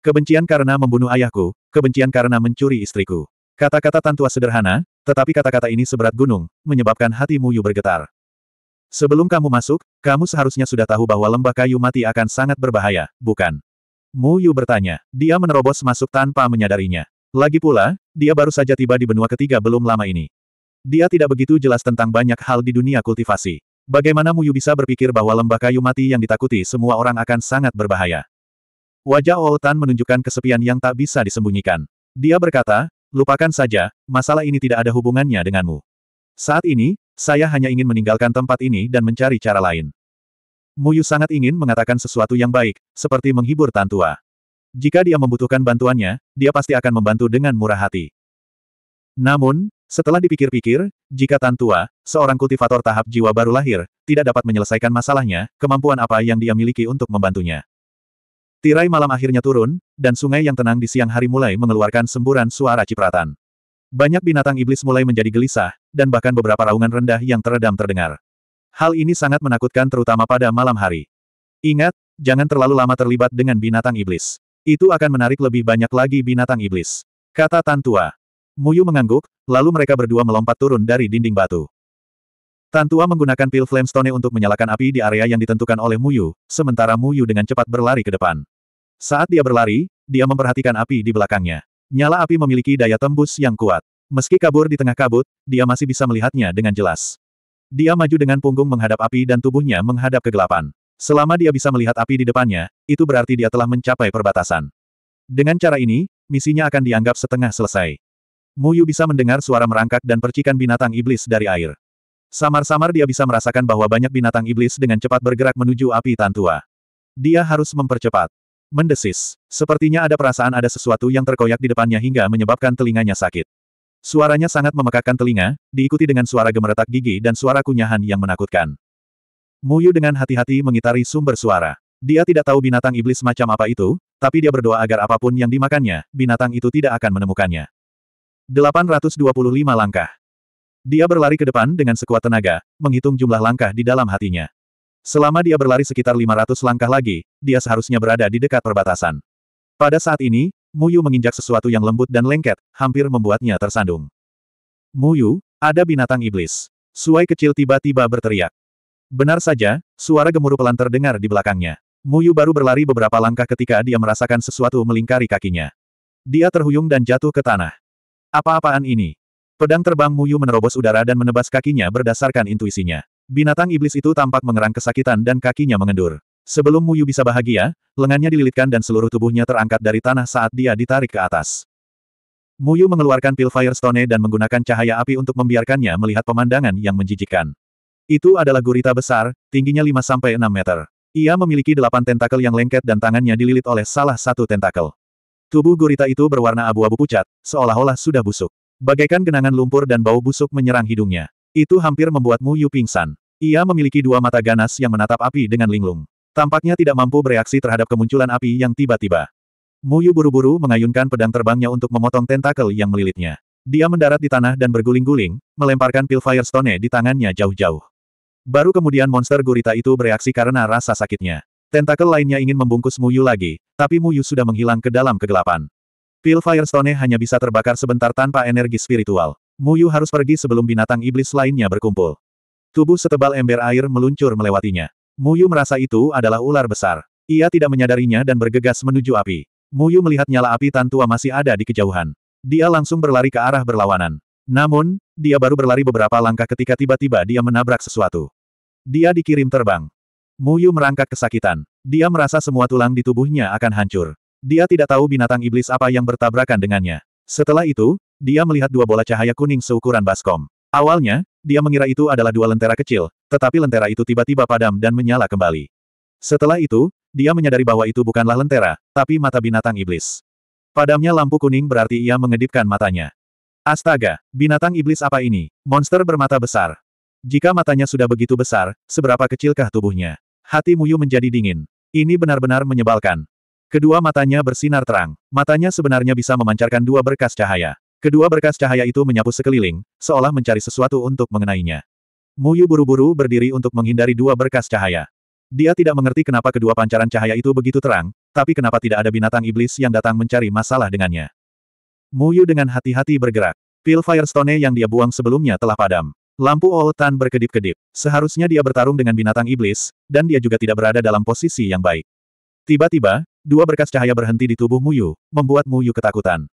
Kebencian karena membunuh ayahku, kebencian karena mencuri istriku. Kata-kata Tantua sederhana, tetapi kata-kata ini seberat gunung, menyebabkan hati Muyu bergetar. Sebelum kamu masuk, kamu seharusnya sudah tahu bahwa lembah kayu mati akan sangat berbahaya, bukan? Mu Muyu bertanya. Dia menerobos masuk tanpa menyadarinya. Lagi pula, dia baru saja tiba di benua ketiga belum lama ini. Dia tidak begitu jelas tentang banyak hal di dunia kultivasi. Bagaimana Muyu bisa berpikir bahwa lembah kayu mati yang ditakuti semua orang akan sangat berbahaya? Wajah Oltan Tan menunjukkan kesepian yang tak bisa disembunyikan. Dia berkata, lupakan saja, masalah ini tidak ada hubungannya denganmu. Saat ini, saya hanya ingin meninggalkan tempat ini dan mencari cara lain. Muyu sangat ingin mengatakan sesuatu yang baik, seperti menghibur Tantua. Jika dia membutuhkan bantuannya, dia pasti akan membantu dengan murah hati. Namun, setelah dipikir-pikir, jika Tan Tua, seorang kultivator tahap jiwa baru lahir, tidak dapat menyelesaikan masalahnya, kemampuan apa yang dia miliki untuk membantunya. Tirai malam akhirnya turun, dan sungai yang tenang di siang hari mulai mengeluarkan semburan suara cipratan. Banyak binatang iblis mulai menjadi gelisah, dan bahkan beberapa raungan rendah yang teredam terdengar. Hal ini sangat menakutkan terutama pada malam hari. Ingat, jangan terlalu lama terlibat dengan binatang iblis. Itu akan menarik lebih banyak lagi binatang iblis. Kata Tan Tua. Muyu mengangguk, lalu mereka berdua melompat turun dari dinding batu. Tantua menggunakan pil Flamestone untuk menyalakan api di area yang ditentukan oleh Muyu, sementara Muyu dengan cepat berlari ke depan. Saat dia berlari, dia memperhatikan api di belakangnya. Nyala api memiliki daya tembus yang kuat. Meski kabur di tengah kabut, dia masih bisa melihatnya dengan jelas. Dia maju dengan punggung menghadap api dan tubuhnya menghadap kegelapan. Selama dia bisa melihat api di depannya, itu berarti dia telah mencapai perbatasan. Dengan cara ini, misinya akan dianggap setengah selesai. Muyu bisa mendengar suara merangkak dan percikan binatang iblis dari air. Samar-samar dia bisa merasakan bahwa banyak binatang iblis dengan cepat bergerak menuju api Tantua. Dia harus mempercepat. Mendesis. Sepertinya ada perasaan ada sesuatu yang terkoyak di depannya hingga menyebabkan telinganya sakit. Suaranya sangat memekakkan telinga, diikuti dengan suara gemeretak gigi dan suara kunyahan yang menakutkan. Muyu dengan hati-hati mengitari sumber suara. Dia tidak tahu binatang iblis macam apa itu, tapi dia berdoa agar apapun yang dimakannya, binatang itu tidak akan menemukannya. 825 langkah. Dia berlari ke depan dengan sekuat tenaga, menghitung jumlah langkah di dalam hatinya. Selama dia berlari sekitar 500 langkah lagi, dia seharusnya berada di dekat perbatasan. Pada saat ini, Muyu menginjak sesuatu yang lembut dan lengket, hampir membuatnya tersandung. Muyu, ada binatang iblis. Suai kecil tiba-tiba berteriak. Benar saja, suara gemuruh pelan terdengar di belakangnya. Muyu baru berlari beberapa langkah ketika dia merasakan sesuatu melingkari kakinya. Dia terhuyung dan jatuh ke tanah. Apa-apaan ini? Pedang terbang Muyu menerobos udara dan menebas kakinya berdasarkan intuisinya. Binatang iblis itu tampak mengerang kesakitan dan kakinya mengendur. Sebelum Muyu bisa bahagia, lengannya dililitkan dan seluruh tubuhnya terangkat dari tanah saat dia ditarik ke atas. Muyu mengeluarkan pil Firestone dan menggunakan cahaya api untuk membiarkannya melihat pemandangan yang menjijikkan. Itu adalah gurita besar, tingginya 5-6 meter. Ia memiliki delapan tentakel yang lengket dan tangannya dililit oleh salah satu tentakel. Tubuh gurita itu berwarna abu-abu pucat, seolah-olah sudah busuk. Bagaikan genangan lumpur dan bau busuk menyerang hidungnya. Itu hampir membuat Mu Yu pingsan. Ia memiliki dua mata ganas yang menatap api dengan linglung. Tampaknya tidak mampu bereaksi terhadap kemunculan api yang tiba-tiba. Mu Yu buru-buru mengayunkan pedang terbangnya untuk memotong tentakel yang melilitnya. Dia mendarat di tanah dan berguling-guling, melemparkan pil Firestone di tangannya jauh-jauh. Baru kemudian monster gurita itu bereaksi karena rasa sakitnya. Tentakel lainnya ingin membungkus Muyu lagi, tapi Muyu sudah menghilang ke dalam kegelapan. Pil Firestone hanya bisa terbakar sebentar tanpa energi spiritual. Muyu harus pergi sebelum binatang iblis lainnya berkumpul. Tubuh setebal ember air meluncur melewatinya. Muyu merasa itu adalah ular besar. Ia tidak menyadarinya dan bergegas menuju api. Muyu melihat nyala api tan masih ada di kejauhan. Dia langsung berlari ke arah berlawanan. Namun, dia baru berlari beberapa langkah ketika tiba-tiba dia menabrak sesuatu. Dia dikirim terbang. Muyu merangkak kesakitan. Dia merasa semua tulang di tubuhnya akan hancur. Dia tidak tahu binatang iblis apa yang bertabrakan dengannya. Setelah itu, dia melihat dua bola cahaya kuning seukuran baskom. Awalnya, dia mengira itu adalah dua lentera kecil, tetapi lentera itu tiba-tiba padam dan menyala kembali. Setelah itu, dia menyadari bahwa itu bukanlah lentera, tapi mata binatang iblis. Padamnya lampu kuning berarti ia mengedipkan matanya. Astaga, binatang iblis apa ini? Monster bermata besar. Jika matanya sudah begitu besar, seberapa kecilkah tubuhnya? Hati Muyu menjadi dingin. Ini benar-benar menyebalkan. Kedua matanya bersinar terang. Matanya sebenarnya bisa memancarkan dua berkas cahaya. Kedua berkas cahaya itu menyapu sekeliling, seolah mencari sesuatu untuk mengenainya. Muyu buru-buru berdiri untuk menghindari dua berkas cahaya. Dia tidak mengerti kenapa kedua pancaran cahaya itu begitu terang, tapi kenapa tidak ada binatang iblis yang datang mencari masalah dengannya. Muyu dengan hati-hati bergerak. Pil Firestone yang dia buang sebelumnya telah padam. Lampu Outan oh berkedip-kedip. Seharusnya dia bertarung dengan binatang iblis, dan dia juga tidak berada dalam posisi yang baik. Tiba-tiba, dua berkas cahaya berhenti di tubuh Muyu, membuat Muyu ketakutan.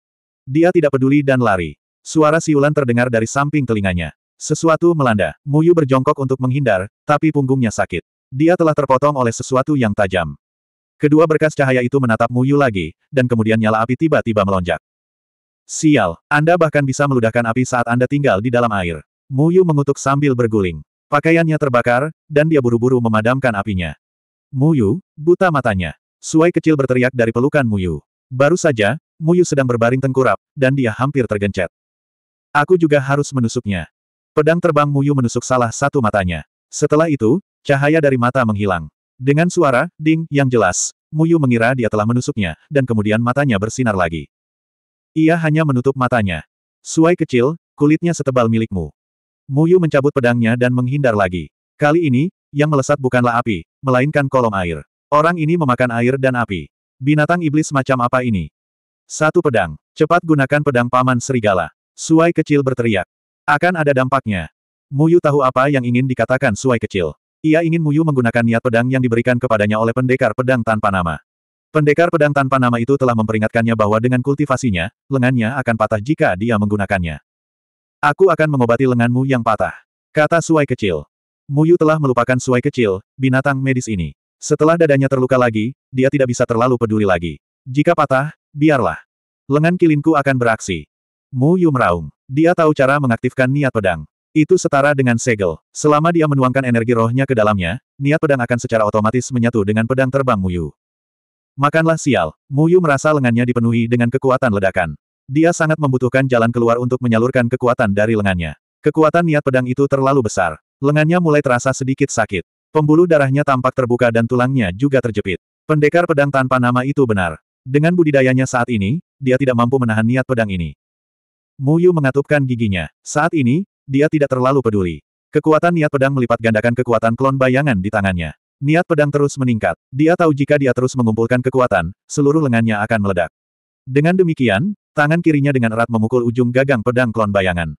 Dia tidak peduli dan lari. Suara siulan terdengar dari samping telinganya. Sesuatu melanda. Muyu berjongkok untuk menghindar, tapi punggungnya sakit. Dia telah terpotong oleh sesuatu yang tajam. Kedua berkas cahaya itu menatap Muyu lagi, dan kemudian nyala api tiba-tiba melonjak. Sial, Anda bahkan bisa meludahkan api saat Anda tinggal di dalam air. Muyu mengutuk sambil berguling. Pakaiannya terbakar, dan dia buru-buru memadamkan apinya. Muyu, buta matanya. Suai kecil berteriak dari pelukan Muyu. Baru saja, Muyu sedang berbaring tengkurap, dan dia hampir tergencet. Aku juga harus menusuknya. Pedang terbang Muyu menusuk salah satu matanya. Setelah itu, cahaya dari mata menghilang. Dengan suara, ding, yang jelas, Muyu mengira dia telah menusuknya, dan kemudian matanya bersinar lagi. Ia hanya menutup matanya. Suai kecil, kulitnya setebal milikmu. Muyu mencabut pedangnya dan menghindar lagi. Kali ini, yang melesat bukanlah api, melainkan kolom air. Orang ini memakan air dan api. Binatang iblis macam apa ini? Satu pedang. Cepat gunakan pedang paman serigala. Suai kecil berteriak. Akan ada dampaknya. Muyu tahu apa yang ingin dikatakan Suai kecil. Ia ingin Muyu menggunakan niat pedang yang diberikan kepadanya oleh pendekar pedang tanpa nama. Pendekar pedang tanpa nama itu telah memperingatkannya bahwa dengan kultivasinya, lengannya akan patah jika dia menggunakannya. Aku akan mengobati lenganmu yang patah. Kata suai kecil. Muyu telah melupakan suai kecil, binatang medis ini. Setelah dadanya terluka lagi, dia tidak bisa terlalu peduli lagi. Jika patah, biarlah. Lengan kilinku akan beraksi. Mu Yu meraung. Dia tahu cara mengaktifkan niat pedang. Itu setara dengan segel. Selama dia menuangkan energi rohnya ke dalamnya, niat pedang akan secara otomatis menyatu dengan pedang terbang Mu Yu. Makanlah sial. Mu Yu merasa lengannya dipenuhi dengan kekuatan ledakan. Dia sangat membutuhkan jalan keluar untuk menyalurkan kekuatan dari lengannya. Kekuatan niat pedang itu terlalu besar. Lengannya mulai terasa sedikit sakit. Pembuluh darahnya tampak terbuka dan tulangnya juga terjepit. Pendekar pedang tanpa nama itu benar. Dengan budidayanya saat ini, dia tidak mampu menahan niat pedang ini. Muyu mengatupkan giginya. Saat ini, dia tidak terlalu peduli. Kekuatan niat pedang melipat gandakan kekuatan klon bayangan di tangannya. Niat pedang terus meningkat. Dia tahu jika dia terus mengumpulkan kekuatan, seluruh lengannya akan meledak. Dengan demikian, Tangan kirinya dengan erat memukul ujung gagang pedang klon bayangan.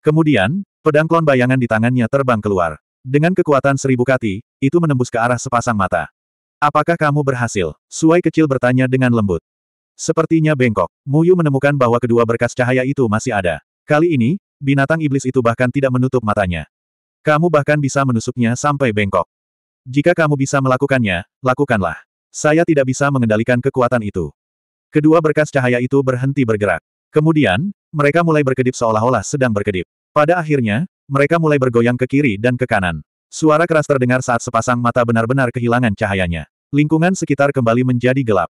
Kemudian, pedang klon bayangan di tangannya terbang keluar. Dengan kekuatan seribu kati, itu menembus ke arah sepasang mata. Apakah kamu berhasil? Suai kecil bertanya dengan lembut. Sepertinya bengkok, Muyu menemukan bahwa kedua berkas cahaya itu masih ada. Kali ini, binatang iblis itu bahkan tidak menutup matanya. Kamu bahkan bisa menusuknya sampai bengkok. Jika kamu bisa melakukannya, lakukanlah. Saya tidak bisa mengendalikan kekuatan itu. Kedua berkas cahaya itu berhenti bergerak. Kemudian, mereka mulai berkedip seolah-olah sedang berkedip. Pada akhirnya, mereka mulai bergoyang ke kiri dan ke kanan. Suara keras terdengar saat sepasang mata benar-benar kehilangan cahayanya. Lingkungan sekitar kembali menjadi gelap.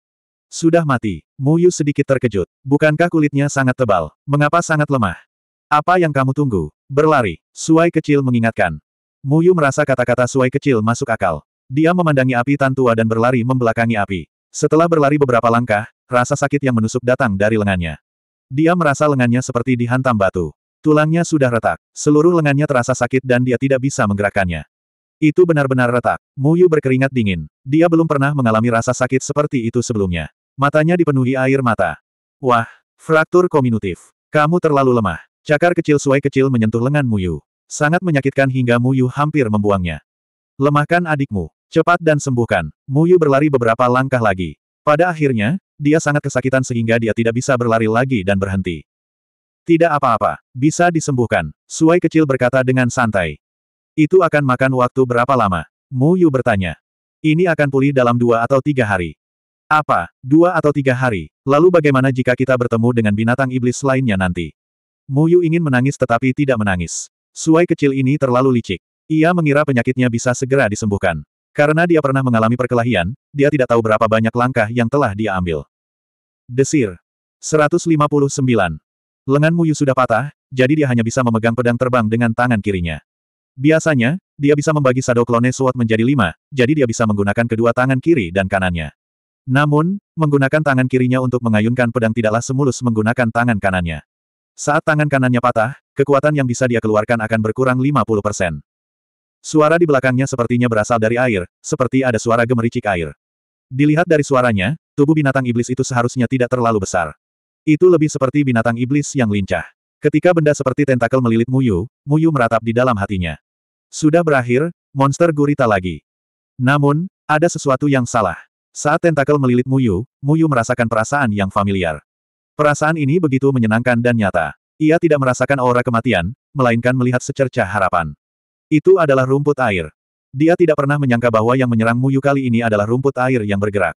Sudah mati. Muyu sedikit terkejut. Bukankah kulitnya sangat tebal? Mengapa sangat lemah? Apa yang kamu tunggu? Berlari. Suai kecil mengingatkan. Muyu merasa kata-kata suai kecil masuk akal. Dia memandangi api tantua tua dan berlari membelakangi api. Setelah berlari beberapa langkah, Rasa sakit yang menusuk datang dari lengannya. Dia merasa lengannya seperti dihantam batu. Tulangnya sudah retak, seluruh lengannya terasa sakit dan dia tidak bisa menggerakkannya. Itu benar-benar retak. Muyu berkeringat dingin. Dia belum pernah mengalami rasa sakit seperti itu sebelumnya. Matanya dipenuhi air mata. Wah, fraktur kominutif. Kamu terlalu lemah. Cakar kecil suai kecil menyentuh lengan Muyu. Sangat menyakitkan hingga Muyu hampir membuangnya. Lemahkan adikmu. Cepat dan sembuhkan. Muyu berlari beberapa langkah lagi. Pada akhirnya, dia sangat kesakitan sehingga dia tidak bisa berlari lagi dan berhenti. Tidak apa-apa, bisa disembuhkan, Suai kecil berkata dengan santai. Itu akan makan waktu berapa lama? Mu Yu bertanya. Ini akan pulih dalam dua atau tiga hari. Apa, dua atau tiga hari, lalu bagaimana jika kita bertemu dengan binatang iblis lainnya nanti? Mu Yu ingin menangis tetapi tidak menangis. Suai kecil ini terlalu licik. Ia mengira penyakitnya bisa segera disembuhkan. Karena dia pernah mengalami perkelahian, dia tidak tahu berapa banyak langkah yang telah dia ambil. Desir. 159. Lengan Muyu sudah patah, jadi dia hanya bisa memegang pedang terbang dengan tangan kirinya. Biasanya, dia bisa membagi Sado Klone Sword menjadi lima, jadi dia bisa menggunakan kedua tangan kiri dan kanannya. Namun, menggunakan tangan kirinya untuk mengayunkan pedang tidaklah semulus menggunakan tangan kanannya. Saat tangan kanannya patah, kekuatan yang bisa dia keluarkan akan berkurang 50%. Suara di belakangnya sepertinya berasal dari air, seperti ada suara gemericik air. Dilihat dari suaranya, tubuh binatang iblis itu seharusnya tidak terlalu besar. Itu lebih seperti binatang iblis yang lincah. Ketika benda seperti tentakel melilit Muyu, Muyu meratap di dalam hatinya. Sudah berakhir, monster gurita lagi. Namun, ada sesuatu yang salah. Saat tentakel melilit Muyu, Muyu merasakan perasaan yang familiar. Perasaan ini begitu menyenangkan dan nyata. Ia tidak merasakan aura kematian, melainkan melihat secercah harapan. Itu adalah rumput air. Dia tidak pernah menyangka bahwa yang menyerang Muyu kali ini adalah rumput air yang bergerak.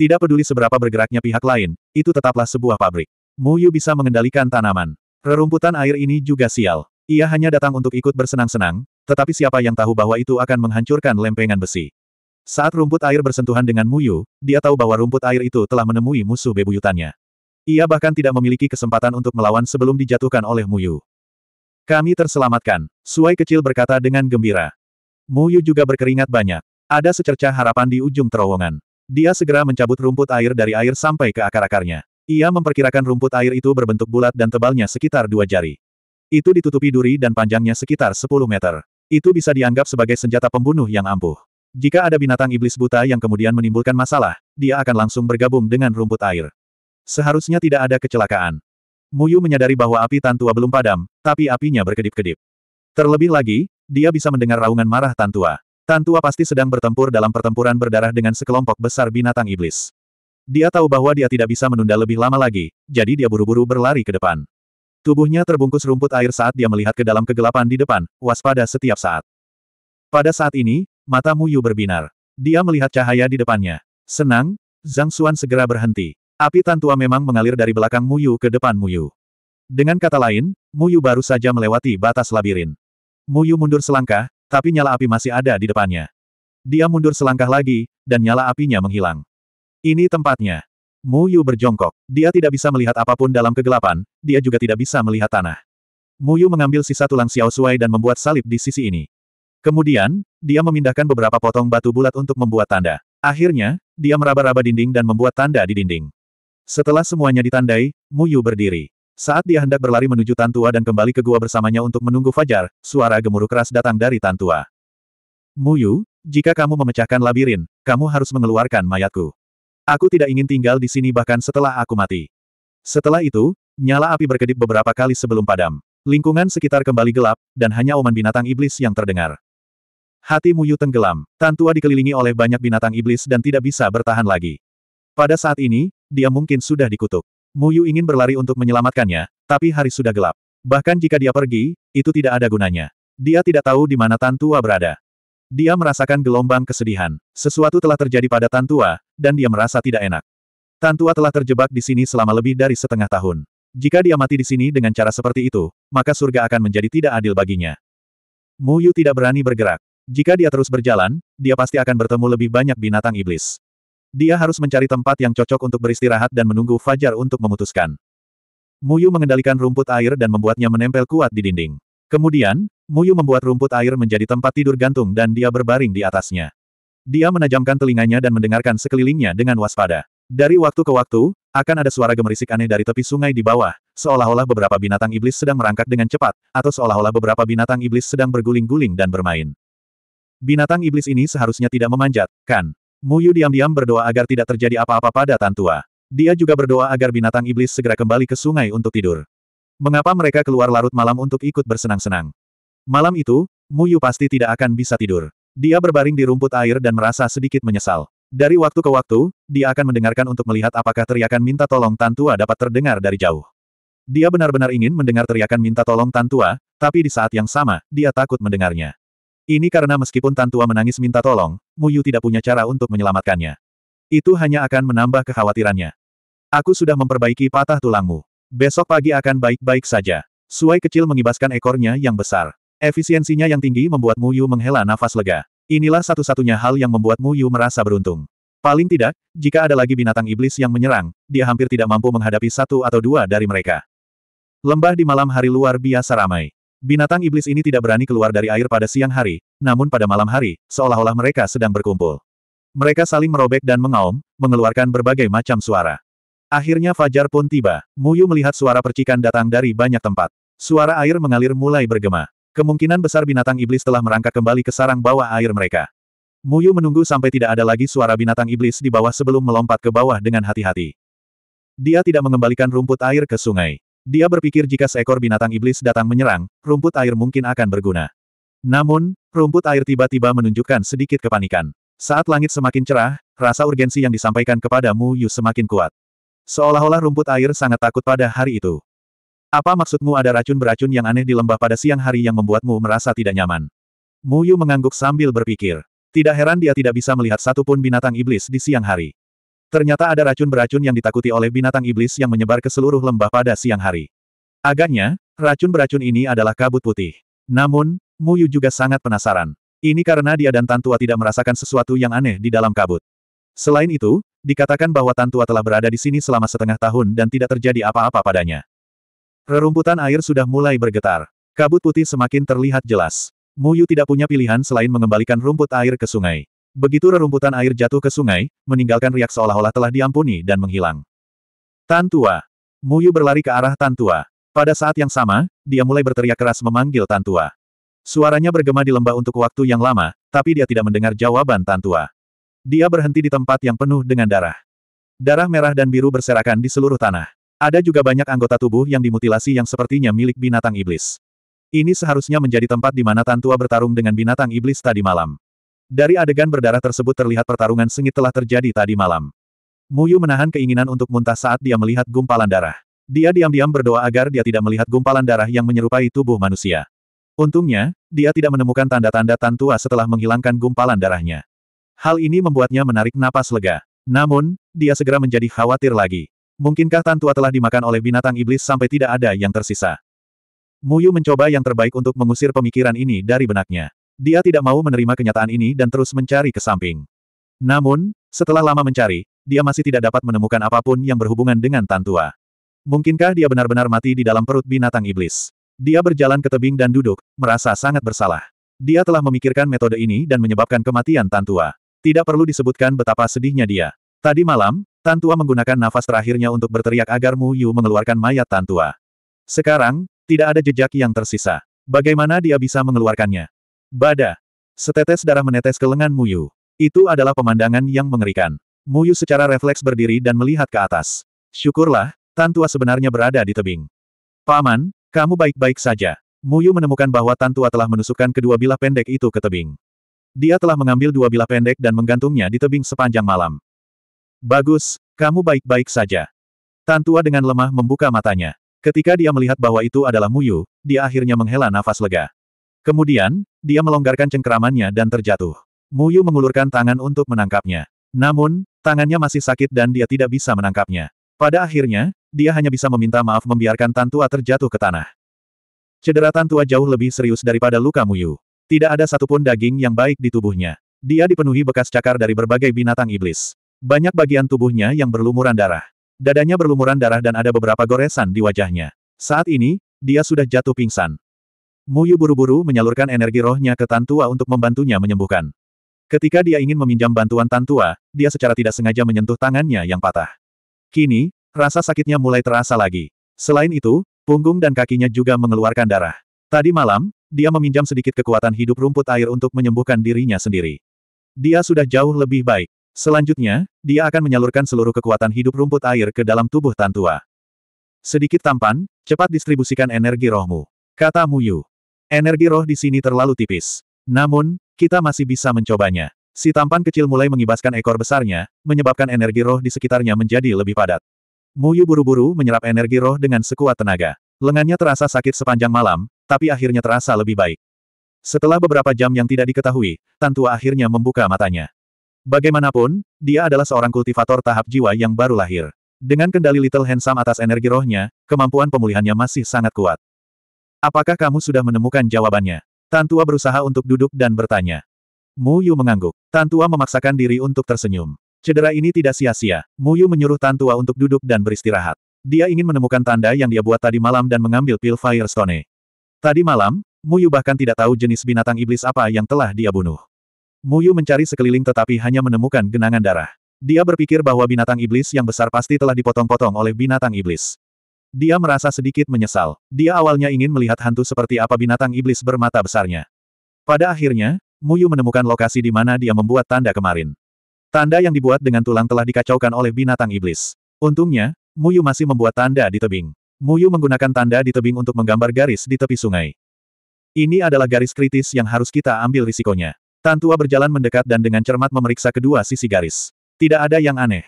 Tidak peduli seberapa bergeraknya pihak lain, itu tetaplah sebuah pabrik. Muyu bisa mengendalikan tanaman. Rerumputan air ini juga sial. Ia hanya datang untuk ikut bersenang-senang, tetapi siapa yang tahu bahwa itu akan menghancurkan lempengan besi. Saat rumput air bersentuhan dengan Muyu, dia tahu bahwa rumput air itu telah menemui musuh bebuyutannya. Ia bahkan tidak memiliki kesempatan untuk melawan sebelum dijatuhkan oleh Muyu. Kami terselamatkan, Suai kecil berkata dengan gembira. Mu Yu juga berkeringat banyak. Ada secercah harapan di ujung terowongan. Dia segera mencabut rumput air dari air sampai ke akar-akarnya. Ia memperkirakan rumput air itu berbentuk bulat dan tebalnya sekitar dua jari. Itu ditutupi duri dan panjangnya sekitar 10 meter. Itu bisa dianggap sebagai senjata pembunuh yang ampuh. Jika ada binatang iblis buta yang kemudian menimbulkan masalah, dia akan langsung bergabung dengan rumput air. Seharusnya tidak ada kecelakaan. Muyu menyadari bahwa api Tan belum padam, tapi apinya berkedip-kedip. Terlebih lagi, dia bisa mendengar raungan marah Tan Tua. pasti sedang bertempur dalam pertempuran berdarah dengan sekelompok besar binatang iblis. Dia tahu bahwa dia tidak bisa menunda lebih lama lagi, jadi dia buru-buru berlari ke depan. Tubuhnya terbungkus rumput air saat dia melihat ke dalam kegelapan di depan, waspada setiap saat. Pada saat ini, mata Muyu berbinar. Dia melihat cahaya di depannya. Senang, Zhang Xuan segera berhenti. Api Tan memang mengalir dari belakang Muyu ke depan Muyu. Dengan kata lain, Muyu baru saja melewati batas labirin. Muyu mundur selangkah, tapi nyala api masih ada di depannya. Dia mundur selangkah lagi, dan nyala apinya menghilang. Ini tempatnya. Muyu berjongkok. Dia tidak bisa melihat apapun dalam kegelapan, dia juga tidak bisa melihat tanah. Muyu mengambil sisa tulang Xiao Suai dan membuat salib di sisi ini. Kemudian, dia memindahkan beberapa potong batu bulat untuk membuat tanda. Akhirnya, dia meraba-raba dinding dan membuat tanda di dinding. Setelah semuanya ditandai, Mu Yu berdiri. Saat dia hendak berlari menuju Tantua dan kembali ke gua bersamanya untuk menunggu Fajar, suara gemuruh keras datang dari Tantua. Yu, jika kamu memecahkan labirin, kamu harus mengeluarkan mayatku. Aku tidak ingin tinggal di sini bahkan setelah aku mati. Setelah itu, nyala api berkedip beberapa kali sebelum padam. Lingkungan sekitar kembali gelap, dan hanya oman binatang iblis yang terdengar. Hati Muyu tenggelam, Tantua dikelilingi oleh banyak binatang iblis dan tidak bisa bertahan lagi. Pada saat ini, dia mungkin sudah dikutuk. Muyu ingin berlari untuk menyelamatkannya, tapi hari sudah gelap. Bahkan jika dia pergi, itu tidak ada gunanya. Dia tidak tahu di mana Tan Tua berada. Dia merasakan gelombang kesedihan. Sesuatu telah terjadi pada Tan dan dia merasa tidak enak. Tan telah terjebak di sini selama lebih dari setengah tahun. Jika dia mati di sini dengan cara seperti itu, maka surga akan menjadi tidak adil baginya. Muyu tidak berani bergerak. Jika dia terus berjalan, dia pasti akan bertemu lebih banyak binatang iblis. Dia harus mencari tempat yang cocok untuk beristirahat dan menunggu Fajar untuk memutuskan. Muyu mengendalikan rumput air dan membuatnya menempel kuat di dinding. Kemudian, Muyu membuat rumput air menjadi tempat tidur gantung dan dia berbaring di atasnya. Dia menajamkan telinganya dan mendengarkan sekelilingnya dengan waspada. Dari waktu ke waktu, akan ada suara gemerisik aneh dari tepi sungai di bawah, seolah-olah beberapa binatang iblis sedang merangkak dengan cepat, atau seolah-olah beberapa binatang iblis sedang berguling-guling dan bermain. Binatang iblis ini seharusnya tidak memanjat, kan? Muyu diam-diam berdoa agar tidak terjadi apa-apa pada tantua. Dia juga berdoa agar binatang iblis segera kembali ke sungai untuk tidur. Mengapa mereka keluar larut malam untuk ikut bersenang-senang? Malam itu, Muyu pasti tidak akan bisa tidur. Dia berbaring di rumput air dan merasa sedikit menyesal. Dari waktu ke waktu, dia akan mendengarkan untuk melihat apakah teriakan minta tolong tantua dapat terdengar dari jauh. Dia benar-benar ingin mendengar teriakan minta tolong tantua, tapi di saat yang sama, dia takut mendengarnya. Ini karena meskipun Tantua menangis minta tolong, Mu Yu tidak punya cara untuk menyelamatkannya. Itu hanya akan menambah kekhawatirannya. Aku sudah memperbaiki patah tulangmu. Besok pagi akan baik-baik saja. Suai kecil mengibaskan ekornya yang besar. Efisiensinya yang tinggi membuat Mu Yu menghela nafas lega. Inilah satu-satunya hal yang membuat Mu Yu merasa beruntung. Paling tidak, jika ada lagi binatang iblis yang menyerang, dia hampir tidak mampu menghadapi satu atau dua dari mereka. Lembah di malam hari luar biasa ramai. Binatang iblis ini tidak berani keluar dari air pada siang hari, namun pada malam hari, seolah-olah mereka sedang berkumpul. Mereka saling merobek dan mengaum, mengeluarkan berbagai macam suara. Akhirnya Fajar pun tiba. Muyu melihat suara percikan datang dari banyak tempat. Suara air mengalir mulai bergema. Kemungkinan besar binatang iblis telah merangkak kembali ke sarang bawah air mereka. Muyu menunggu sampai tidak ada lagi suara binatang iblis di bawah sebelum melompat ke bawah dengan hati-hati. Dia tidak mengembalikan rumput air ke sungai. Dia berpikir jika seekor binatang iblis datang menyerang, rumput air mungkin akan berguna. Namun, rumput air tiba-tiba menunjukkan sedikit kepanikan. Saat langit semakin cerah, rasa urgensi yang disampaikan kepada Mu Yu semakin kuat. Seolah-olah rumput air sangat takut pada hari itu. Apa maksudmu ada racun beracun yang aneh di lembah pada siang hari yang membuatmu merasa tidak nyaman? Mu Yu mengangguk sambil berpikir. Tidak heran dia tidak bisa melihat satupun binatang iblis di siang hari. Ternyata ada racun beracun yang ditakuti oleh binatang iblis yang menyebar ke seluruh lembah pada siang hari. Agaknya, racun beracun ini adalah kabut putih. Namun, Muyu juga sangat penasaran. Ini karena dia dan Tantua tidak merasakan sesuatu yang aneh di dalam kabut. Selain itu, dikatakan bahwa Tantua telah berada di sini selama setengah tahun dan tidak terjadi apa-apa padanya. Rerumputan air sudah mulai bergetar. Kabut putih semakin terlihat jelas. Muyu tidak punya pilihan selain mengembalikan rumput air ke sungai. Begitu rerumputan air jatuh ke sungai, meninggalkan riak seolah-olah telah diampuni dan menghilang. Tan Tua. Muyu berlari ke arah Tan Tua. Pada saat yang sama, dia mulai berteriak keras memanggil Tan Tua. Suaranya bergema di lembah untuk waktu yang lama, tapi dia tidak mendengar jawaban Tan Tua. Dia berhenti di tempat yang penuh dengan darah. Darah merah dan biru berserakan di seluruh tanah. Ada juga banyak anggota tubuh yang dimutilasi yang sepertinya milik binatang iblis. Ini seharusnya menjadi tempat di mana Tantua bertarung dengan binatang iblis tadi malam. Dari adegan berdarah tersebut terlihat pertarungan sengit telah terjadi tadi malam. Muyu menahan keinginan untuk muntah saat dia melihat gumpalan darah. Dia diam-diam berdoa agar dia tidak melihat gumpalan darah yang menyerupai tubuh manusia. Untungnya, dia tidak menemukan tanda-tanda tantua setelah menghilangkan gumpalan darahnya. Hal ini membuatnya menarik napas lega. Namun, dia segera menjadi khawatir lagi. Mungkinkah tantua telah dimakan oleh binatang iblis sampai tidak ada yang tersisa? Muyu mencoba yang terbaik untuk mengusir pemikiran ini dari benaknya. Dia tidak mau menerima kenyataan ini dan terus mencari ke samping. Namun, setelah lama mencari, dia masih tidak dapat menemukan apapun yang berhubungan dengan Tantua. Mungkinkah dia benar-benar mati di dalam perut binatang iblis? Dia berjalan ke tebing dan duduk, merasa sangat bersalah. Dia telah memikirkan metode ini dan menyebabkan kematian Tantua. Tidak perlu disebutkan betapa sedihnya dia. Tadi malam, Tantua menggunakan nafas terakhirnya untuk berteriak agar Mu Yu mengeluarkan mayat Tantua. Sekarang, tidak ada jejak yang tersisa. Bagaimana dia bisa mengeluarkannya? Bada. Setetes darah menetes ke lengan Muyu. Itu adalah pemandangan yang mengerikan. Muyu secara refleks berdiri dan melihat ke atas. Syukurlah, Tan Tua sebenarnya berada di tebing. Paman, kamu baik-baik saja. Muyu menemukan bahwa Tan telah menusukkan kedua bilah pendek itu ke tebing. Dia telah mengambil dua bilah pendek dan menggantungnya di tebing sepanjang malam. Bagus, kamu baik-baik saja. Tantua dengan lemah membuka matanya. Ketika dia melihat bahwa itu adalah Muyu, dia akhirnya menghela nafas lega. Kemudian, dia melonggarkan cengkeramannya dan terjatuh. Muyu mengulurkan tangan untuk menangkapnya. Namun, tangannya masih sakit dan dia tidak bisa menangkapnya. Pada akhirnya, dia hanya bisa meminta maaf membiarkan Tantua terjatuh ke tanah. Cedera Tantua jauh lebih serius daripada luka Muyu. Tidak ada satupun daging yang baik di tubuhnya. Dia dipenuhi bekas cakar dari berbagai binatang iblis. Banyak bagian tubuhnya yang berlumuran darah. Dadanya berlumuran darah dan ada beberapa goresan di wajahnya. Saat ini, dia sudah jatuh pingsan. Muyu buru-buru menyalurkan energi rohnya ke Tantua untuk membantunya menyembuhkan. Ketika dia ingin meminjam bantuan Tantua, dia secara tidak sengaja menyentuh tangannya yang patah. Kini, rasa sakitnya mulai terasa lagi. Selain itu, punggung dan kakinya juga mengeluarkan darah. Tadi malam, dia meminjam sedikit kekuatan hidup rumput air untuk menyembuhkan dirinya sendiri. Dia sudah jauh lebih baik. Selanjutnya, dia akan menyalurkan seluruh kekuatan hidup rumput air ke dalam tubuh Tantua. Sedikit tampan, cepat distribusikan energi rohmu. Kata Muyu. Energi roh di sini terlalu tipis. Namun, kita masih bisa mencobanya. Si tampan kecil mulai mengibaskan ekor besarnya, menyebabkan energi roh di sekitarnya menjadi lebih padat. Muyu buru-buru menyerap energi roh dengan sekuat tenaga. Lengannya terasa sakit sepanjang malam, tapi akhirnya terasa lebih baik. Setelah beberapa jam yang tidak diketahui, Tantua akhirnya membuka matanya. Bagaimanapun, dia adalah seorang kultivator tahap jiwa yang baru lahir. Dengan kendali Little Handsome atas energi rohnya, kemampuan pemulihannya masih sangat kuat. Apakah kamu sudah menemukan jawabannya? Tantua berusaha untuk duduk dan bertanya. Mu Yu mengangguk. Tantua memaksakan diri untuk tersenyum. Cedera ini tidak sia-sia. Mu Yu menyuruh Tantua untuk duduk dan beristirahat. Dia ingin menemukan tanda yang dia buat tadi malam dan mengambil pil Firestone. Tadi malam, Mu Yu bahkan tidak tahu jenis binatang iblis apa yang telah dia bunuh. Mu Yu mencari sekeliling tetapi hanya menemukan genangan darah. Dia berpikir bahwa binatang iblis yang besar pasti telah dipotong-potong oleh binatang iblis. Dia merasa sedikit menyesal. Dia awalnya ingin melihat hantu seperti apa binatang iblis bermata besarnya. Pada akhirnya, Muyu menemukan lokasi di mana dia membuat tanda kemarin. Tanda yang dibuat dengan tulang telah dikacaukan oleh binatang iblis. Untungnya, Muyu masih membuat tanda di tebing. Muyu menggunakan tanda di tebing untuk menggambar garis di tepi sungai. Ini adalah garis kritis yang harus kita ambil risikonya. Tantua berjalan mendekat dan dengan cermat memeriksa kedua sisi garis. Tidak ada yang aneh.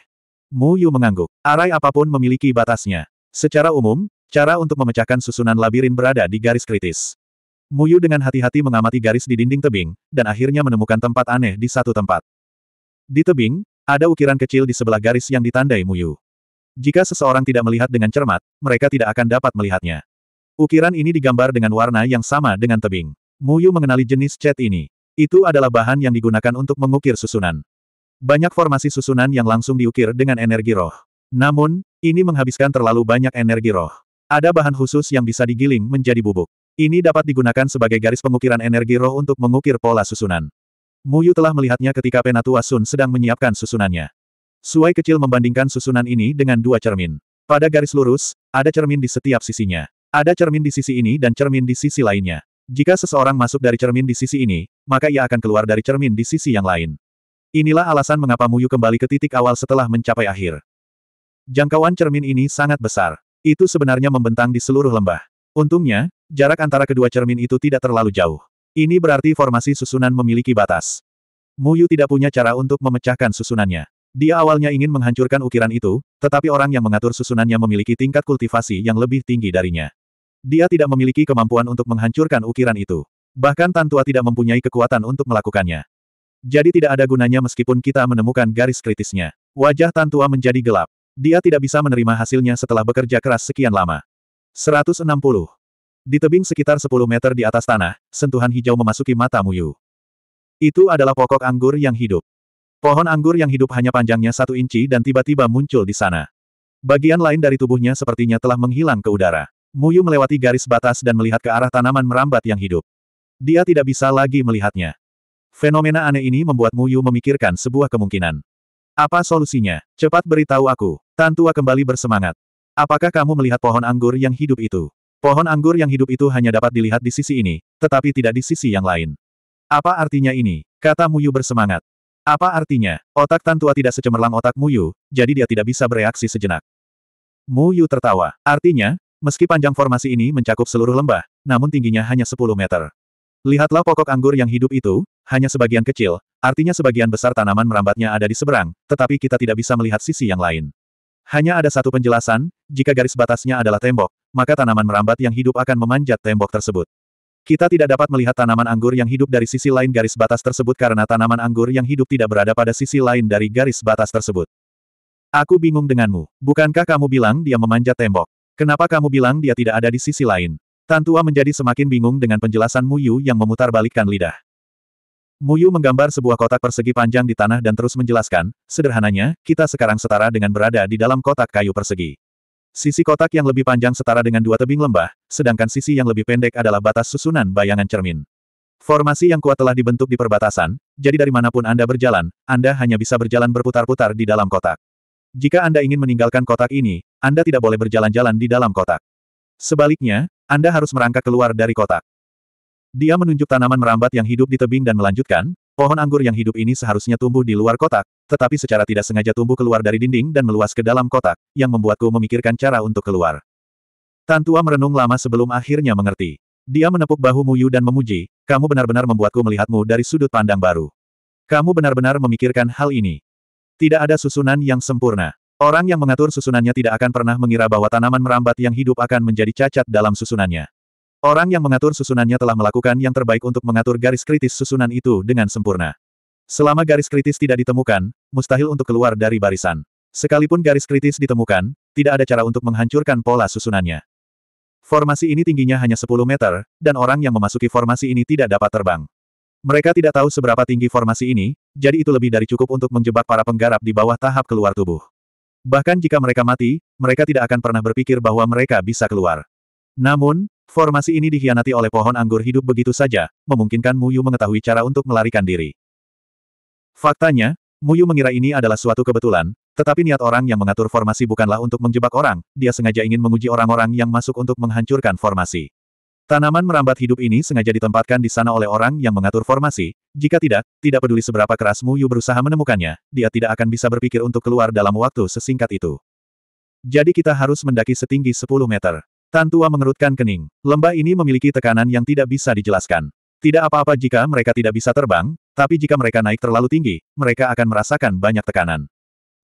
Muyu mengangguk. Arai apapun memiliki batasnya. Secara umum, cara untuk memecahkan susunan labirin berada di garis kritis. Muyu dengan hati-hati mengamati garis di dinding tebing, dan akhirnya menemukan tempat aneh di satu tempat. Di tebing, ada ukiran kecil di sebelah garis yang ditandai Muyu. Jika seseorang tidak melihat dengan cermat, mereka tidak akan dapat melihatnya. Ukiran ini digambar dengan warna yang sama dengan tebing. Muyu mengenali jenis cat ini. Itu adalah bahan yang digunakan untuk mengukir susunan. Banyak formasi susunan yang langsung diukir dengan energi roh. Namun, ini menghabiskan terlalu banyak energi roh. Ada bahan khusus yang bisa digiling menjadi bubuk. Ini dapat digunakan sebagai garis pengukiran energi roh untuk mengukir pola susunan. Muyu telah melihatnya ketika Penatua Sun sedang menyiapkan susunannya. Suai kecil membandingkan susunan ini dengan dua cermin. Pada garis lurus, ada cermin di setiap sisinya. Ada cermin di sisi ini dan cermin di sisi lainnya. Jika seseorang masuk dari cermin di sisi ini, maka ia akan keluar dari cermin di sisi yang lain. Inilah alasan mengapa Muyu kembali ke titik awal setelah mencapai akhir. Jangkauan cermin ini sangat besar. Itu sebenarnya membentang di seluruh lembah. Untungnya, jarak antara kedua cermin itu tidak terlalu jauh. Ini berarti formasi susunan memiliki batas. Muyu tidak punya cara untuk memecahkan susunannya. Dia awalnya ingin menghancurkan ukiran itu, tetapi orang yang mengatur susunannya memiliki tingkat kultivasi yang lebih tinggi darinya. Dia tidak memiliki kemampuan untuk menghancurkan ukiran itu. Bahkan Tantua tidak mempunyai kekuatan untuk melakukannya. Jadi tidak ada gunanya meskipun kita menemukan garis kritisnya. Wajah Tantua menjadi gelap. Dia tidak bisa menerima hasilnya setelah bekerja keras sekian lama. 160. Di tebing sekitar 10 meter di atas tanah, sentuhan hijau memasuki mata Muyu. Itu adalah pokok anggur yang hidup. Pohon anggur yang hidup hanya panjangnya satu inci dan tiba-tiba muncul di sana. Bagian lain dari tubuhnya sepertinya telah menghilang ke udara. Muyu melewati garis batas dan melihat ke arah tanaman merambat yang hidup. Dia tidak bisa lagi melihatnya. Fenomena aneh ini membuat Muyu memikirkan sebuah kemungkinan. Apa solusinya? Cepat beritahu aku. Tan Tua kembali bersemangat. Apakah kamu melihat pohon anggur yang hidup itu? Pohon anggur yang hidup itu hanya dapat dilihat di sisi ini, tetapi tidak di sisi yang lain. Apa artinya ini? Kata Muyu bersemangat. Apa artinya? Otak Tan Tua tidak secemerlang otak Muyu, jadi dia tidak bisa bereaksi sejenak. Muyu tertawa. Artinya, meski panjang formasi ini mencakup seluruh lembah, namun tingginya hanya 10 meter. Lihatlah pokok anggur yang hidup itu, hanya sebagian kecil, artinya sebagian besar tanaman merambatnya ada di seberang, tetapi kita tidak bisa melihat sisi yang lain. Hanya ada satu penjelasan, jika garis batasnya adalah tembok, maka tanaman merambat yang hidup akan memanjat tembok tersebut. Kita tidak dapat melihat tanaman anggur yang hidup dari sisi lain garis batas tersebut karena tanaman anggur yang hidup tidak berada pada sisi lain dari garis batas tersebut. Aku bingung denganmu. Bukankah kamu bilang dia memanjat tembok? Kenapa kamu bilang dia tidak ada di sisi lain? Tantua menjadi semakin bingung dengan penjelasan Yu yang memutarbalikkan lidah. Muyu menggambar sebuah kotak persegi panjang di tanah dan terus menjelaskan, sederhananya, kita sekarang setara dengan berada di dalam kotak kayu persegi. Sisi kotak yang lebih panjang setara dengan dua tebing lembah, sedangkan sisi yang lebih pendek adalah batas susunan bayangan cermin. Formasi yang kuat telah dibentuk di perbatasan, jadi dari manapun Anda berjalan, Anda hanya bisa berjalan berputar-putar di dalam kotak. Jika Anda ingin meninggalkan kotak ini, Anda tidak boleh berjalan-jalan di dalam kotak. Sebaliknya, Anda harus merangkak keluar dari kotak. Dia menunjuk tanaman merambat yang hidup di tebing dan melanjutkan, pohon anggur yang hidup ini seharusnya tumbuh di luar kotak, tetapi secara tidak sengaja tumbuh keluar dari dinding dan meluas ke dalam kotak, yang membuatku memikirkan cara untuk keluar. Tantua merenung lama sebelum akhirnya mengerti. Dia menepuk bahu Muyu dan memuji, kamu benar-benar membuatku melihatmu dari sudut pandang baru. Kamu benar-benar memikirkan hal ini. Tidak ada susunan yang sempurna. Orang yang mengatur susunannya tidak akan pernah mengira bahwa tanaman merambat yang hidup akan menjadi cacat dalam susunannya. Orang yang mengatur susunannya telah melakukan yang terbaik untuk mengatur garis kritis susunan itu dengan sempurna. Selama garis kritis tidak ditemukan, mustahil untuk keluar dari barisan. Sekalipun garis kritis ditemukan, tidak ada cara untuk menghancurkan pola susunannya. Formasi ini tingginya hanya 10 meter, dan orang yang memasuki formasi ini tidak dapat terbang. Mereka tidak tahu seberapa tinggi formasi ini, jadi itu lebih dari cukup untuk menjebak para penggarap di bawah tahap keluar tubuh. Bahkan jika mereka mati, mereka tidak akan pernah berpikir bahwa mereka bisa keluar. Namun, Formasi ini dikhianati oleh pohon anggur hidup begitu saja, memungkinkan Muyu mengetahui cara untuk melarikan diri. Faktanya, Muyu mengira ini adalah suatu kebetulan, tetapi niat orang yang mengatur formasi bukanlah untuk menjebak orang, dia sengaja ingin menguji orang-orang yang masuk untuk menghancurkan formasi. Tanaman merambat hidup ini sengaja ditempatkan di sana oleh orang yang mengatur formasi, jika tidak, tidak peduli seberapa keras Muyu berusaha menemukannya, dia tidak akan bisa berpikir untuk keluar dalam waktu sesingkat itu. Jadi kita harus mendaki setinggi 10 meter. Tantua mengerutkan kening. Lembah ini memiliki tekanan yang tidak bisa dijelaskan. Tidak apa-apa jika mereka tidak bisa terbang, tapi jika mereka naik terlalu tinggi, mereka akan merasakan banyak tekanan.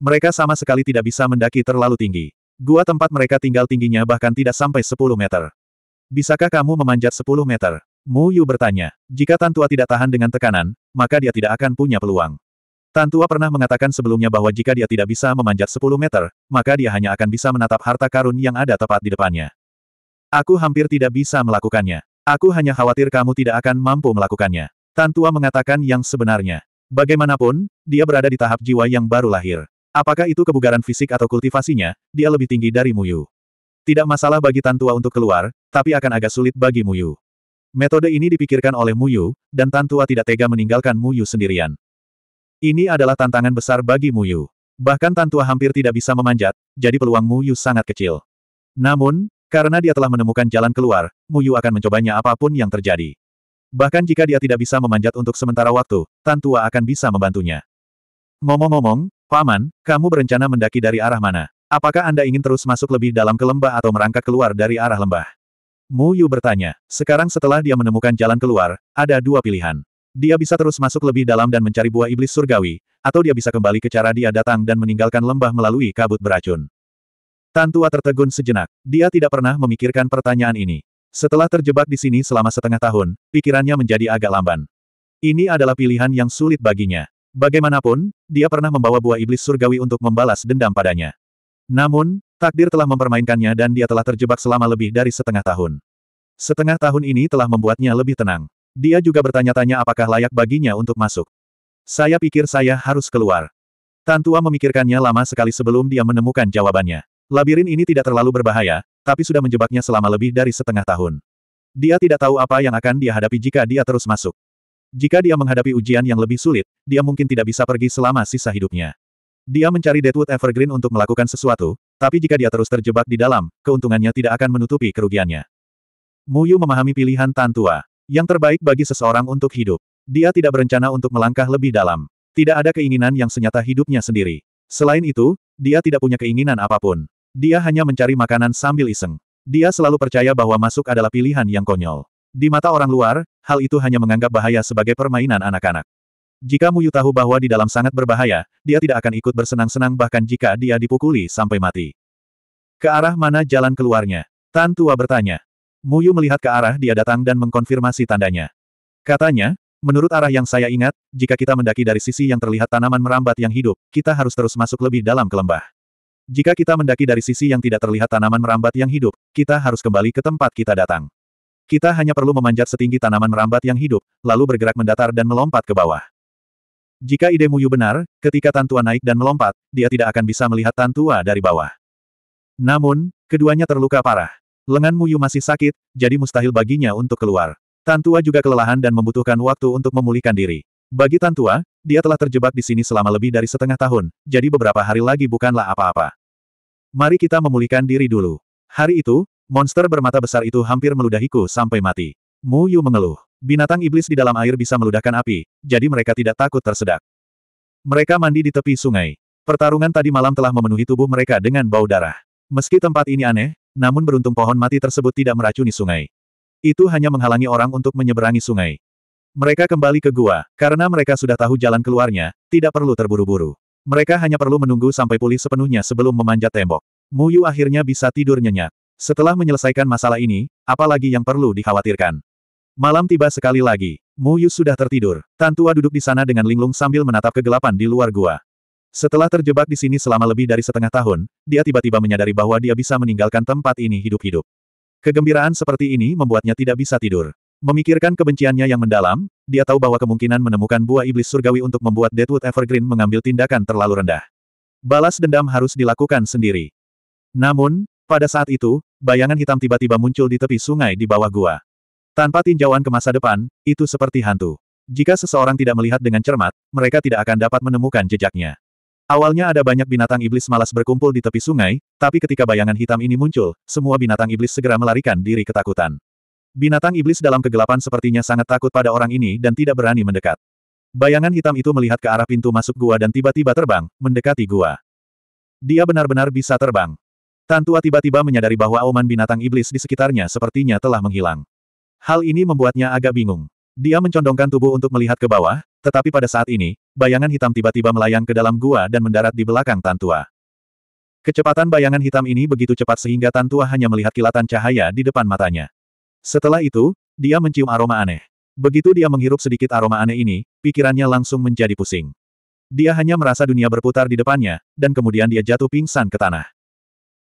Mereka sama sekali tidak bisa mendaki terlalu tinggi. Gua tempat mereka tinggal tingginya bahkan tidak sampai 10 meter. Bisakah kamu memanjat 10 meter? Mu Yu bertanya. Jika Tantua tidak tahan dengan tekanan, maka dia tidak akan punya peluang. Tantua pernah mengatakan sebelumnya bahwa jika dia tidak bisa memanjat 10 meter, maka dia hanya akan bisa menatap harta karun yang ada tepat di depannya. Aku hampir tidak bisa melakukannya. Aku hanya khawatir kamu tidak akan mampu melakukannya. Tantua mengatakan yang sebenarnya. Bagaimanapun, dia berada di tahap jiwa yang baru lahir. Apakah itu kebugaran fisik atau kultivasinya, dia lebih tinggi dari Muyu. Tidak masalah bagi Tantua untuk keluar, tapi akan agak sulit bagi Muyu. Metode ini dipikirkan oleh Muyu, dan Tantua tidak tega meninggalkan Muyu sendirian. Ini adalah tantangan besar bagi Muyu. Bahkan Tantua hampir tidak bisa memanjat, jadi peluang Muyu sangat kecil. Namun, karena dia telah menemukan jalan keluar, Muyu akan mencobanya apapun yang terjadi. Bahkan jika dia tidak bisa memanjat untuk sementara waktu, Tan Tua akan bisa membantunya. Ngomong-ngomong, Paman, kamu berencana mendaki dari arah mana? Apakah Anda ingin terus masuk lebih dalam ke lembah atau merangkak keluar dari arah lembah? Mu Yu bertanya. Sekarang setelah dia menemukan jalan keluar, ada dua pilihan. Dia bisa terus masuk lebih dalam dan mencari buah iblis surgawi, atau dia bisa kembali ke cara dia datang dan meninggalkan lembah melalui kabut beracun. Tantua tertegun sejenak. Dia tidak pernah memikirkan pertanyaan ini. Setelah terjebak di sini selama setengah tahun, pikirannya menjadi agak lamban. Ini adalah pilihan yang sulit baginya. Bagaimanapun, dia pernah membawa buah iblis surgawi untuk membalas dendam padanya. Namun, takdir telah mempermainkannya dan dia telah terjebak selama lebih dari setengah tahun. Setengah tahun ini telah membuatnya lebih tenang. Dia juga bertanya-tanya apakah layak baginya untuk masuk. Saya pikir saya harus keluar. Tantua memikirkannya lama sekali sebelum dia menemukan jawabannya. Labirin ini tidak terlalu berbahaya, tapi sudah menjebaknya selama lebih dari setengah tahun. Dia tidak tahu apa yang akan dia hadapi jika dia terus masuk. Jika dia menghadapi ujian yang lebih sulit, dia mungkin tidak bisa pergi selama sisa hidupnya. Dia mencari Deadwood Evergreen untuk melakukan sesuatu, tapi jika dia terus terjebak di dalam, keuntungannya tidak akan menutupi kerugiannya. Muyu memahami pilihan Tan Tua. Yang terbaik bagi seseorang untuk hidup. Dia tidak berencana untuk melangkah lebih dalam. Tidak ada keinginan yang senyata hidupnya sendiri. Selain itu, dia tidak punya keinginan apapun. Dia hanya mencari makanan sambil iseng. Dia selalu percaya bahwa masuk adalah pilihan yang konyol. Di mata orang luar, hal itu hanya menganggap bahaya sebagai permainan anak-anak. Jika Muyu tahu bahwa di dalam sangat berbahaya, dia tidak akan ikut bersenang-senang bahkan jika dia dipukuli sampai mati. Ke arah mana jalan keluarnya? Tan Tua bertanya. Muyu melihat ke arah dia datang dan mengkonfirmasi tandanya. Katanya, menurut arah yang saya ingat, jika kita mendaki dari sisi yang terlihat tanaman merambat yang hidup, kita harus terus masuk lebih dalam ke lembah. Jika kita mendaki dari sisi yang tidak terlihat tanaman merambat yang hidup, kita harus kembali ke tempat kita datang. Kita hanya perlu memanjat setinggi tanaman merambat yang hidup, lalu bergerak mendatar dan melompat ke bawah. Jika ide Muyu benar, ketika Tantua naik dan melompat, dia tidak akan bisa melihat Tantua dari bawah. Namun, keduanya terluka parah. Lengan Muyu masih sakit, jadi mustahil baginya untuk keluar. Tantua juga kelelahan dan membutuhkan waktu untuk memulihkan diri. Bagi Tantua, dia telah terjebak di sini selama lebih dari setengah tahun, jadi beberapa hari lagi bukanlah apa-apa. Mari kita memulihkan diri dulu. Hari itu, monster bermata besar itu hampir meludahiku sampai mati. Mu Yu mengeluh. Binatang iblis di dalam air bisa meludahkan api, jadi mereka tidak takut tersedak. Mereka mandi di tepi sungai. Pertarungan tadi malam telah memenuhi tubuh mereka dengan bau darah. Meski tempat ini aneh, namun beruntung pohon mati tersebut tidak meracuni sungai. Itu hanya menghalangi orang untuk menyeberangi sungai. Mereka kembali ke gua, karena mereka sudah tahu jalan keluarnya, tidak perlu terburu-buru. Mereka hanya perlu menunggu sampai pulih sepenuhnya sebelum memanjat tembok. Muyu akhirnya bisa tidur nyenyak. Setelah menyelesaikan masalah ini, apalagi yang perlu dikhawatirkan. Malam tiba sekali lagi. Muyu sudah tertidur. Tantua duduk di sana dengan linglung sambil menatap kegelapan di luar gua. Setelah terjebak di sini selama lebih dari setengah tahun, dia tiba-tiba menyadari bahwa dia bisa meninggalkan tempat ini hidup-hidup. Kegembiraan seperti ini membuatnya tidak bisa tidur. Memikirkan kebenciannya yang mendalam, dia tahu bahwa kemungkinan menemukan buah iblis surgawi untuk membuat Deadwood Evergreen mengambil tindakan terlalu rendah. Balas dendam harus dilakukan sendiri. Namun, pada saat itu, bayangan hitam tiba-tiba muncul di tepi sungai di bawah gua. Tanpa tinjauan ke masa depan, itu seperti hantu. Jika seseorang tidak melihat dengan cermat, mereka tidak akan dapat menemukan jejaknya. Awalnya ada banyak binatang iblis malas berkumpul di tepi sungai, tapi ketika bayangan hitam ini muncul, semua binatang iblis segera melarikan diri ketakutan. Binatang iblis dalam kegelapan sepertinya sangat takut pada orang ini dan tidak berani mendekat. Bayangan hitam itu melihat ke arah pintu masuk gua dan tiba-tiba terbang, mendekati gua. Dia benar-benar bisa terbang. Tantua tiba-tiba menyadari bahwa auman binatang iblis di sekitarnya sepertinya telah menghilang. Hal ini membuatnya agak bingung. Dia mencondongkan tubuh untuk melihat ke bawah, tetapi pada saat ini, bayangan hitam tiba-tiba melayang ke dalam gua dan mendarat di belakang Tantua. Kecepatan bayangan hitam ini begitu cepat sehingga Tantua hanya melihat kilatan cahaya di depan matanya. Setelah itu, dia mencium aroma aneh. Begitu dia menghirup sedikit aroma aneh ini, pikirannya langsung menjadi pusing. Dia hanya merasa dunia berputar di depannya, dan kemudian dia jatuh pingsan ke tanah.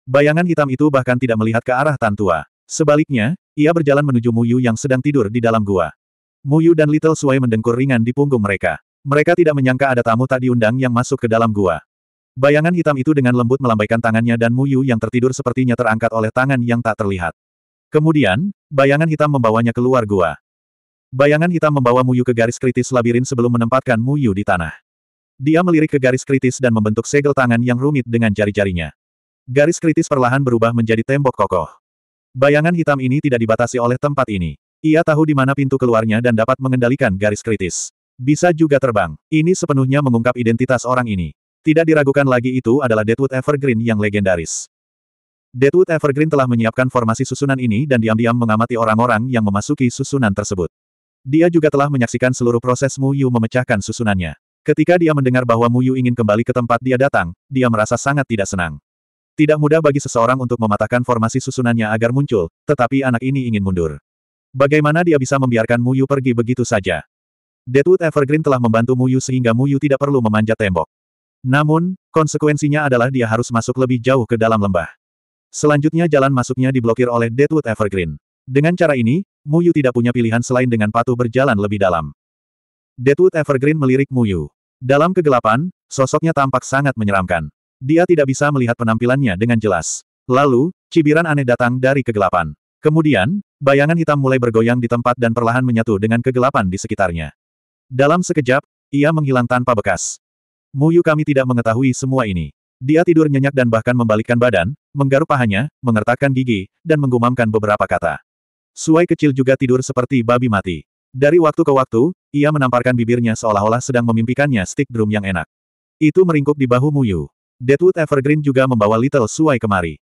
Bayangan hitam itu bahkan tidak melihat ke arah Tan Tua. Sebaliknya, ia berjalan menuju Muyu yang sedang tidur di dalam gua. Muyu dan Little Sui mendengkur ringan di punggung mereka. Mereka tidak menyangka ada tamu tak diundang yang masuk ke dalam gua. Bayangan hitam itu dengan lembut melambaikan tangannya dan Muyu yang tertidur sepertinya terangkat oleh tangan yang tak terlihat. Kemudian, Bayangan hitam membawanya keluar gua. Bayangan hitam membawa Muyu ke garis kritis labirin sebelum menempatkan Muyu di tanah. Dia melirik ke garis kritis dan membentuk segel tangan yang rumit dengan jari-jarinya. Garis kritis perlahan berubah menjadi tembok kokoh. Bayangan hitam ini tidak dibatasi oleh tempat ini. Ia tahu di mana pintu keluarnya dan dapat mengendalikan garis kritis. Bisa juga terbang. Ini sepenuhnya mengungkap identitas orang ini. Tidak diragukan lagi itu adalah Deadwood Evergreen yang legendaris. Deadwood Evergreen telah menyiapkan formasi susunan ini dan diam-diam mengamati orang-orang yang memasuki susunan tersebut. Dia juga telah menyaksikan seluruh proses Mu Yu memecahkan susunannya. Ketika dia mendengar bahwa Mu Yu ingin kembali ke tempat dia datang, dia merasa sangat tidak senang. Tidak mudah bagi seseorang untuk mematahkan formasi susunannya agar muncul, tetapi anak ini ingin mundur. Bagaimana dia bisa membiarkan Mu Yu pergi begitu saja? Deadwood Evergreen telah membantu Mu Yu sehingga Mu Yu tidak perlu memanjat tembok. Namun, konsekuensinya adalah dia harus masuk lebih jauh ke dalam lembah. Selanjutnya jalan masuknya diblokir oleh Deadwood Evergreen. Dengan cara ini, Mu Yu tidak punya pilihan selain dengan patuh berjalan lebih dalam. Deadwood Evergreen melirik Mu Yu. Dalam kegelapan, sosoknya tampak sangat menyeramkan. Dia tidak bisa melihat penampilannya dengan jelas. Lalu, cibiran aneh datang dari kegelapan. Kemudian, bayangan hitam mulai bergoyang di tempat dan perlahan menyatu dengan kegelapan di sekitarnya. Dalam sekejap, ia menghilang tanpa bekas. Muyu kami tidak mengetahui semua ini. Dia tidur nyenyak dan bahkan membalikkan badan, menggaruk pahanya, mengertakkan gigi, dan menggumamkan beberapa kata. Suai kecil juga tidur seperti babi mati. Dari waktu ke waktu, ia menamparkan bibirnya seolah-olah sedang memimpikannya stick drum yang enak. Itu meringkuk di bahu Muyu. Deadwood Evergreen juga membawa Little Suai kemari.